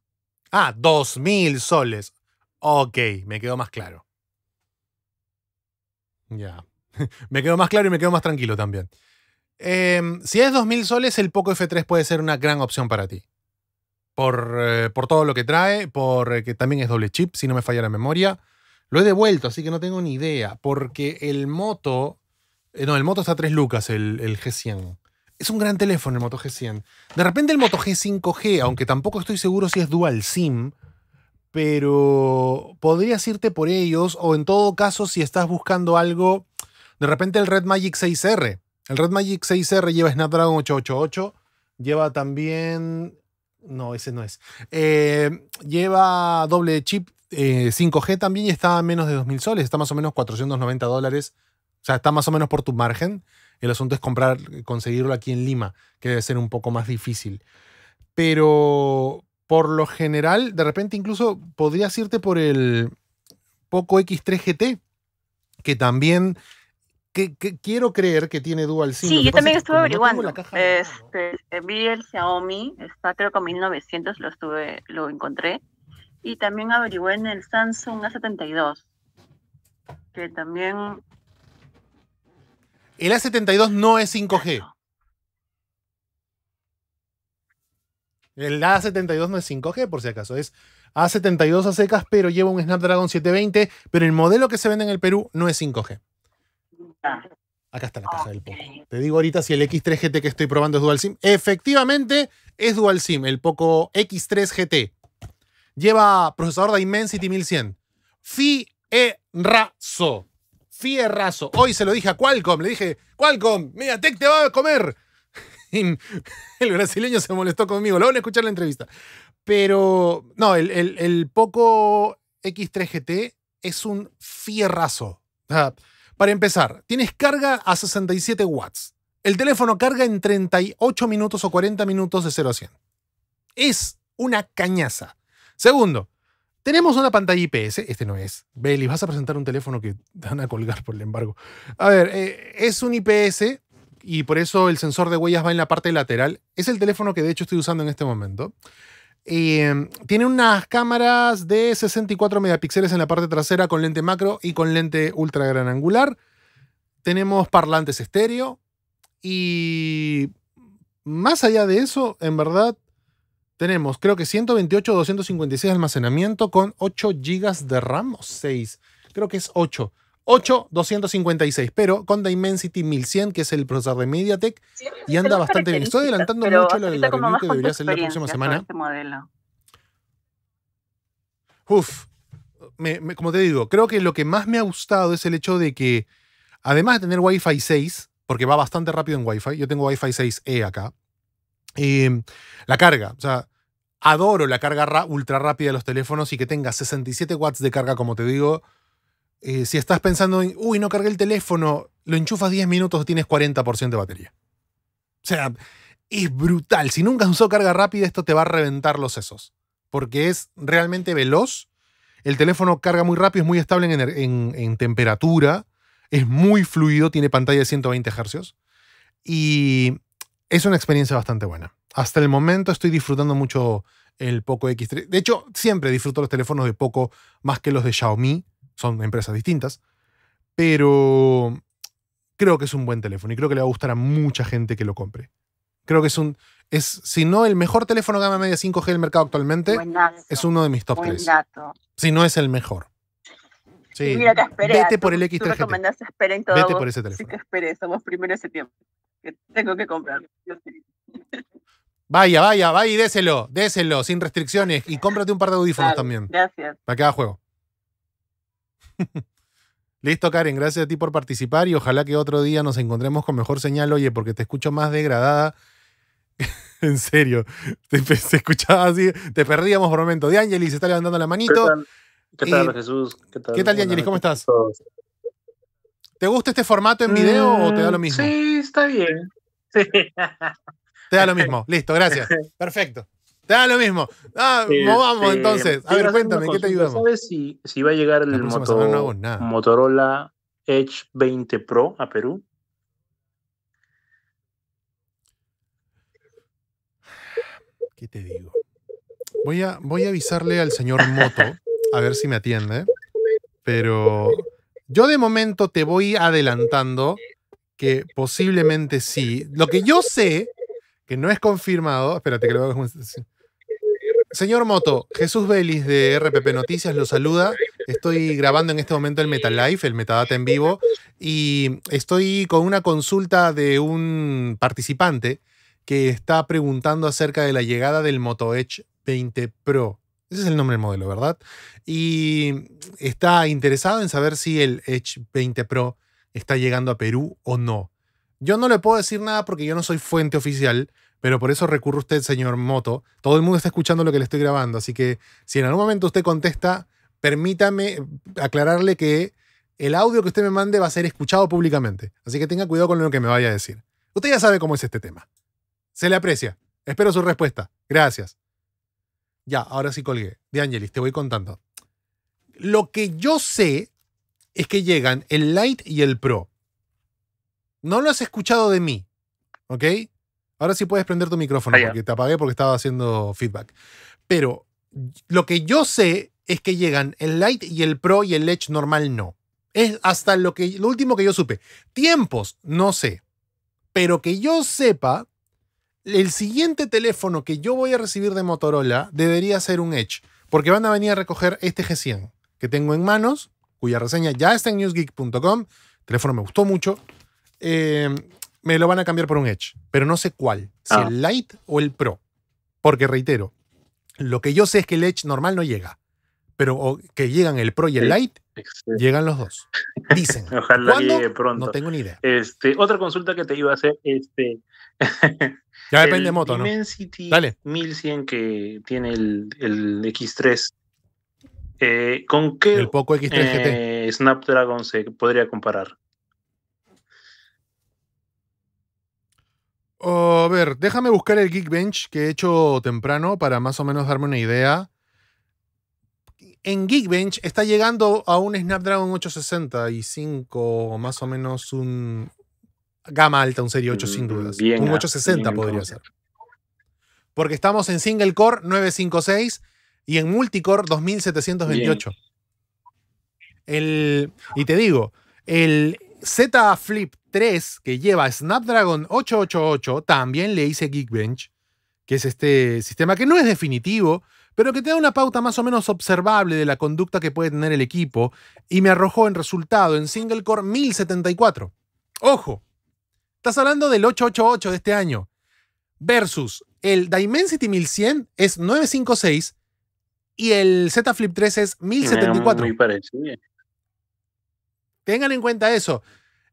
Ah, 2.000 soles. Ok, me quedó más claro. Ya. me quedó más claro y me quedó más tranquilo también. Em, si es 2.000 soles, el Poco F3 puede ser una gran opción para ti. Por, eh, por todo lo que trae, porque eh, que también es doble chip, si no me falla la memoria. Lo he devuelto, así que no tengo ni idea, porque el Moto... Eh, no, el Moto está a 3 lucas, el, el G100. Es un gran teléfono el Moto G100. De repente el Moto G5G, aunque tampoco estoy seguro si es dual SIM, pero podrías irte por ellos o en todo caso si estás buscando algo, de repente el Red Magic 6R el Red Magic 6R lleva Snapdragon 888, lleva también... No, ese no es. Eh, lleva doble chip 5G eh, también y está a menos de 2.000 soles, está más o menos 490 dólares. O sea, está más o menos por tu margen. El asunto es comprar, conseguirlo aquí en Lima, que debe ser un poco más difícil. Pero por lo general, de repente incluso podrías irte por el Poco X3 GT, que también quiero creer que tiene dual SIM. Sí, yo también estuve averiguando. Este, eh, vi el Xiaomi, está creo que en 1900 lo lo encontré. Y también averigué en el Samsung A72, que también... El A72 no es 5G. El A72 no es 5G, por si acaso, es A72 a secas, pero lleva un Snapdragon 720, pero el modelo que se vende en el Perú no es 5G. Acá está la casa del Poco. Te digo ahorita si el X3 GT que estoy probando es Dual SIM. Efectivamente, es Dual SIM, el Poco X3 GT. Lleva procesador de Immensity 1100. Fierrazo. Fierrazo. Hoy se lo dije a Qualcomm. Le dije, Qualcomm, Mediatek te va a comer. el brasileño se molestó conmigo. Lo van a escuchar en la entrevista. Pero, no, el, el Poco X3 GT es un fierrazo. Para empezar, tienes carga a 67 watts. El teléfono carga en 38 minutos o 40 minutos de 0 a 100. Es una cañaza. Segundo, tenemos una pantalla IPS. Este no es. Belly, vas a presentar un teléfono que te van a colgar por el embargo. A ver, eh, es un IPS y por eso el sensor de huellas va en la parte lateral. Es el teléfono que de hecho estoy usando en este momento. Eh, tiene unas cámaras de 64 megapíxeles en la parte trasera con lente macro y con lente ultra gran angular. Tenemos parlantes estéreo y más allá de eso, en verdad, tenemos creo que 128 o 256 de almacenamiento con 8 GB de RAM o 6. Creo que es 8. 8256, pero con Immensity 1100, que es el procesador de MediaTek, y anda bastante bien. Estoy adelantando mucho la, la review que debería hacer la próxima semana. Este Uf, como te digo, creo que lo que más me ha gustado es el hecho de que, además de tener Wi-Fi 6, porque va bastante rápido en Wi-Fi, yo tengo Wi-Fi 6E acá, em, la carga, o sea, adoro la carga ultra rápida de los teléfonos y que tenga 67 watts de carga, como te digo, eh, si estás pensando en, uy, no cargué el teléfono, lo enchufas 10 minutos, tienes 40% de batería. O sea, es brutal. Si nunca has usado carga rápida, esto te va a reventar los sesos. Porque es realmente veloz. El teléfono carga muy rápido, es muy estable en, en, en temperatura, es muy fluido, tiene pantalla de 120 Hz. Y es una experiencia bastante buena. Hasta el momento estoy disfrutando mucho el Poco X3. De hecho, siempre disfruto los teléfonos de Poco más que los de Xiaomi son empresas distintas, pero creo que es un buen teléfono y creo que le va a gustar a mucha gente que lo compre. Creo que es un, es, si no el mejor teléfono gama media 5G del mercado actualmente, es uno de mis top 3. Si no es el mejor. Sí. Vete por el x Vete por ese teléfono. Sí que esperé, somos primero ese tiempo. Que tengo que comprarlo. Vaya, vaya, vaya y déselo, déselo, sin restricciones. Y cómprate un par de audífonos también. Gracias. Para cada juego. Listo, Karen, gracias a ti por participar y ojalá que otro día nos encontremos con mejor señal, oye, porque te escucho más degradada. en serio, te, escuchaba así, te perdíamos por un momento. De Angelis se está levantando la manito. ¿Qué tal, Jesús? ¿Qué tal, ¿Qué ¿Cómo estás? ¿Te gusta este formato en video o te da lo mm, mismo? Sí, está bien. Te da lo mismo. Listo, gracias. Perfecto da lo mismo. Ah, vamos entonces. A ver, cuéntame, ¿qué te ayudamos? ¿Sabes si, si va a llegar el Motorola Edge 20 Pro a Perú? ¿Qué te digo? Voy a, voy a avisarle al señor Moto, a ver si me atiende. Pero yo de momento te voy adelantando que posiblemente sí. Lo que yo sé, que no es confirmado, espérate que lo hago. Señor Moto, Jesús Vélez de RPP Noticias lo saluda. Estoy grabando en este momento el MetaLife, el Metadata en vivo, y estoy con una consulta de un participante que está preguntando acerca de la llegada del Moto Edge 20 Pro. Ese es el nombre del modelo, ¿verdad? Y está interesado en saber si el Edge 20 Pro está llegando a Perú o no. Yo no le puedo decir nada porque yo no soy fuente oficial, pero por eso recurre usted, señor Moto. Todo el mundo está escuchando lo que le estoy grabando, así que si en algún momento usted contesta, permítame eh, aclararle que el audio que usted me mande va a ser escuchado públicamente, así que tenga cuidado con lo que me vaya a decir. Usted ya sabe cómo es este tema. Se le aprecia. Espero su respuesta. Gracias. Ya, ahora sí colgué. De Angelis, te voy contando. Lo que yo sé es que llegan el Lite y el Pro. No lo has escuchado de mí, ¿ok? Ahora sí puedes prender tu micrófono, porque te apagué porque estaba haciendo feedback. Pero lo que yo sé es que llegan el Lite y el Pro y el Edge normal no. Es hasta lo, que, lo último que yo supe. Tiempos, no sé. Pero que yo sepa, el siguiente teléfono que yo voy a recibir de Motorola debería ser un Edge, porque van a venir a recoger este G100 que tengo en manos, cuya reseña ya está en newsgeek.com. teléfono me gustó mucho. Eh, me lo van a cambiar por un Edge, pero no sé cuál, si ah. el Lite o el Pro. Porque reitero, lo que yo sé es que el Edge normal no llega, pero que llegan el Pro y el Light Lite, llegan los dos. Dicen. Ojalá llegue pronto. No tengo ni idea. Este, otra consulta que te iba a hacer, este ya depende de moto, ¿no? 1100 que tiene el, X3. Eh, ¿Con qué el poco x eh, Snapdragon se podría comparar? Oh, a ver, déjame buscar el Geekbench que he hecho temprano para más o menos darme una idea. En Geekbench está llegando a un Snapdragon 865, más o menos un gama alta, un serie 8 sin mm, dudas. un 860 podría ser. Porque estamos en single core 956 y en multicore 2728. El, y te digo, el Z Flip que lleva Snapdragon 888, también le hice Geekbench, que es este sistema que no es definitivo, pero que te da una pauta más o menos observable de la conducta que puede tener el equipo, y me arrojó en resultado en single core 1074. Ojo, estás hablando del 888 de este año, versus el Dimensity 1100 es 956 y el Z Flip 3 es 1074. Tengan en cuenta eso.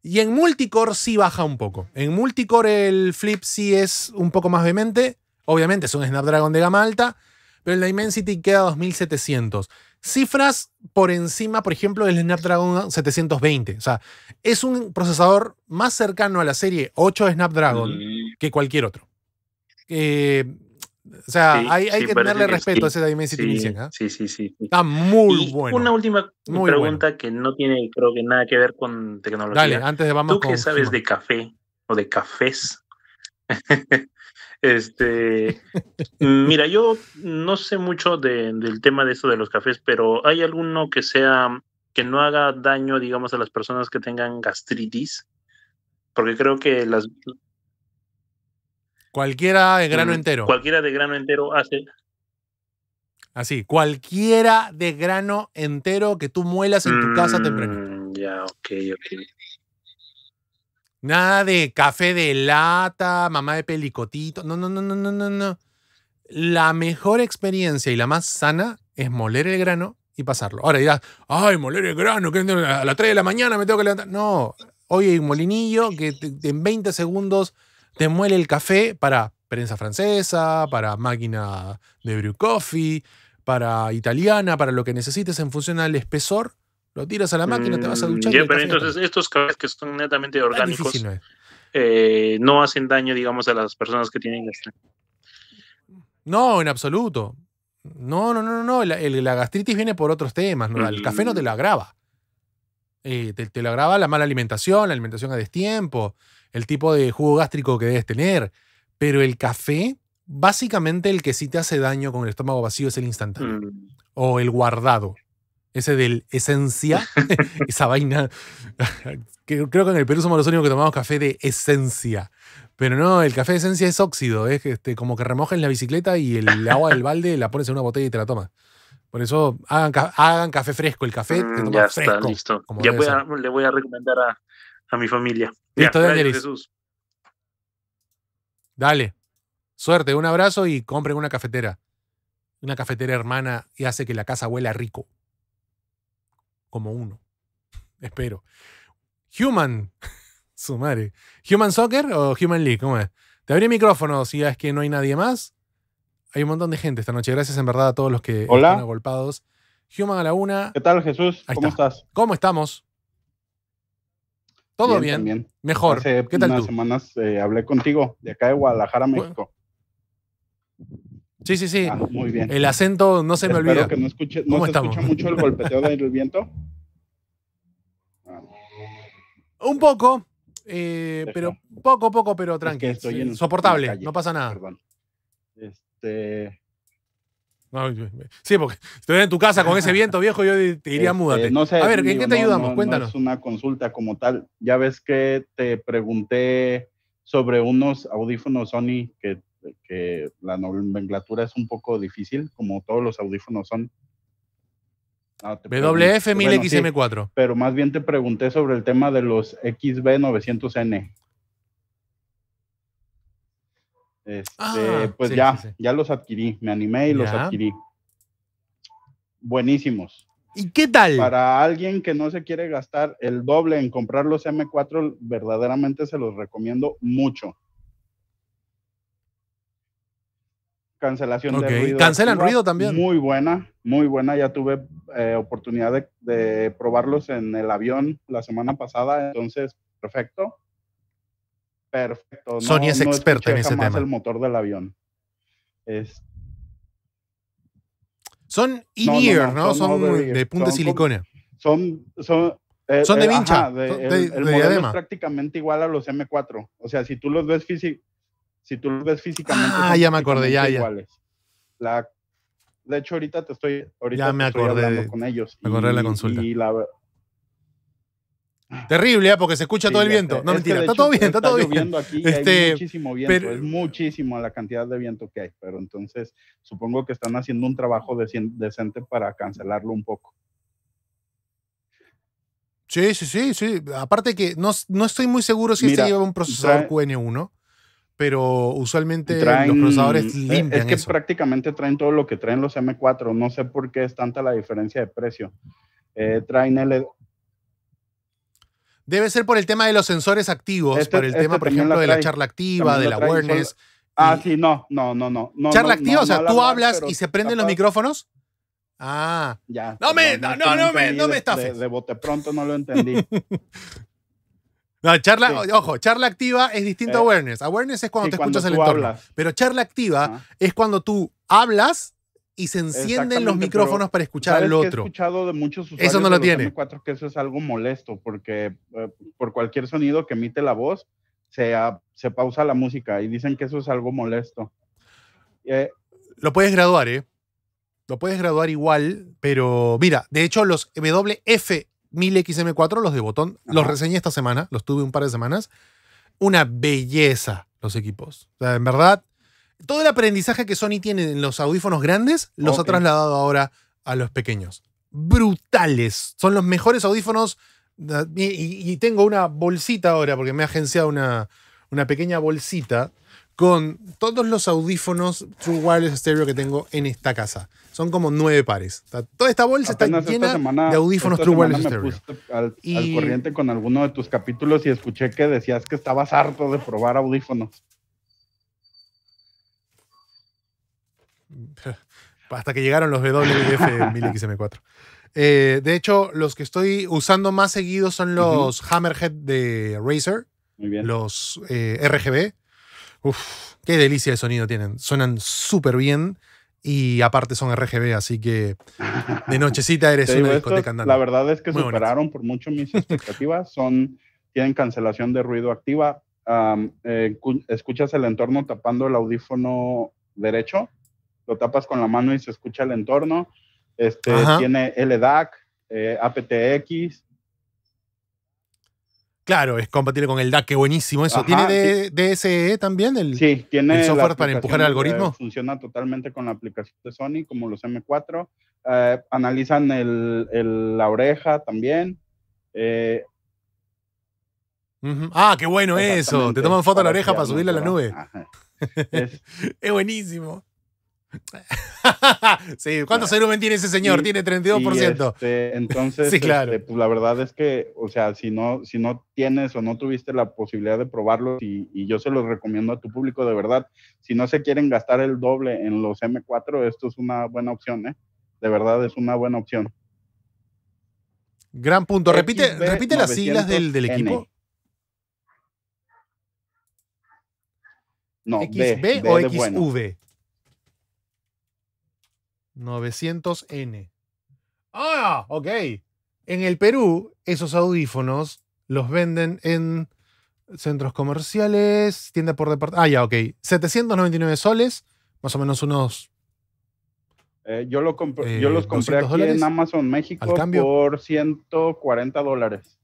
Y en multicore sí baja un poco. En multicore el flip sí es un poco más vehemente. Obviamente es un Snapdragon de gama alta, pero en la Immensity queda 2700. Cifras por encima, por ejemplo, del Snapdragon 720. O sea, es un procesador más cercano a la serie 8 Snapdragon mm. que cualquier otro. Eh, o sea, hay, que tenerle respeto a ese Dimensity Sí, sí, sí. Está muy y bueno. Una última pregunta que no tiene, creo que nada que ver con tecnología. Dale, antes de vamos ¿Tú qué sabes de café o de cafés? este, mm, mira, yo no sé mucho del tema de eso de los cafés, pero ¿hay alguno que sea que no haga daño, digamos, a las personas que tengan gastritis? Porque creo que las, Cualquiera de grano entero. Cualquiera de grano entero hace. Así, cualquiera de grano entero que tú muelas en tu casa casa mm, temprano. Ya, ok, ok. Nada de café de lata, mamá de pelicotito. No, no, no, no, no, no, La mejor experiencia y la más sana es moler el grano y pasarlo. Ahora dirás, ay, moler el grano, a las 3 de la mañana me tengo que levantar. No, hoy hay un molinillo que en 20 segundos te muele el café para prensa francesa, para máquina de brew coffee, para italiana, para lo que necesites en función al espesor. Lo tiras a la máquina, te vas a duchar. Mm, pero entonces estos cafés que son netamente orgánicos eh, ¿no? hacen daño, digamos, a las personas que tienen gastritis. No, en absoluto. No, no, no, no. La, la gastritis viene por otros temas. El café no te mm. lo agrava. Eh, te lo agrava la mala alimentación, la alimentación a destiempo el tipo de jugo gástrico que debes tener, pero el café, básicamente el que sí te hace daño con el estómago vacío es el instantáneo mm. o el guardado. Ese del esencia, esa vaina. Creo que en el Perú somos los únicos que tomamos café de esencia. Pero no, el café de esencia es óxido. Es este, como que remojas la bicicleta y el agua del balde la pones en una botella y te la tomas. Por eso hagan, café fresco. El café mm, ya está, listo. Ya le voy a recomendar a, a mi familia. Jesús. Dale. Suerte, un abrazo y compren una cafetera. Una cafetera hermana y hace que la casa huela rico. Como uno. Espero. Human. Su madre. ¿Human Soccer o Human League? ¿Cómo es? Te abrí el micrófono si es que no hay nadie más. Hay un montón de gente esta noche. Gracias en verdad a todos los que están agolpados. Human a la una. ¿Qué tal, Jesús? ¿Cómo estás? ¿Cómo estamos? Todo bien. Mejor. ¿Qué tal unas semanas eh, hablé contigo de acá de Guadalajara, México. Sí, sí, sí. Ah, muy bien. El acento no se me olvida. que no, se escucha mucho el golpeteo del viento. Un poco, eh, pero poco, poco, pero tranquilo. soportable, no pasa nada. Este, sí, porque estoy en tu casa con ese viento viejo, yo te diría este, múdate. a ver, ¿en qué te ayudamos? Cuéntanos. es una consulta como tal. Ya ves que te pregunté sobre unos audífonos Sony que, la nomenclatura es un poco difícil, como todos los audífonos son. WF 1000XM4. pero más bien te pregunté sobre el tema de los XB900N. Este, ah, pues ya, ya los adquirí, me animé y los adquirí. Buenísimos. ¿Y qué tal? Para alguien que no se quiere gastar el doble en comprar los M4, verdaderamente se los recomiendo mucho. Cancelación de ruido. Cancelan ruido también. Muy buena, muy buena. Ya tuve eh, oportunidad de probarlos en el avión la semana pasada, entonces perfecto. Perfecto. Sony es experta en ese tema. el motor del avión. Son e ear no, Son, de, punta de silicona. Son, de vincha. de, prácticamente igual a los M4. O sea, si tú los ves, físic si tú ves físicamente. Ah, ya me acordé, ya, de hecho, ahorita te estoy. Ahorita ya me acordé. Estoy hablando con ellos. Me acordé de la consulta. Y la, Terrible, ¿eh? porque se escucha todo el viento. no, mentira, está todo bien, está, todo bien. Aquí hay este, muchísimo viento, es muchísimo la cantidad de viento que hay, pero entonces supongo que están haciendo un trabajo decente para cancelarlo un poco. Sí, sí, sí, sí. Aparte que no, estoy muy seguro si este lleva un procesador QN1, pero usualmente los procesadores eh, limpian Es que prácticamente traen todo lo que traen los M4. No sé por qué es tanta la diferencia de precio. Eh, traen L, Debe ser por el tema de los sensores activos, este por el este tema, por ejemplo, de la charla activa, de la, awareness. Ah, sí, no, no, no, no. charla activa, o sea, tú hablas y se prenden los micrófonos. Ah, ya. No me, no, no, me, no me estafes. De, bote pronto no lo entendí. No, charla, ojo, charla activa es distinto a eh, awareness. Awareness es cuando te escuchas el entorno. Pero charla activa es cuando tú hablas y se encienden los micrófonos para escuchar al otro. He escuchado de muchos usuarios eso no lo tiene. que eso es algo molesto porque eh, por cualquier sonido que emite la voz se, ah, se pausa la música y dicen que eso es algo molesto. Eh, lo puedes graduar, ¿eh? Lo puedes graduar igual, pero mira, de hecho los WF 1000XM4, los de botón, los reseñé esta semana, los tuve un par de semanas. Una belleza los equipos. O sea, en verdad, todo el aprendizaje que Sony tiene en los audífonos grandes los ha trasladado ahora a los pequeños. Brutales. Son los mejores audífonos. Y, tengo una bolsita ahora, porque me ha agenciado una, una pequeña bolsita con todos los audífonos True Wireless Stereo que tengo en esta casa. Son como nueve pares. toda esta bolsa está llena de audífonos True Wireless Stereo. Me puse y... al corriente con alguno de tus capítulos y escuché que decías que estabas harto de probar audífonos. hasta que llegaron los WF 1000XM4. Eh, de hecho, los que estoy usando más seguido son los Hammerhead de Razer, bien. los eh, RGB. Uf, qué delicia de sonido tienen. Suenan súper bien y aparte son RGB, así que de nochecita eres una discoteca andando. La verdad es que superaron por mucho mis expectativas. Son, tienen cancelación de ruido activa. Eh, escuchas el entorno tapando el audífono derecho lo tapas con la mano y se escucha el entorno. Este, tiene LDAC, eh, aptX. Claro, es compatible con el DAC, qué buenísimo eso. ¿Tiene DSE también? El, sí, tiene software para empujar el eh, algoritmo. Funciona totalmente con la aplicación de Sony, como los M4. Eh, analizan el, la oreja también. Ah, qué bueno eso. Te toman foto a la oreja para subirla a la nube. es buenísimo. sí, ¿cuántos pues. claro. serumen tiene ese señor? tiene 32%. Este, entonces, este, pues, la verdad es que, o sea, si no, si no tienes o no tuviste la posibilidad de probarlo, y, yo se los recomiendo a tu público de verdad, si no se quieren gastar el doble en los M4, esto es una buena opción, ¿eh? De verdad es una buena opción. Gran punto. Repite, repite las siglas del, equipo. No, ¿XB o XV? 900N. Ah, ok. En el Perú, esos audífonos los venden en centros comerciales, tienda por departamento. Ah, ya, ok. 799 soles, más o menos unos. Eh, yo, lo yo eh, los compré aquí en Amazon México por 140 dólares.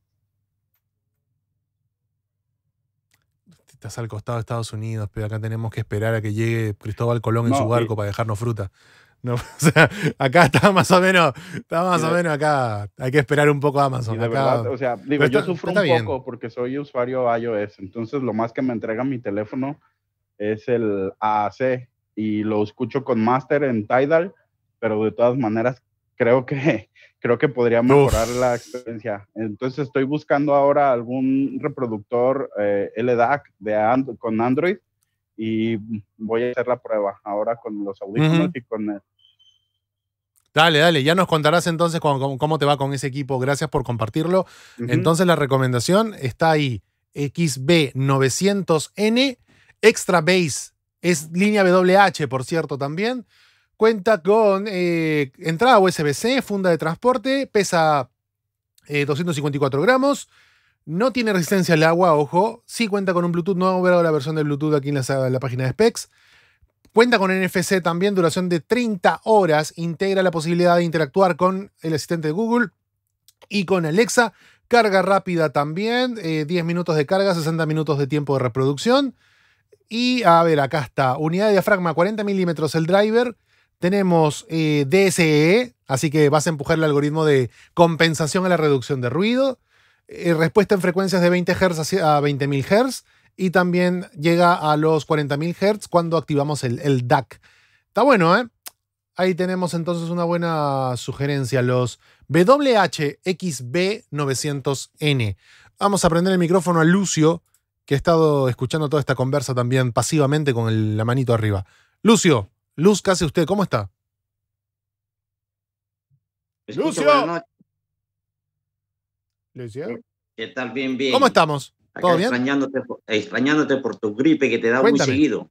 Estás al costado de Estados Unidos, pero acá tenemos que esperar a que llegue Cristóbal Colón en su barco para dejarnos fruta. sea, acá está más o menos, está más o menos acá. Hay que esperar un poco a Amazon. yo sufro un poco porque soy usuario iOS, entonces lo más que me entrega mi teléfono es el AAC y lo escucho con Master en Tidal, pero de todas maneras creo que creo que podría mejorar la experiencia. Entonces estoy buscando ahora algún reproductor eh, LDAC de con Android y voy a hacer la prueba ahora con los audífonos y con el Dale, dale, ya nos contarás entonces cómo, te va con ese equipo. Gracias por compartirlo. Entonces la recomendación está ahí, XB900N, Extra Base, es línea WH, por cierto, también. Cuenta con eh, entrada USB-C, funda de transporte, pesa 254 eh, gramos. No tiene resistencia al agua, ojo. Sí cuenta con un Bluetooth, no verado la versión de Bluetooth aquí en la, la página de Specs. Cuenta con NFC también, duración de 30 horas. Integra la posibilidad de interactuar con el asistente de Google y con Alexa. Carga rápida también, 10 eh, minutos de carga, 60 minutos de tiempo de reproducción. Y a ver, acá está, unidad de diafragma 40 milímetros el driver. Tenemos eh, DSE, así que vas a empujar el algoritmo de compensación a la reducción de ruido. Eh, respuesta en frecuencias de 20 Hz a 20.000 Hz y también llega a los 40.000 Hz cuando activamos el, DAC. Está bueno, ¿eh? Ahí tenemos entonces una buena sugerencia, los WHXB900N. Vamos a prender el micrófono a Lucio, que ha estado escuchando toda esta conversa también pasivamente con la manito arriba. Lucio, Luz, ¿qué usted? ¿Cómo está? Lucio. ¿Lucio? ¿Qué tal? Bien, bien. ¿Cómo estamos? Extrañándote, por, tu gripe que te da muy seguido.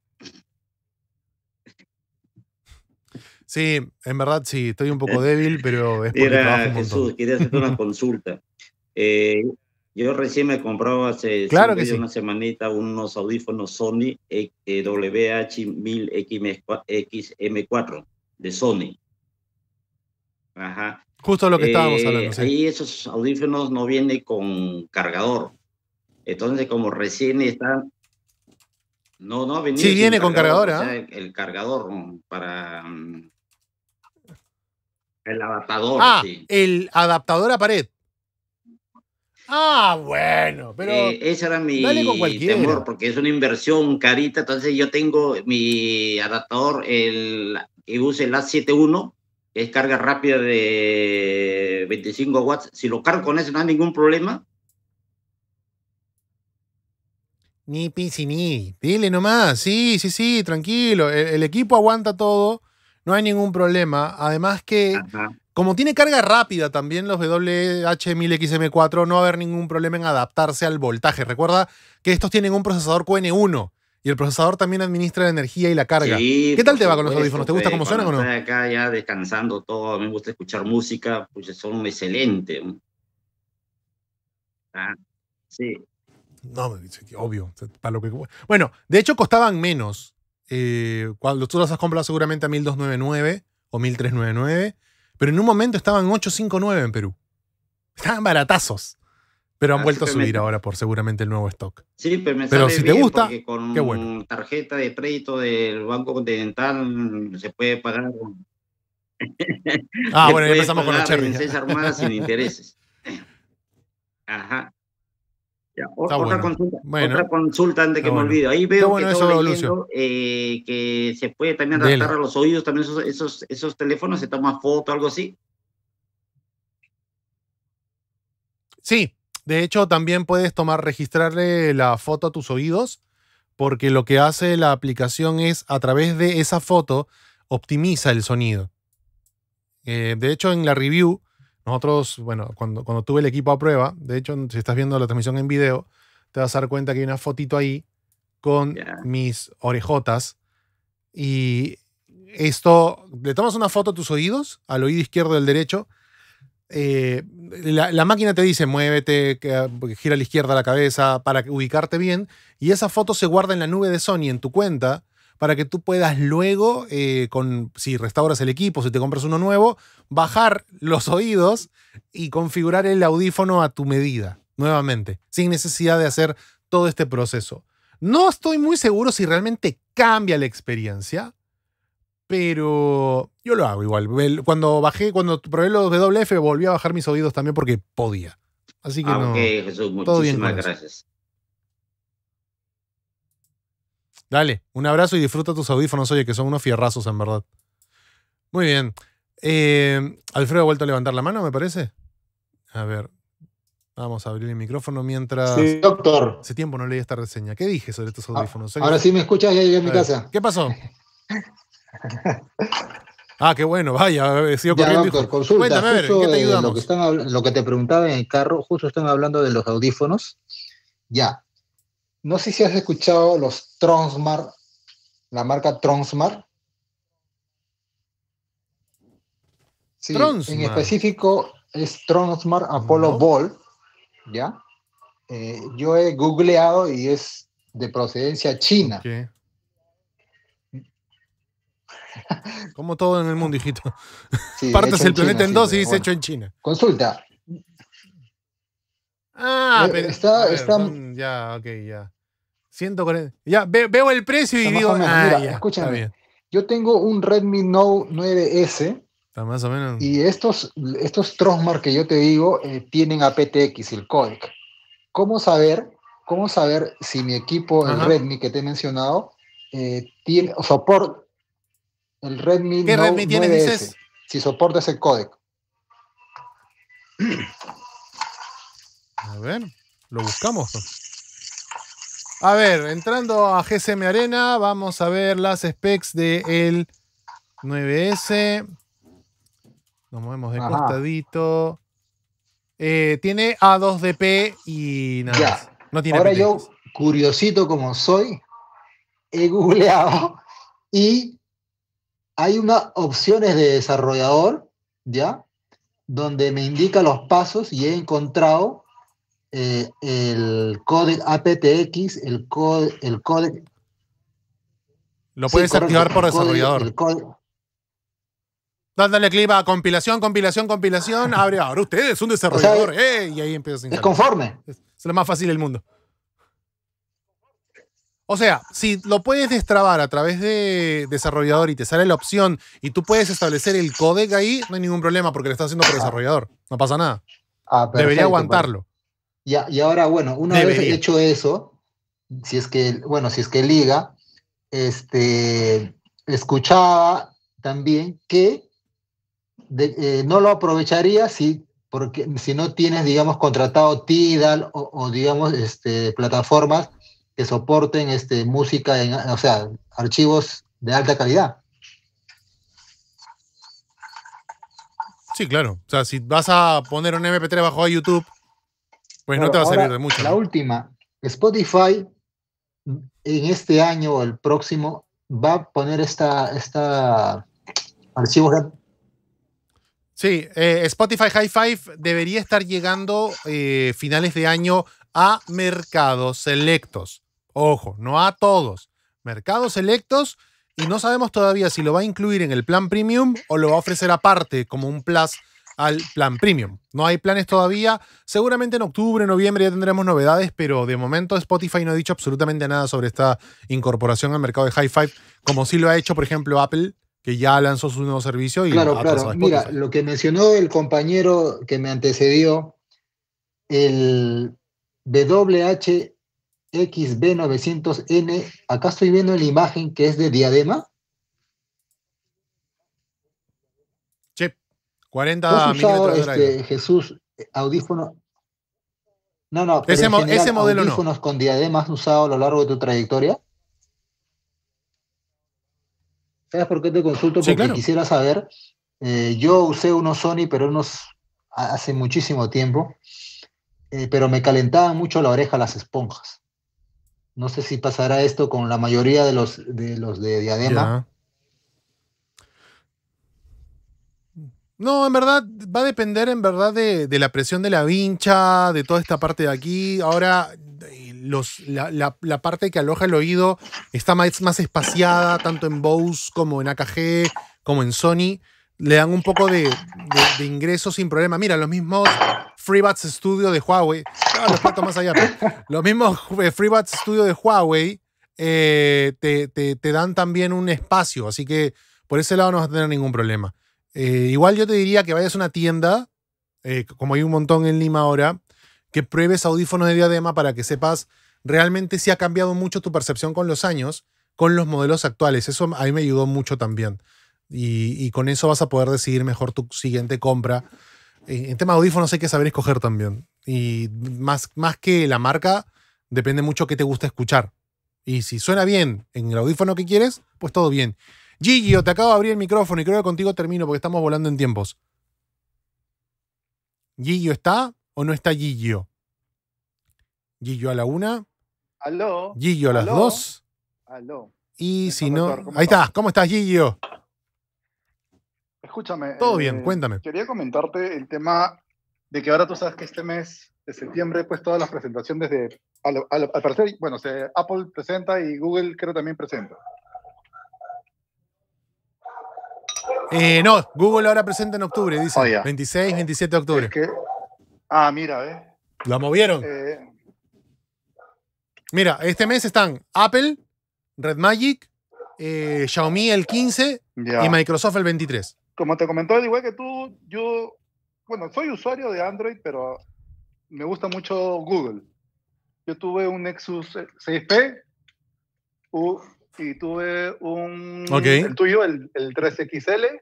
Sí, en verdad sí, estoy un poco débil, pero es Era Jesús, quería hacerte una consulta. Eh, yo recién me compraba hace claro una semanita unos audífonos Sony eh, WH1000XM4 de Sony. Ajá. Justo lo que estábamos eh, hablando. Ahí esos audífonos no vienen con cargador. Entonces, como recién está... No, no ha Sí, viene con cargador. ¿ah? el, cargador mm, para... Mm, el adaptador. Ah, el adaptador a pared. Ah, bueno, pero. Eh, ese era mi temor, porque es una inversión carita. Entonces, yo tengo mi adaptador, el use el A71, que es carga rápida de 25 watts. Si lo cargo con eso, no hay ningún problema. Ni y ni. Dile nomás, sí, sí, sí, tranquilo. E, el, equipo aguanta todo, no hay ningún problema. Además que, como tiene carga rápida también los WH-1000XM4, no va a haber ningún problema en adaptarse al voltaje. Recuerda que estos tienen un procesador QN1 y el procesador también administra la energía y la carga. ¿Qué tal te va con los audífonos? ¿Te gusta cómo suenan o no? acá ya descansando todo, a mí me gusta escuchar música, pues son excelentes. Ah, sí. No, obvio, para lo que... Bueno, de hecho costaban menos. Eh, cuando tú las has comprado seguramente a 1299 o 1399, pero en un momento estaban 859 en Perú. Estaban baratazos. Pero han ah, vuelto a subir ahora por seguramente el nuevo stock. Sí, pero me sale si te gusta, con tarjeta de crédito del Banco Continental se puede pagar. Ah, bueno, empezamos con los cherry. sin intereses. Ajá otra, Consulta, otra consulta antes que me olvido. Ahí veo eh, que, se puede también adaptar a los oídos, también esos, esos, teléfonos, se toma foto, algo así. Sí, de hecho también puedes tomar, registrarle la foto a tus oídos, porque lo que hace la aplicación es a través de esa foto optimiza el sonido. Eh, de hecho en la review nosotros, bueno, cuando, cuando tuve el equipo a prueba, de hecho, si estás viendo la transmisión en video, te vas a dar cuenta que hay una fotito ahí con mis orejotas. Y esto, le tomas una foto a tus oídos, al oído izquierdo y al derecho. Eh, la, máquina te dice, muévete, gira a la izquierda la cabeza para ubicarte bien. Y esa foto se guarda en la nube de Sony, en tu cuenta, para que tú puedas luego, eh, con, si restauras el equipo, si te compras uno nuevo, bajar los oídos y configurar el audífono a tu medida, nuevamente, sin necesidad de hacer todo este proceso. No estoy muy seguro si realmente cambia la experiencia, pero yo lo hago igual. Cuando bajé, cuando probé los WF, volví a bajar mis oídos también porque podía. Así que ah, no. Jesús, todo muchísimas bien gracias. Dale, un abrazo y disfruta tus audífonos, oye, que son unos fierrazos en verdad. Muy bien. Em, Alfredo ha vuelto a levantar la mano, me parece. A ver, vamos a abrir el micrófono mientras. Sí, doctor. Hace tiempo no leí esta reseña. ¿Qué dije sobre estos ah, audífonos? Ahora sí me escuchas, ya llegué a mi casa. ¿Qué pasó? Ah, qué bueno, vaya, sigo sido corriendo. consulta, Cuéntame, ver, te ayudamos? Lo que, lo que, te preguntaba en el carro, justo están hablando de los audífonos. Ya, no sé si has escuchado los Tronsmar, la marca Tronsmar. en específico es Tronsmar Apollo Ball, ¿ya? Eh, yo he googleado y es de procedencia china. Como todo en el mundo, hijito. Partes el planeta en dos y es hecho en China. Consulta. Ah, eh, está, ya, ok, ya. 140. Ya, veo el precio y digo. Ah, escúchame. Yo tengo un Redmi Note 9S y estos, estos que yo te digo eh, tienen APTX, el codec. ¿Cómo saber, cómo saber si mi equipo, el Redmi que te he mencionado, eh, tiene, soporta el Redmi, 9S, Si soporta ese codec. A ver, lo buscamos. A ver, entrando a GSM Arena, vamos a ver las specs del 9S como movemos de costadito. Eh, tiene A2DP y nada. No tiene Ahora yo, curiosito como soy, he googleado y hay unas opciones de desarrollador, ¿ya? Donde me indica los pasos y he encontrado eh, el código APTX, el código... El Lo puedes activar por desarrollador. Dándole clip a compilación, compilación, compilación. Abre ahora. ustedes, es un desarrollador. Eh, y ahí empieza a Es conforme. Es, lo más fácil del mundo. O sea, si lo puedes destrabar a través de desarrollador y te sale la opción y tú puedes establecer el codec ahí, no hay ningún problema porque lo estás haciendo por ah. desarrollador. No pasa nada. Ah, Debería pues. aguantarlo. Y, ahora, bueno, una vez hecho eso, si es que, bueno, si es que liga, este, escuchaba también que eh, no lo aprovecharía si, porque, si no tienes, digamos, contratado Tidal o, digamos, este, plataformas que soporten este, música, o sea, archivos de alta calidad. Sí, claro. O sea, si vas a poner un MP3 bajo a YouTube, pues no te va a servir de mucho. La última, Spotify en este año o el próximo va a poner esta, esta archivos Sí, eh, Spotify High Five debería estar llegando eh, finales de año a mercados selectos. Ojo, no a todos. Mercados selectos y no sabemos todavía si lo va a incluir en el plan premium o lo va a ofrecer aparte como un plus al plan premium. No hay planes todavía. Seguramente en octubre, noviembre ya tendremos novedades, pero de momento Spotify no ha dicho absolutamente nada sobre esta incorporación al mercado de High Five, como sí lo ha hecho, por ejemplo, Apple que ya lanzó su nuevo servicio. Y claro, claro. Mira, lo que mencionó el compañero que me antecedió, el WHXB900N, acá estoy viendo la imagen que es de diadema. Sí, 40 milímetros de este, Jesús, audífono. No, no, ese, modelo no. modelo audífonos con diademas usado a lo largo de tu trayectoria? por qué te consulto? Porque quisiera saber. Eh, yo usé unos Sony, pero unos hace muchísimo tiempo. Eh, pero me calentaban mucho la oreja las esponjas. No sé si pasará esto con la mayoría de los de, los diadema. No, en verdad va a depender en verdad de, de, la presión de la vincha, de toda esta parte de aquí. Ahora la, parte que aloja el oído está más, más espaciada, tanto en Bose como en AKG, como en Sony. Le dan un poco de, ingreso sin problema. Mira, los mismos FreeBuds Studio de Huawei. Ah, los mismos eh, FreeBuds Studio de Huawei eh, te, dan también un espacio. Así que por ese lado no vas a tener ningún problema. Eh, igual yo te diría que vayas a una tienda, como hay un montón en Lima ahora, que pruebes audífonos de diadema para que sepas realmente si ha cambiado mucho tu percepción con los años, con los modelos actuales. Eso a mí me ayudó mucho también. Y, con eso vas a poder decidir mejor tu siguiente compra. En tema de audífonos hay que saber escoger también. Y más, más que la marca, depende mucho qué te gusta escuchar. Y si suena bien en el audífono que quieres, pues todo bien. Gigio, te acabo de abrir el micrófono y creo que contigo termino porque estamos volando en tiempos. Gigio, está o no está Gillo? Gillo a la una. Aló. Gillo a las dos. Aló. Y si no. ahí está, ¿Cómo estás, Gillo? Escúchame. Todo eh, bien, cuéntame. Quería comentarte el tema de que ahora tú sabes que este mes de septiembre, pues todas las presentaciones de. Al, parecer, bueno, Apple presenta y Google creo también presenta. Eh, no, Google ahora presenta en octubre, dice. 26, ah, 27 de octubre. Ah, mira, ¿eh? Lo movieron. Mira, este mes están Apple, Red Magic, eh, Xiaomi el 15 y Microsoft el 23. Como te comentó, igual que tú, yo, bueno, soy usuario de Android, pero me gusta mucho Google. Yo tuve un Nexus 6P y tuve un... El tuyo, el, el 3XL.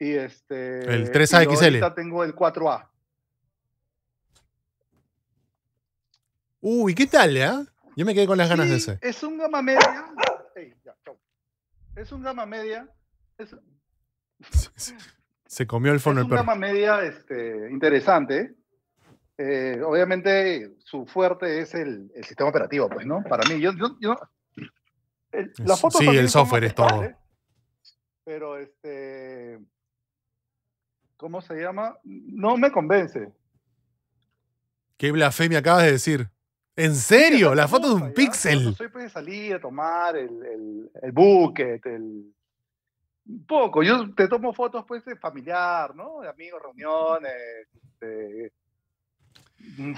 Y este... El 3AXL. Y ahorita tengo el 4A. Uy, ¿qué tal, eh? Yo me quedé con las ganas de ese. Es un gama media. es un gama media. Se comió el fondo es Es un gama media este, interesante. Eh, obviamente, su fuerte es el, sistema operativo, pues, ¿no? Para mí, yo. yo, sí, el software es todo. Pero este. ¿Cómo se llama? No me convence. Qué blasfemia acabas de decir. ¿En serio? La foto de un píxel. Soy pues salir a tomar el, el, el bucket, el, poco. Yo te tomo fotos, pues, de familiar, ¿no? De amigos, reuniones. Mm,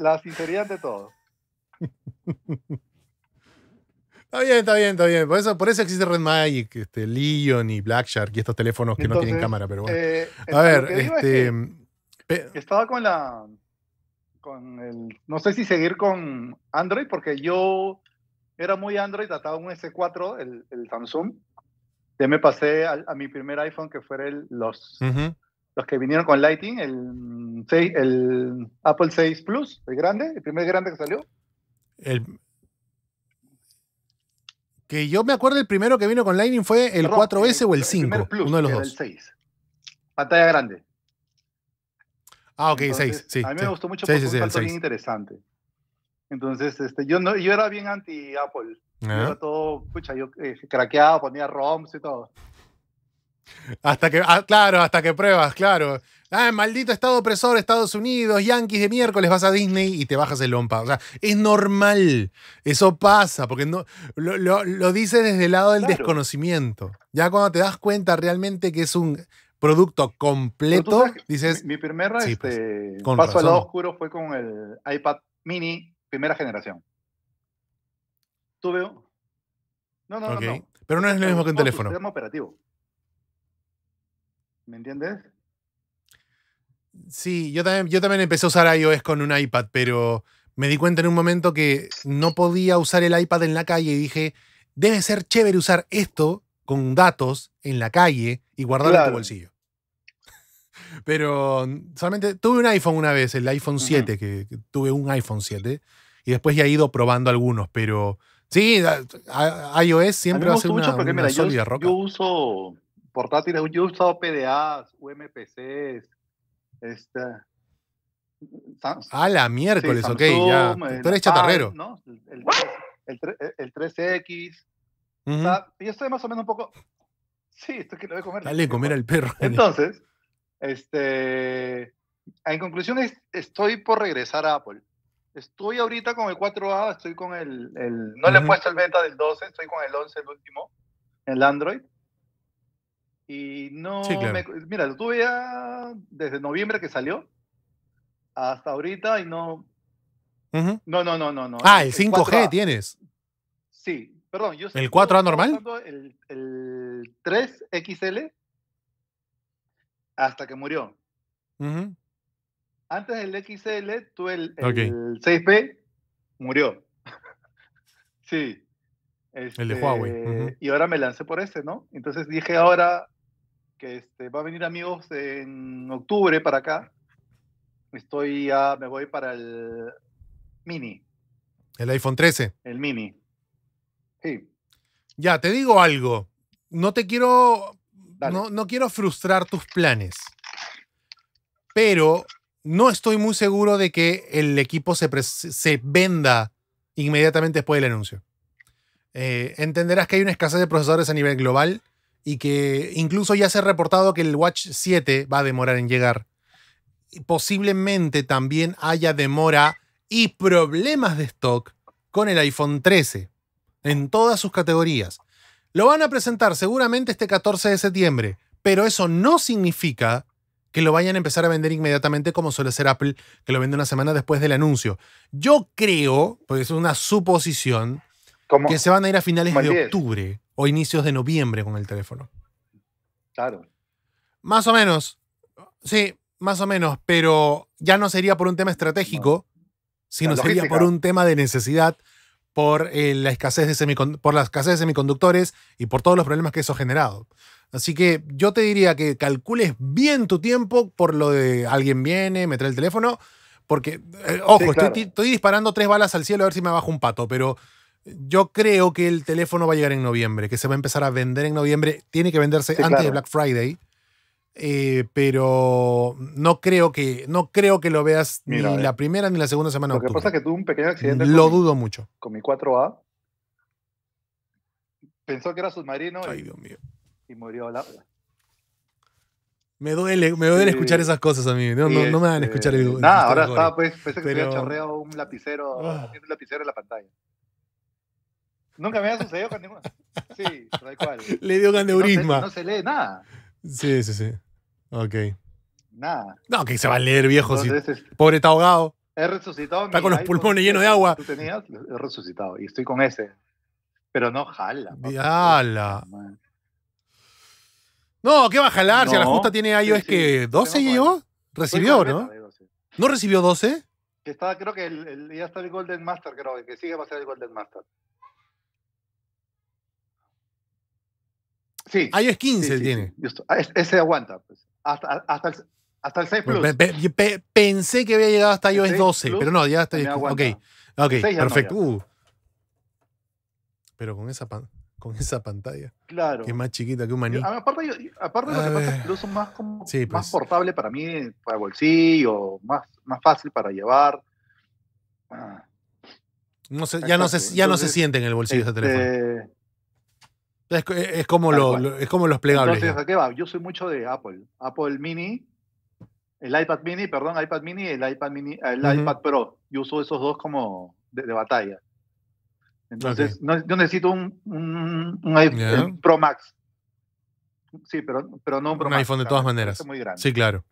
la, sinceridad de todo. Está bien, está bien, está bien. Por eso, existe Red Magic, este, Leon y Black Shark y estos teléfonos que no tienen cámara, pero bueno. Eh, a eh, ver, este. estaba con la con el, no sé si seguir con Android, porque yo era muy Android, trataba un S4, el, Samsung. Ya me pasé a, mi primer iPhone, que fueron los, los que vinieron con Lightning el, el Apple 6 Plus, el grande, el primer grande que salió. que yo me acuerdo el primero que vino con Lightning fue el 4S o el 5. uno de los dos. 6. Pantalla grande. Ah, ok, seis. Sí, a mí me gustó mucho porque sí, salto bien interesante. Entonces, este, yo, no, yo era bien anti-Apple. Era todo, pucha, yo eh, craqueaba, ponía ROMs y todo. Hasta que, ah, claro, hasta que pruebas, claro. Ah, maldito Estado opresor, Estados Unidos, Yankees de miércoles, vas a Disney y te bajas el lompa. O sea, es normal. Eso pasa, porque no, lo, lo, desde el lado del desconocimiento. Ya cuando te das cuenta realmente que es un producto completo, dices... Mi, primera, primer pues, este, paso al oscuro fue con el iPad mini primera generación. Tuve... No, no, no, no, Pero no es lo mismo que un teléfono. operativo. ¿Me entiendes? Sí, yo también, yo también empecé a usar iOS con un iPad, pero me di cuenta en un momento que no podía usar el iPad en la calle y dije, debe ser chévere usar esto con datos en la calle y guardarlo en tu bolsillo. Pero mm, solamente tuve un iPhone una vez, el iPhone 7, que, tuve un iPhone 7. Y después ya he ido probando algunos, pero sí, iOS siempre va a ser una, yo, uso portátiles, yo he usado PDAs, UMPCs, este, A la miércoles, ok, ya. Tú eres chatarrero. el, 3X. y estoy más o menos un poco. Sí, esto que lo voy a comer. Dale comer al perro. Entonces, este, en conclusión, estoy por regresar a Apple. Estoy ahorita con el 4A, estoy con el, el no le he puesto el beta del 12, estoy con el 11, el último, el Android. Y no, mira, lo tuve ya desde noviembre que salió hasta ahorita y no, no, no, no, no, no. Ah, el, 5G tienes. Sí, perdón, yo. ¿El 4A normal? El, el 3XL hasta que murió. Antes del XL, tuve el, 6P, murió. sí. el de Huawei. Este, y ahora me lancé por ese, ¿no? Entonces dije ahora que este, va a venir amigos en octubre para acá. Estoy ya, me voy para el mini. ¿El iPhone 13? El mini. Sí. Ya, te digo algo. No te quiero no, quiero frustrar tus planes, pero no estoy muy seguro de que el equipo se, venda inmediatamente después del anuncio. Eh, entenderás que hay una escasez de procesadores a nivel global y que incluso ya se ha reportado que el Watch 7 va a demorar en llegar. posiblemente también haya demora y problemas de stock con el iPhone 13 en todas sus categorías. Lo van a presentar seguramente este 14 de septiembre, pero eso no significa que lo vayan a empezar a vender inmediatamente como suele ser Apple, que lo vende una semana después del anuncio. Yo creo, porque es una suposición, que se van a ir a finales de octubre o inicios de noviembre con el teléfono. Claro. Más o menos. Sí, más o menos, pero ya no sería por un tema estratégico, sino sería por un tema de necesidad por, eh, la escasez de por la escasez de semiconductores y por todos los problemas que eso ha generado. Así que yo te diría que calcules bien tu tiempo por lo de alguien viene, meter el teléfono, porque, eh, ojo, estoy, disparando tres balas al cielo a ver si me bajo un pato, pero yo creo que el teléfono va a llegar en noviembre, que se va a empezar a vender en noviembre, tiene que venderse antes de Black Friday. Eh, pero no creo que no creo que lo veas ni eh. la primera ni la segunda semana. Lo que pasa es que tuve un pequeño accidente. Lo dudo mucho. Con mi 4A. Pensó que era submarino. Ay, Dios mío. Y murió la habla. Me duele, me duele escuchar esas cosas a mí. No, me van a este, escuchar el. nada, ahora está estaba, pues, pensé que había chorreado un lapicero, ah. haciendo un lapicero en la pantalla. Nunca me había sucedido con ninguna. Sí, tal cual. Le dio un aneurisma. no se lee nada. Sí, sí, sí. Ok. Nada. No, que se va a leer, viejo. Pobre está ahogado. He resucitado. Está con los pulmones llenos de agua. Tú tenías, he resucitado. Y estoy con ese. Pero no jala. Jala. No, ¿qué va a jalar? si a la justa tiene ahí, es que 12 y llegó. Recibió, ¿no? ¿No recibió 12? Que creo que el, ya está el Golden Master, creo. Que sigue va a ser el Golden Master. Sí. Ah, es 15 tiene. Ese aguanta. Pues hasta, hasta, el, hasta el 6 Plus. pensé que había llegado hasta iOS 12, pero no, ya está. Ok, ok, perfecto. Uh. pero con esa, con esa pantalla. Claro. Que es más chiquita que un maní. Aparte, yo, aparte lo que pasa más, como, pues. más portable para mí, para el bolsillo, más, más fácil para llevar. Ah. No sé, ya, no se, ya se siente en el bolsillo este, ese teléfono. Este, es, como, lo, es como los plegables. Yo soy mucho de Apple. Apple Mini, el iPad Mini, perdón, iPad Mini y el iPad, Mini, el iPad Pro. Yo uso esos dos como de, batalla. Entonces, yo necesito un, un, iPhone Pro Max. Sí, pero, pero no un Pro un iPhone de todas maneras. Sí, claro.